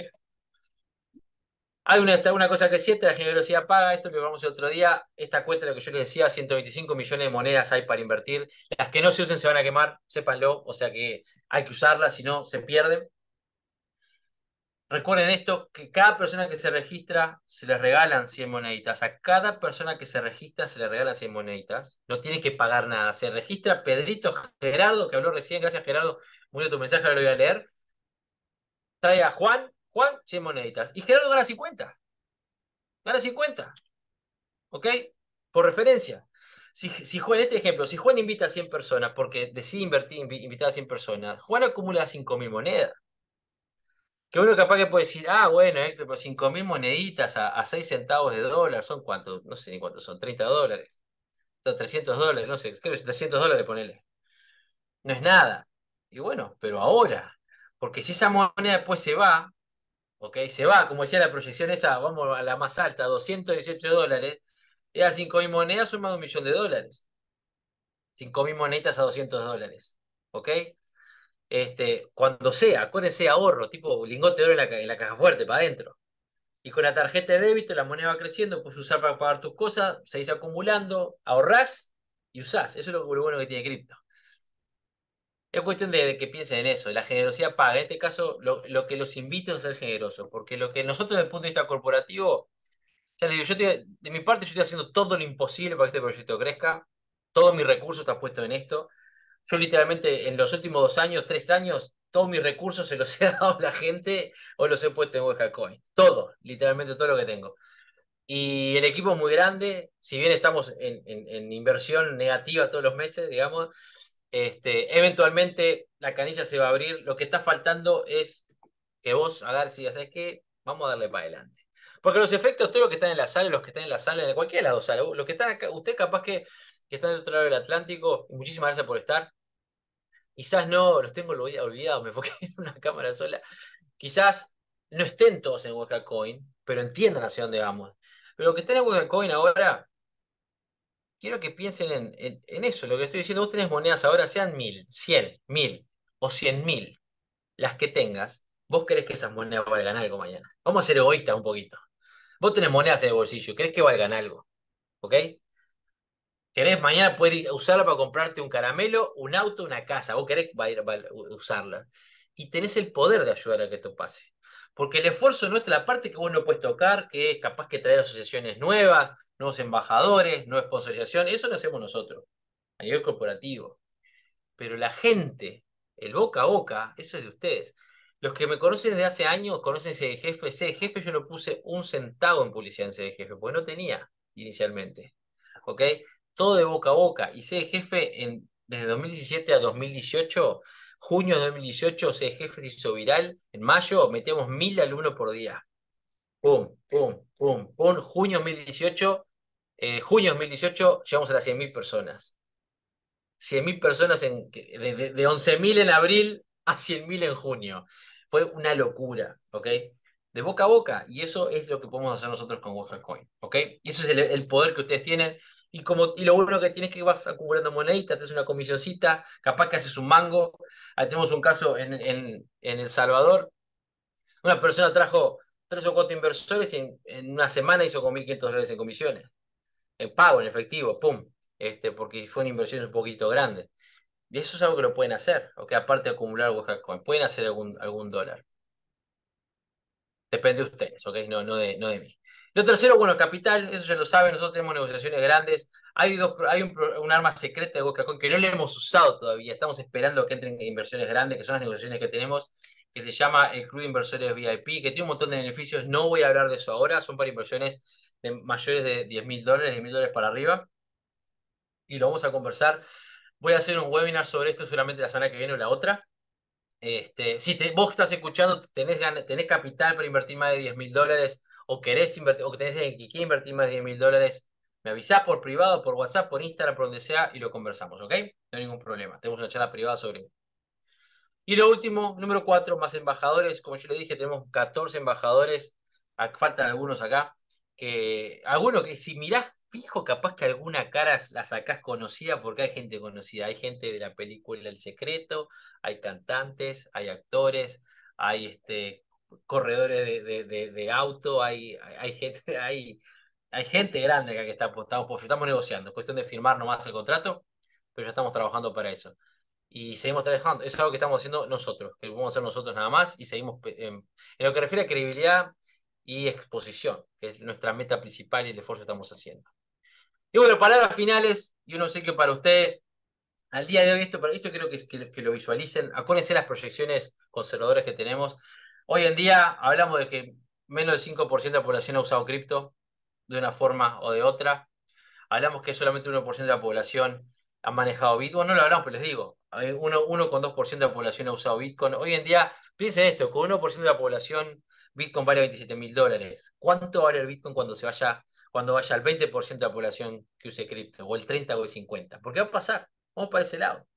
Hay una, una cosa que es la generosidad paga, esto lo vamos el otro día, esta cuenta, lo que yo les decía, 125 millones de monedas hay para invertir, las que no se usen se van a quemar, sépanlo, o sea que hay que usarlas, si no se pierden. Recuerden esto, que cada persona que se registra se les regalan 100 moneditas, a cada persona que se registra se le regalan 100 moneditas, no tiene que pagar nada, se registra Pedrito Gerardo, que habló recién, gracias Gerardo Murió tu mensaje, ahora lo voy a leer. Trae a Juan, Juan, 100 moneditas. Y Gerardo gana 50. Gana 50. ¿Ok? Por referencia. Si, Juan, este ejemplo, si Juan invita a 100 personas porque decide invertir, invitar a 100 personas, Juan acumula 5.000 monedas. Que uno capaz que puede decir, ah, bueno, Héctor, pero 5.000 moneditas a, a 6 centavos de dólar, ¿son cuántos? No sé ni cuántos son, 30 dólares. 300 dólares, no sé, creo que 300 dólares, ponele. No es nada. Y bueno, pero ahora, porque si esa moneda después se va, ¿ok? Se va, como decía la proyección esa, vamos a la más alta, 218 dólares, a 5.000 monedas suman un millón de dólares. 5.000 monedas a 200 dólares, ¿ok? Este, cuando sea, acuérdense ahorro, tipo lingote de oro en la, caja fuerte, para adentro. Y con la tarjeta de débito la moneda va creciendo, puedes usar para pagar tus cosas, seguís acumulando, ahorrás y usás. Eso es lo bueno que tiene cripto. Es cuestión de, que piensen en eso, la generosidad paga. En este caso, lo, lo que los invito a ser generosos, porque lo que nosotros desde el punto de vista corporativo, ya digo, yo de mi parte yo estoy haciendo todo lo imposible para que este proyecto crezca, Todos mis recursos está puesto en esto. Yo literalmente en los últimos dos años, tres años, todos mis recursos se los he dado a la gente o los he puesto en Hueca Coin. Todo, literalmente todo lo que tengo. Y el equipo es muy grande, si bien estamos en, en inversión negativa todos los meses, digamos, este, eventualmente la canilla se va a abrir. Lo que está faltando es que vos agarres y ¿sabes que Vamos a darle para adelante. Porque los efectos, todos los que están en la sala, los que están en la sala, en cualquiera de las dos salas, los que están acá, usted capaz que, que están del otro lado del Atlántico, muchísimas gracias por estar. Quizás no, los tengo olvidados, me enfoqué en una cámara sola. Quizás no estén todos en Huesca pero entiendan hacia dónde vamos. Pero los que están en Huesca Coin ahora, quiero que piensen en, eso, lo que estoy diciendo. Vos tenés monedas ahora, sean mil, cien, mil o cien mil, las que tengas, vos crees que esas monedas valgan algo mañana. Vamos a ser egoístas un poquito. Vos tenés monedas en el bolsillo, crees que valgan algo, ¿ok? Querés mañana poder usarla para comprarte un caramelo, un auto, una casa. Vos querés usarla. Y tenés el poder de ayudar a que esto pase. Porque el esfuerzo nuestro, la parte que vos no puedes tocar, que es capaz que traer asociaciones nuevas, nuevos embajadores, nuevas asociación, eso lo hacemos nosotros, a nivel corporativo. Pero la gente, el boca a boca, eso es de ustedes. Los que me conocen desde hace años, conocen ese jefe, ese jefe yo no puse un centavo en publicidad en ese jefe, porque no tenía inicialmente. ¿Ok? Todo de boca a boca. Y ese jefe en, desde 2017 a 2018 Junio de 2018, se hizo viral. En mayo metemos mil alumnos por día. Pum, pum, pum, pum. Junio 2018, eh, junio 2018 llegamos a las 100.000 personas. 100.000 personas en, de, de, mil 11.000 en abril a 100.000 en junio. Fue una locura, ¿ok? De boca a boca. Y eso es lo que podemos hacer nosotros con Coin, ¿ok? Y eso es el, el poder que ustedes tienen y, como, y lo bueno que tienes es que vas acumulando moneditas, te haces una comisioncita, capaz que haces un mango. Ahí tenemos un caso en, en, en El Salvador. Una persona trajo tres o cuatro inversores y en, una semana hizo con 1.500 dólares en comisiones. En pago, en efectivo, pum. Este, porque fue una inversión un poquito grande. Y eso es algo que lo pueden hacer, aparte de acumular algo, pueden hacer algún, algún dólar. Depende de ustedes, ¿ok? No, no, de, no de mí. Lo tercero, bueno, capital, eso ya lo saben, nosotros tenemos negociaciones grandes. Hay, dos, hay un, arma secreta de BocaCon que no le hemos usado todavía. Estamos esperando que entren inversiones grandes, que son las negociaciones que tenemos, que se llama el Club de Inversores VIP, que tiene un montón de beneficios. No voy a hablar de eso ahora, son para inversiones de mayores de 10 mil dólares, 10 mil dólares para arriba. Y lo vamos a conversar. Voy a hacer un webinar sobre esto solamente la semana que viene o la otra. Este, si te, vos estás escuchando, tenés, tenés capital para invertir más de 10 mil dólares o querés invertir, o que tenés que invertir más de 10 mil dólares, me avisás por privado, por WhatsApp, por Instagram, por donde sea y lo conversamos, ¿ok? No hay ningún problema. Tenemos una charla privada sobre Y lo último, número cuatro, más embajadores. Como yo le dije, tenemos 14 embajadores. Faltan algunos acá. Que, algunos que si mirás fijo, capaz que alguna cara la sacás conocida porque hay gente conocida. Hay gente de la película El Secreto, hay cantantes, hay actores, hay este, corredores de, auto, hay, hay, gente, hay, gente grande que está, pues, estamos, pues, estamos negociando. cuestión de firmar nomás el contrato, pero ya estamos trabajando para eso. Y seguimos trabajando. es algo que estamos haciendo nosotros, que vamos a hacer nosotros nada más y seguimos em, en, lo que refiere a credibilidad y exposición, que es nuestra meta principal y el esfuerzo que estamos haciendo. Y bueno, palabras finales, yo no sé qué para ustedes, al día de hoy esto, esto creo que, que, que lo visualicen, acuérdense las proyecciones conservadoras que tenemos, Hoy en día hablamos de que menos del 5% de la población ha usado cripto de una forma o de otra. Hablamos que solamente 1% de la población ha manejado Bitcoin. No lo hablamos, pero les digo, 1,2% eh, uno, de la población ha usado Bitcoin. Hoy en día, piensen esto, con 1% de la población, Bitcoin vale 27 mil dólares. ¿Cuánto vale el Bitcoin cuando se vaya, cuando vaya al 20% de la población que use cripto? O el 30 o el 50. Porque va a pasar, vamos para ese lado.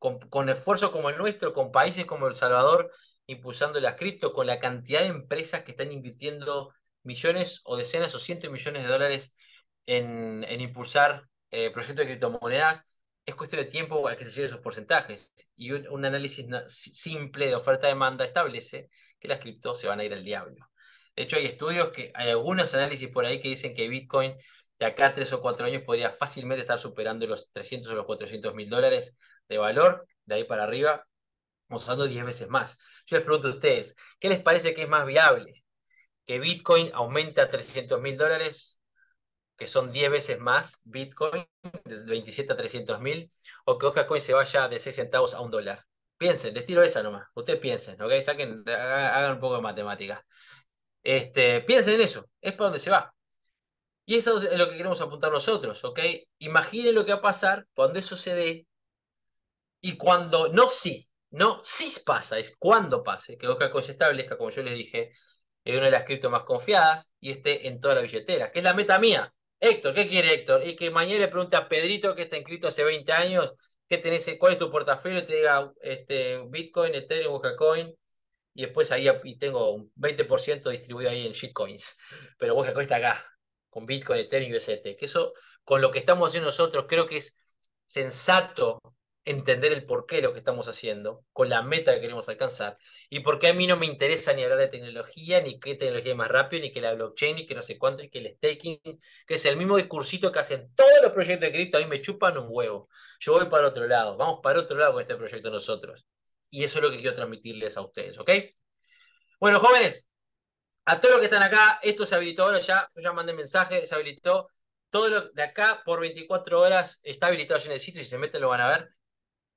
Con, con esfuerzos como el nuestro, con países como El Salvador, impulsando las cripto, con la cantidad de empresas que están invirtiendo millones o decenas o cientos de millones de dólares en, impulsar eh, proyectos de criptomonedas, es cuestión de tiempo al que se lleguen esos porcentajes. Y un, análisis simple de oferta-demanda establece que las cripto se van a ir al diablo. De hecho, hay estudios que, hay algunos análisis por ahí que dicen que Bitcoin de acá a tres o cuatro años podría fácilmente estar superando los 300 o los 400 mil dólares de valor, de ahí para arriba, usando 10 veces más. Yo les pregunto a ustedes, ¿qué les parece que es más viable? ¿Que Bitcoin aumente a 300 mil dólares, que son 10 veces más Bitcoin, de 27 a 300 mil, o que Dogecoin se vaya de 6 centavos a un dólar? Piensen, les tiro esa nomás. Ustedes piensen, ¿ok? Saquen, hagan un poco de matemáticas. Este, piensen en eso, es para donde se va. Y eso es lo que queremos apuntar nosotros, ¿ok? Imaginen lo que va a pasar cuando eso se dé y cuando no sí, no, sí pasa, es cuando pase, que Dogecoin se establezca, como yo les dije, es una de las cripto más confiadas y esté en toda la billetera, que es la meta mía. Héctor, ¿qué quiere Héctor? Y que mañana le pregunte a Pedrito, que está inscrito hace 20 años, tenés, ¿cuál es tu portafolio? Y te diga este, Bitcoin, Ethereum, coin y después ahí y tengo un 20% distribuido ahí en shitcoins. Pero Dogecoin está acá, con Bitcoin, Ethereum y UST. Que eso, con lo que estamos haciendo nosotros, creo que es sensato entender el porqué de lo que estamos haciendo, con la meta que queremos alcanzar, y por qué a mí no me interesa ni hablar de tecnología, ni qué tecnología es más rápido, ni que la blockchain, ni que no sé cuánto, ni que el staking, que es el mismo discursito que hacen todos los proyectos de cripto, a mí me chupan un huevo. Yo voy para otro lado, vamos para otro lado con este proyecto nosotros. Y eso es lo que quiero transmitirles a ustedes, ¿ok? Bueno, jóvenes, a todos los que están acá, esto se habilitó ahora ya, ya mandé mensaje, se habilitó. Todo lo de acá por 24 horas está habilitado ya en el sitio, si se meten lo van a ver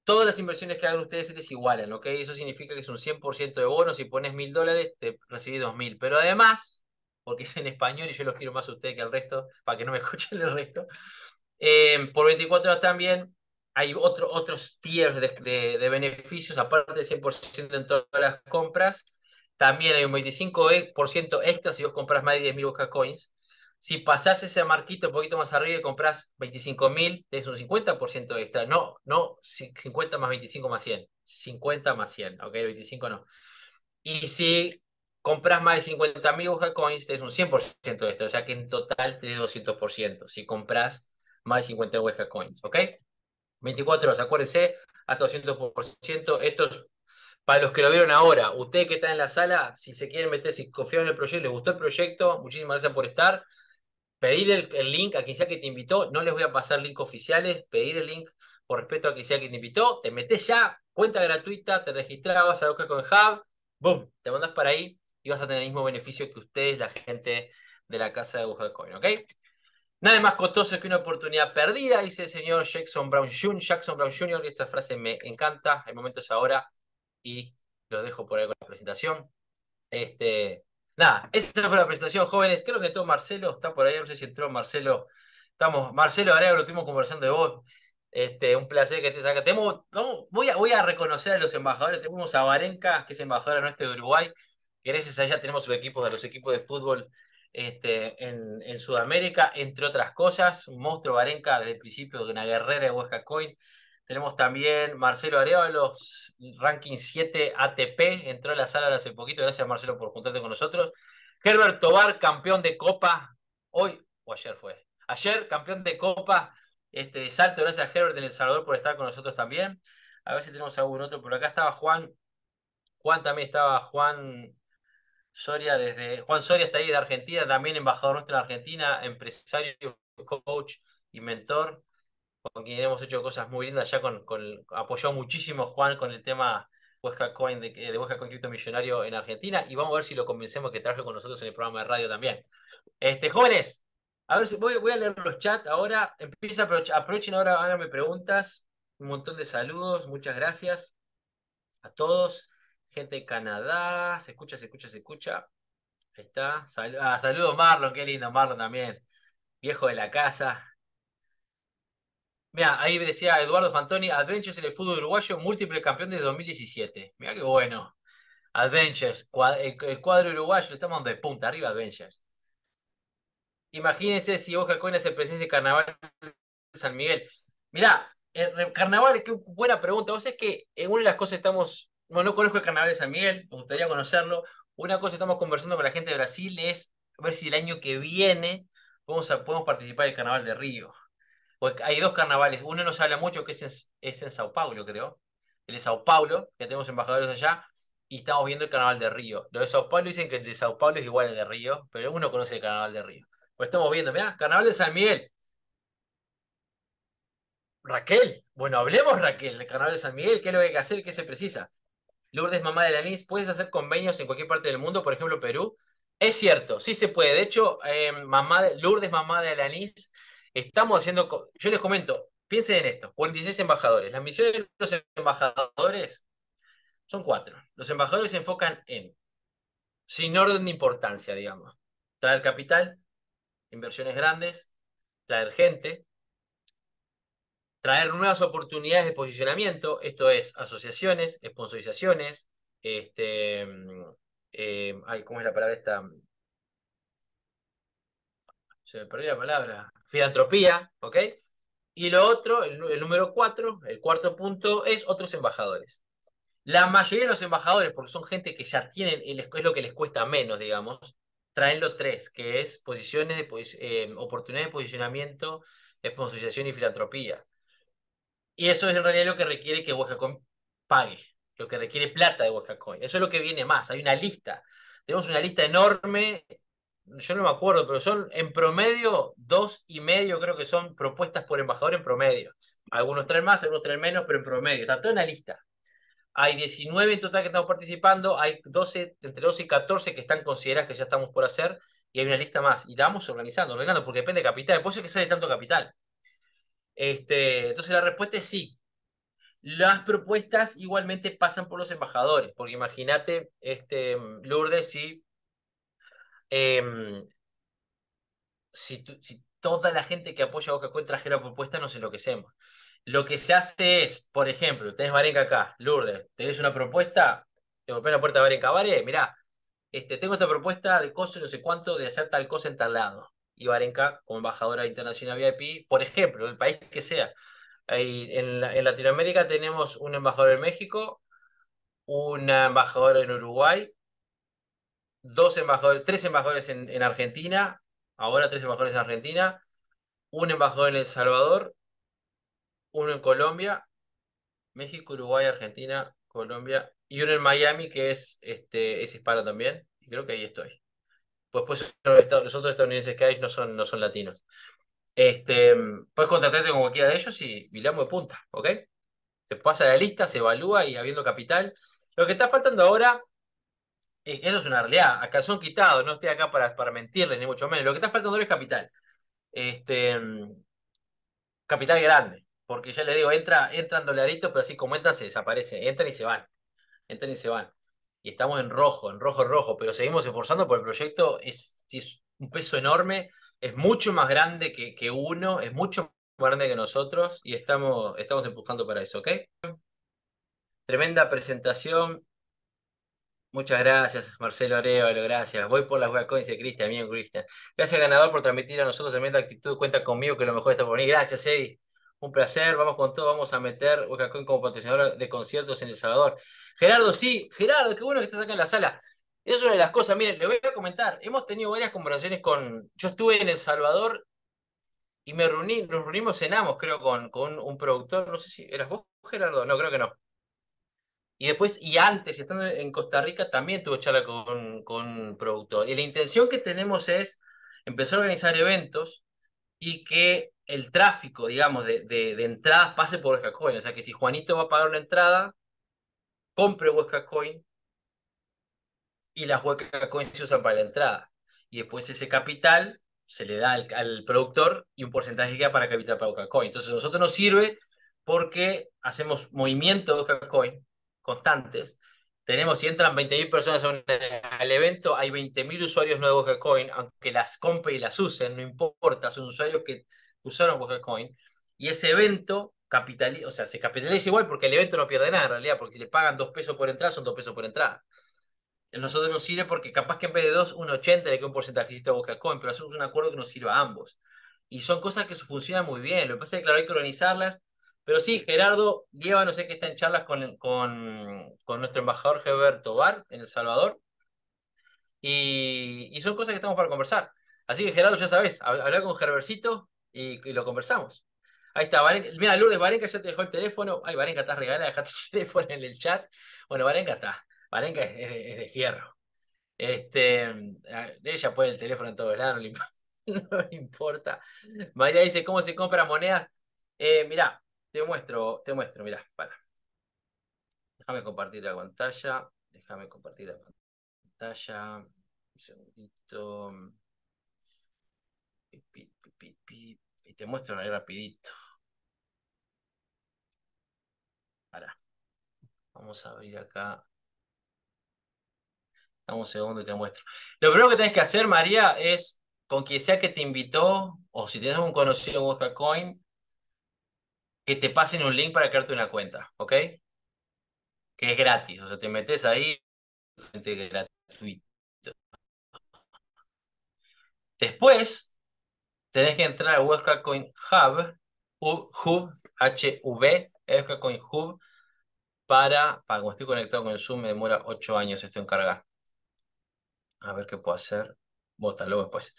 todas las inversiones que hagan ustedes se les igualan, ¿ok? Eso significa que es un 100% de bonos. Si pones 1.000 dólares, te recibí dos mil. Pero además, porque es en español y yo los quiero más a ustedes que al resto, para que no me escuchen el resto, eh, por 24 horas también hay otro, otros tiers de, beneficios, aparte del 100% en todas las compras. También hay un 25% extra si vos compras más de 10.000 Boca Coins. Si pasás ese marquito un poquito más arriba y compras 25.000, mil, tenés un 50% de extra. No, no 50 más 25 más 100. 50 más 100, ok, 25 no. Y si compras más de 50 mil Coins, tenés un 100% de esto. O sea que en total tenés 200% si compras más de 50 Dogecoins, Coins, ok. 24 acuérdense, hasta 200%. Esto es para los que lo vieron ahora, ustedes que están en la sala, si se quieren meter, si confiaron en el proyecto, les gustó el proyecto, muchísimas gracias por estar pedir el, link a quien sea que te invitó, no les voy a pasar links oficiales, pedir el link por respeto a quien sea que te invitó, te metes ya, cuenta gratuita, te registrabas a buscar con Hub, boom, te mandas para ahí y vas a tener el mismo beneficio que ustedes, la gente de la casa de Busca Coin, ¿ok? Nada más costoso que una oportunidad perdida, dice el señor Jackson Brown Jr. Jackson Brown Jr., esta frase me encanta, el momento es ahora y los dejo por ahí con la presentación. Este, Nada, esa fue la presentación, jóvenes. Creo que todo Marcelo está por ahí, no sé si entró Marcelo. Estamos, Marcelo ahora lo estuvimos conversando de vos. Este, un placer que estés acá. Tenemos, voy, a, voy a reconocer a los embajadores. Tenemos a Varenca, que es embajadora nuestra de Uruguay. Gracias a ella tenemos sus equipos, de los equipos de fútbol este, en, en, Sudamérica, entre otras cosas. Un monstruo Varenca desde el principio de una guerrera de Huesca Coin. Tenemos también Marcelo Arevalo, ranking 7 ATP, entró a la sala hace poquito. Gracias, Marcelo, por juntarte con nosotros. Herbert Tobar, campeón de Copa, hoy o ayer fue. Ayer, campeón de Copa, este, salto. Gracias a Herbert en El Salvador por estar con nosotros también. A ver si tenemos algún otro. Por acá estaba Juan. Juan también estaba Juan Soria desde. Juan Soria está ahí de Argentina, también embajador nuestro en Argentina, empresario, coach y mentor con quien hemos hecho cosas muy lindas, ya con, con apoyó muchísimo Juan con el tema Coin de, de Huesca Coin Cripto Millonario en Argentina y vamos a ver si lo convencemos que trabaje con nosotros en el programa de radio también. Este, jóvenes, a ver si voy, voy a leer los chats ahora. Empieza, aprovechen ahora, háganme preguntas. Un montón de saludos, muchas gracias a todos. Gente de Canadá, se escucha, se escucha, se escucha. está. ah, saludos Marlon, qué lindo Marlon también. Viejo de la casa, Mira, ahí decía Eduardo Fantoni, Adventures en el fútbol uruguayo, múltiple campeón desde 2017. Mira qué bueno. Adventures, el, cuadro uruguayo, estamos de punta, arriba Adventures. Imagínense si vos Coina se presencia en Carnaval de San Miguel. mira eh, Carnaval, qué buena pregunta. Vos es que en una de las cosas estamos, bueno, no conozco el Carnaval de San Miguel, me gustaría conocerlo. Una cosa estamos conversando con la gente de Brasil es ver si el año que viene vamos podemos participar del Carnaval de Río hay dos carnavales. Uno nos habla mucho que es en, Sao Paulo, creo. El de Sao Paulo, que tenemos embajadores allá, y estamos viendo el carnaval de Río. Los de Sao Paulo dicen que el de Sao Paulo es igual al de Río, pero uno conoce el carnaval de Río. Pues estamos viendo, mira, carnaval de San Miguel. Raquel, bueno, hablemos Raquel del carnaval de San Miguel, qué es lo que hay que hacer, qué se precisa. Lourdes, mamá de la ¿puedes hacer convenios en cualquier parte del mundo, por ejemplo Perú? Es cierto, sí se puede. De hecho, eh, mamá de, Lourdes, mamá de Alanis, Estamos haciendo, yo les comento, piensen en esto, 46 embajadores. Las misiones de los embajadores son cuatro. Los embajadores se enfocan en, sin orden de importancia, digamos, traer capital, inversiones grandes, traer gente, traer nuevas oportunidades de posicionamiento, esto es asociaciones, sponsorizaciones, este, eh, ay, ¿cómo es la palabra esta? Se me perdió la palabra filantropía, ¿ok? Y lo otro, el, número cuatro, el cuarto punto, es otros embajadores. La mayoría de los embajadores, porque son gente que ya tienen, y es lo que les cuesta menos, digamos, traen los tres, que es posiciones de eh, oportunidades de posicionamiento, sponsorización y filantropía. Y eso es en realidad lo que requiere que Huacacoin pague, lo que requiere plata de Huacacoin. Eso es lo que viene más. Hay una lista. Tenemos una lista enorme yo no me acuerdo, pero son en promedio dos y medio, creo que son propuestas por embajador en promedio. Algunos traen más, algunos traen menos, pero en promedio. Está toda una lista. Hay 19 en total que estamos participando, hay 12, entre 12 y 14 que están consideradas que ya estamos por hacer, y hay una lista más. Y la vamos organizando, ordenando, porque depende de capital. Por eso que sale tanto capital. Este, entonces la respuesta es sí. Las propuestas igualmente pasan por los embajadores, porque imagínate, este, Lourdes, sí Em, si, toda la gente que apoya a Boca Cue la propuesta, nos enloquecemos. Lo que se hace es, por ejemplo, tenés Varenca acá, Lourdes, tenés una propuesta, le golpeas la puerta a Varenca, Vare, mirá, este, tengo esta propuesta de cosa, no sé cuánto, de hacer tal cosa en tal lado. Y Varenca, como embajadora internacional VIP, por ejemplo, el país que sea. en, Latinoamérica tenemos un embajador en México, un embajador en Uruguay, dos embajadores, tres embajadores en, Argentina, ahora tres embajadores en Argentina, un embajador en El Salvador, uno en Colombia, México, Uruguay, Argentina, Colombia, y uno en Miami, que es, este, es hispano también, y creo que ahí estoy. Pues, pues los estadounidenses que hay no son, no son latinos. Este, puedes contactarte con cualquiera de ellos y bilamos de punta, ¿ok? Se pasa la lista, se evalúa y habiendo capital. Lo que está faltando ahora eh, eso es una realidad, acá son quitados no estoy acá para, para mentirles, ni mucho menos. Lo que está faltando es capital. Este, mm, capital grande, porque ya le digo, entra, entran dolaritos, pero así como entran se desaparece, entran y se van, entran y se van. Y estamos en rojo, en rojo, en rojo, pero seguimos esforzando por el proyecto, es, es un peso enorme, es mucho más grande que, que uno, es mucho más grande que nosotros y estamos, estamos empujando para eso, ¿ok? Tremenda presentación, Muchas gracias, Marcelo Arevalo, gracias. Voy por las Webcoins de Cristian, bien, Cristian. Gracias, ganador, por transmitir a nosotros también la actitud. Cuenta conmigo que lo mejor está por venir. Gracias, Eddie. Un placer, vamos con todo, vamos a meter Webcoin como patrocinador de conciertos en El Salvador. Gerardo, sí, Gerardo, qué bueno que estás acá en la sala. Es una de las cosas, miren, le voy a comentar. Hemos tenido varias conversaciones con. Yo estuve en El Salvador y me reuní, nos reunimos, cenamos, creo, con, con un productor. No sé si eras vos, Gerardo. No, creo que no. Y después, y antes, estando en Costa Rica, también tuve charla con, con productor. Y la intención que tenemos es empezar a organizar eventos y que el tráfico, digamos, de, de, entradas pase por Huesca O sea, que si Juanito va a pagar una entrada, compre Huesca y las Huesca se usan para la entrada. Y después ese capital se le da al, productor y un porcentaje queda para capital para Huesca Entonces, a nosotros nos sirve porque hacemos movimiento de Huesca constantes. Tenemos, si entran 20.000 personas al evento, hay 20.000 usuarios nuevos de Coin, aunque las compre y las usen, no importa, son usuarios que usaron Coin. Y ese evento capitaliza, o sea, se capitaliza igual porque el evento no pierde nada en realidad, porque si le pagan dos pesos por entrada, son dos pesos por entrada. Nosotros nos sirve porque capaz que en vez de 2, 1,80 le queda un porcentaje a Coin pero es un acuerdo que nos sirve a ambos. Y son cosas que funcionan muy bien. Lo que pasa es que, claro, hay que organizarlas pero sí, Gerardo, lleva, no sé qué está en charlas con, con, nuestro embajador Gerberto Tobar en El Salvador. Y, son cosas que estamos para conversar. Así que Gerardo, ya sabes, habla con Gerbercito y, lo conversamos. Ahí está, mira, Lourdes Varenca ya te dejó el teléfono. Ay, Varenca, está regalada, dejaste el teléfono en el chat. Bueno, Varenca está. Varenca es, de, fierro. Este, ella puede el teléfono en todos lados, no no importa. María dice, ¿cómo se compra monedas? Eh, mira te muestro, te muestro, mirá, para. Déjame compartir la pantalla. Déjame compartir la pantalla. Un segundito. y te muestro ahí rapidito. Para. Vamos a abrir acá. Dame un segundo y te muestro. Lo primero que tenés que hacer, María, es con quien sea que te invitó, o si tienes algún conocido en Coin, que te pasen un link para crearte una cuenta, ¿ok? Que es gratis, o sea, te metes ahí, gratuito. Después, tenés que entrar a Huesca Coin Hub, Hub, HV, Coin Hub, para, para, como estoy conectado con el Zoom, me demora ocho años esto en cargar. A ver qué puedo hacer. Bótalo después.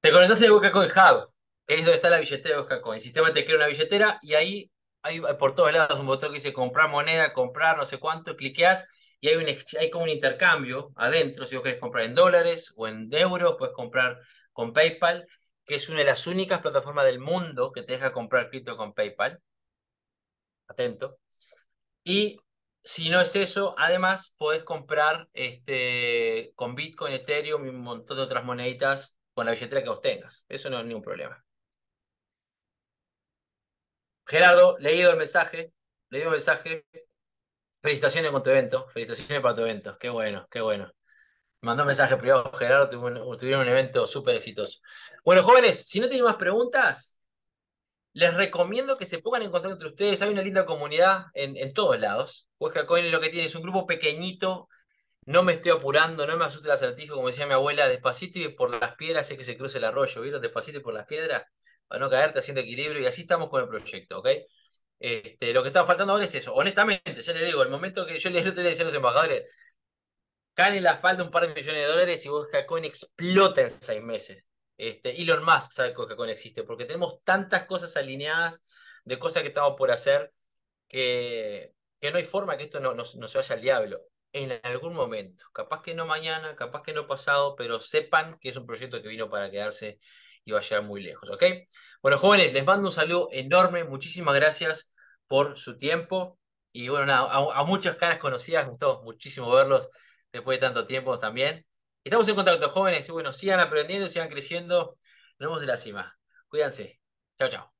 Te conectas a Coin Hub que es donde está la billetera de Oscar Cohen. El sistema te crea una billetera y ahí hay eh, por todos lados un botón que dice comprar moneda, comprar no sé cuánto, cliqueas y hay, un, hay como un intercambio adentro, si vos querés comprar en dólares o en euros, puedes comprar con PayPal, que es una de las únicas plataformas del mundo que te deja comprar cripto con PayPal. Atento. Y si no es eso, además podés comprar este, con Bitcoin, Ethereum y un montón de otras moneditas con la billetera que vos tengas. Eso no es ningún problema. Gerardo, leído el mensaje, leído el mensaje. Felicitaciones con tu evento, felicitaciones para tu evento. Qué bueno, qué bueno. Mandó un mensaje privado, Gerardo, tuvieron un evento súper exitoso. Bueno, jóvenes, si no tienen más preguntas, les recomiendo que se pongan en contacto entre ustedes. Hay una linda comunidad en, todos lados. Huesca Coin lo que tiene, es un grupo pequeñito. No me estoy apurando, no me asuste el acertijo, como decía mi abuela, despacito y por las piedras es que se cruce el arroyo, ¿vieron? Despacito y por las piedras a no caerte haciendo equilibrio y así estamos con el proyecto, ¿ok? Este, lo que está faltando ahora es eso. Honestamente, ya les digo, el momento que yo les, tenía decía a los embajadores, caen en la falda un par de millones de dólares y vos Dogecoin explota en seis meses. Este, Elon Musk sabe que Dogecoin existe, porque tenemos tantas cosas alineadas de cosas que estamos por hacer que, que no hay forma que esto no, no, no, se vaya al diablo. En algún momento, capaz que no mañana, capaz que no pasado, pero sepan que es un proyecto que vino para quedarse y a llegar muy lejos, ¿ok? Bueno, jóvenes, les mando un saludo enorme, muchísimas gracias por su tiempo y bueno, nada, a, muchas caras conocidas, gustó muchísimo verlos después de tanto tiempo también. Estamos en contacto, jóvenes, y bueno, sigan aprendiendo, sigan creciendo, nos vemos en la cima. Cuídense. Chao, chao.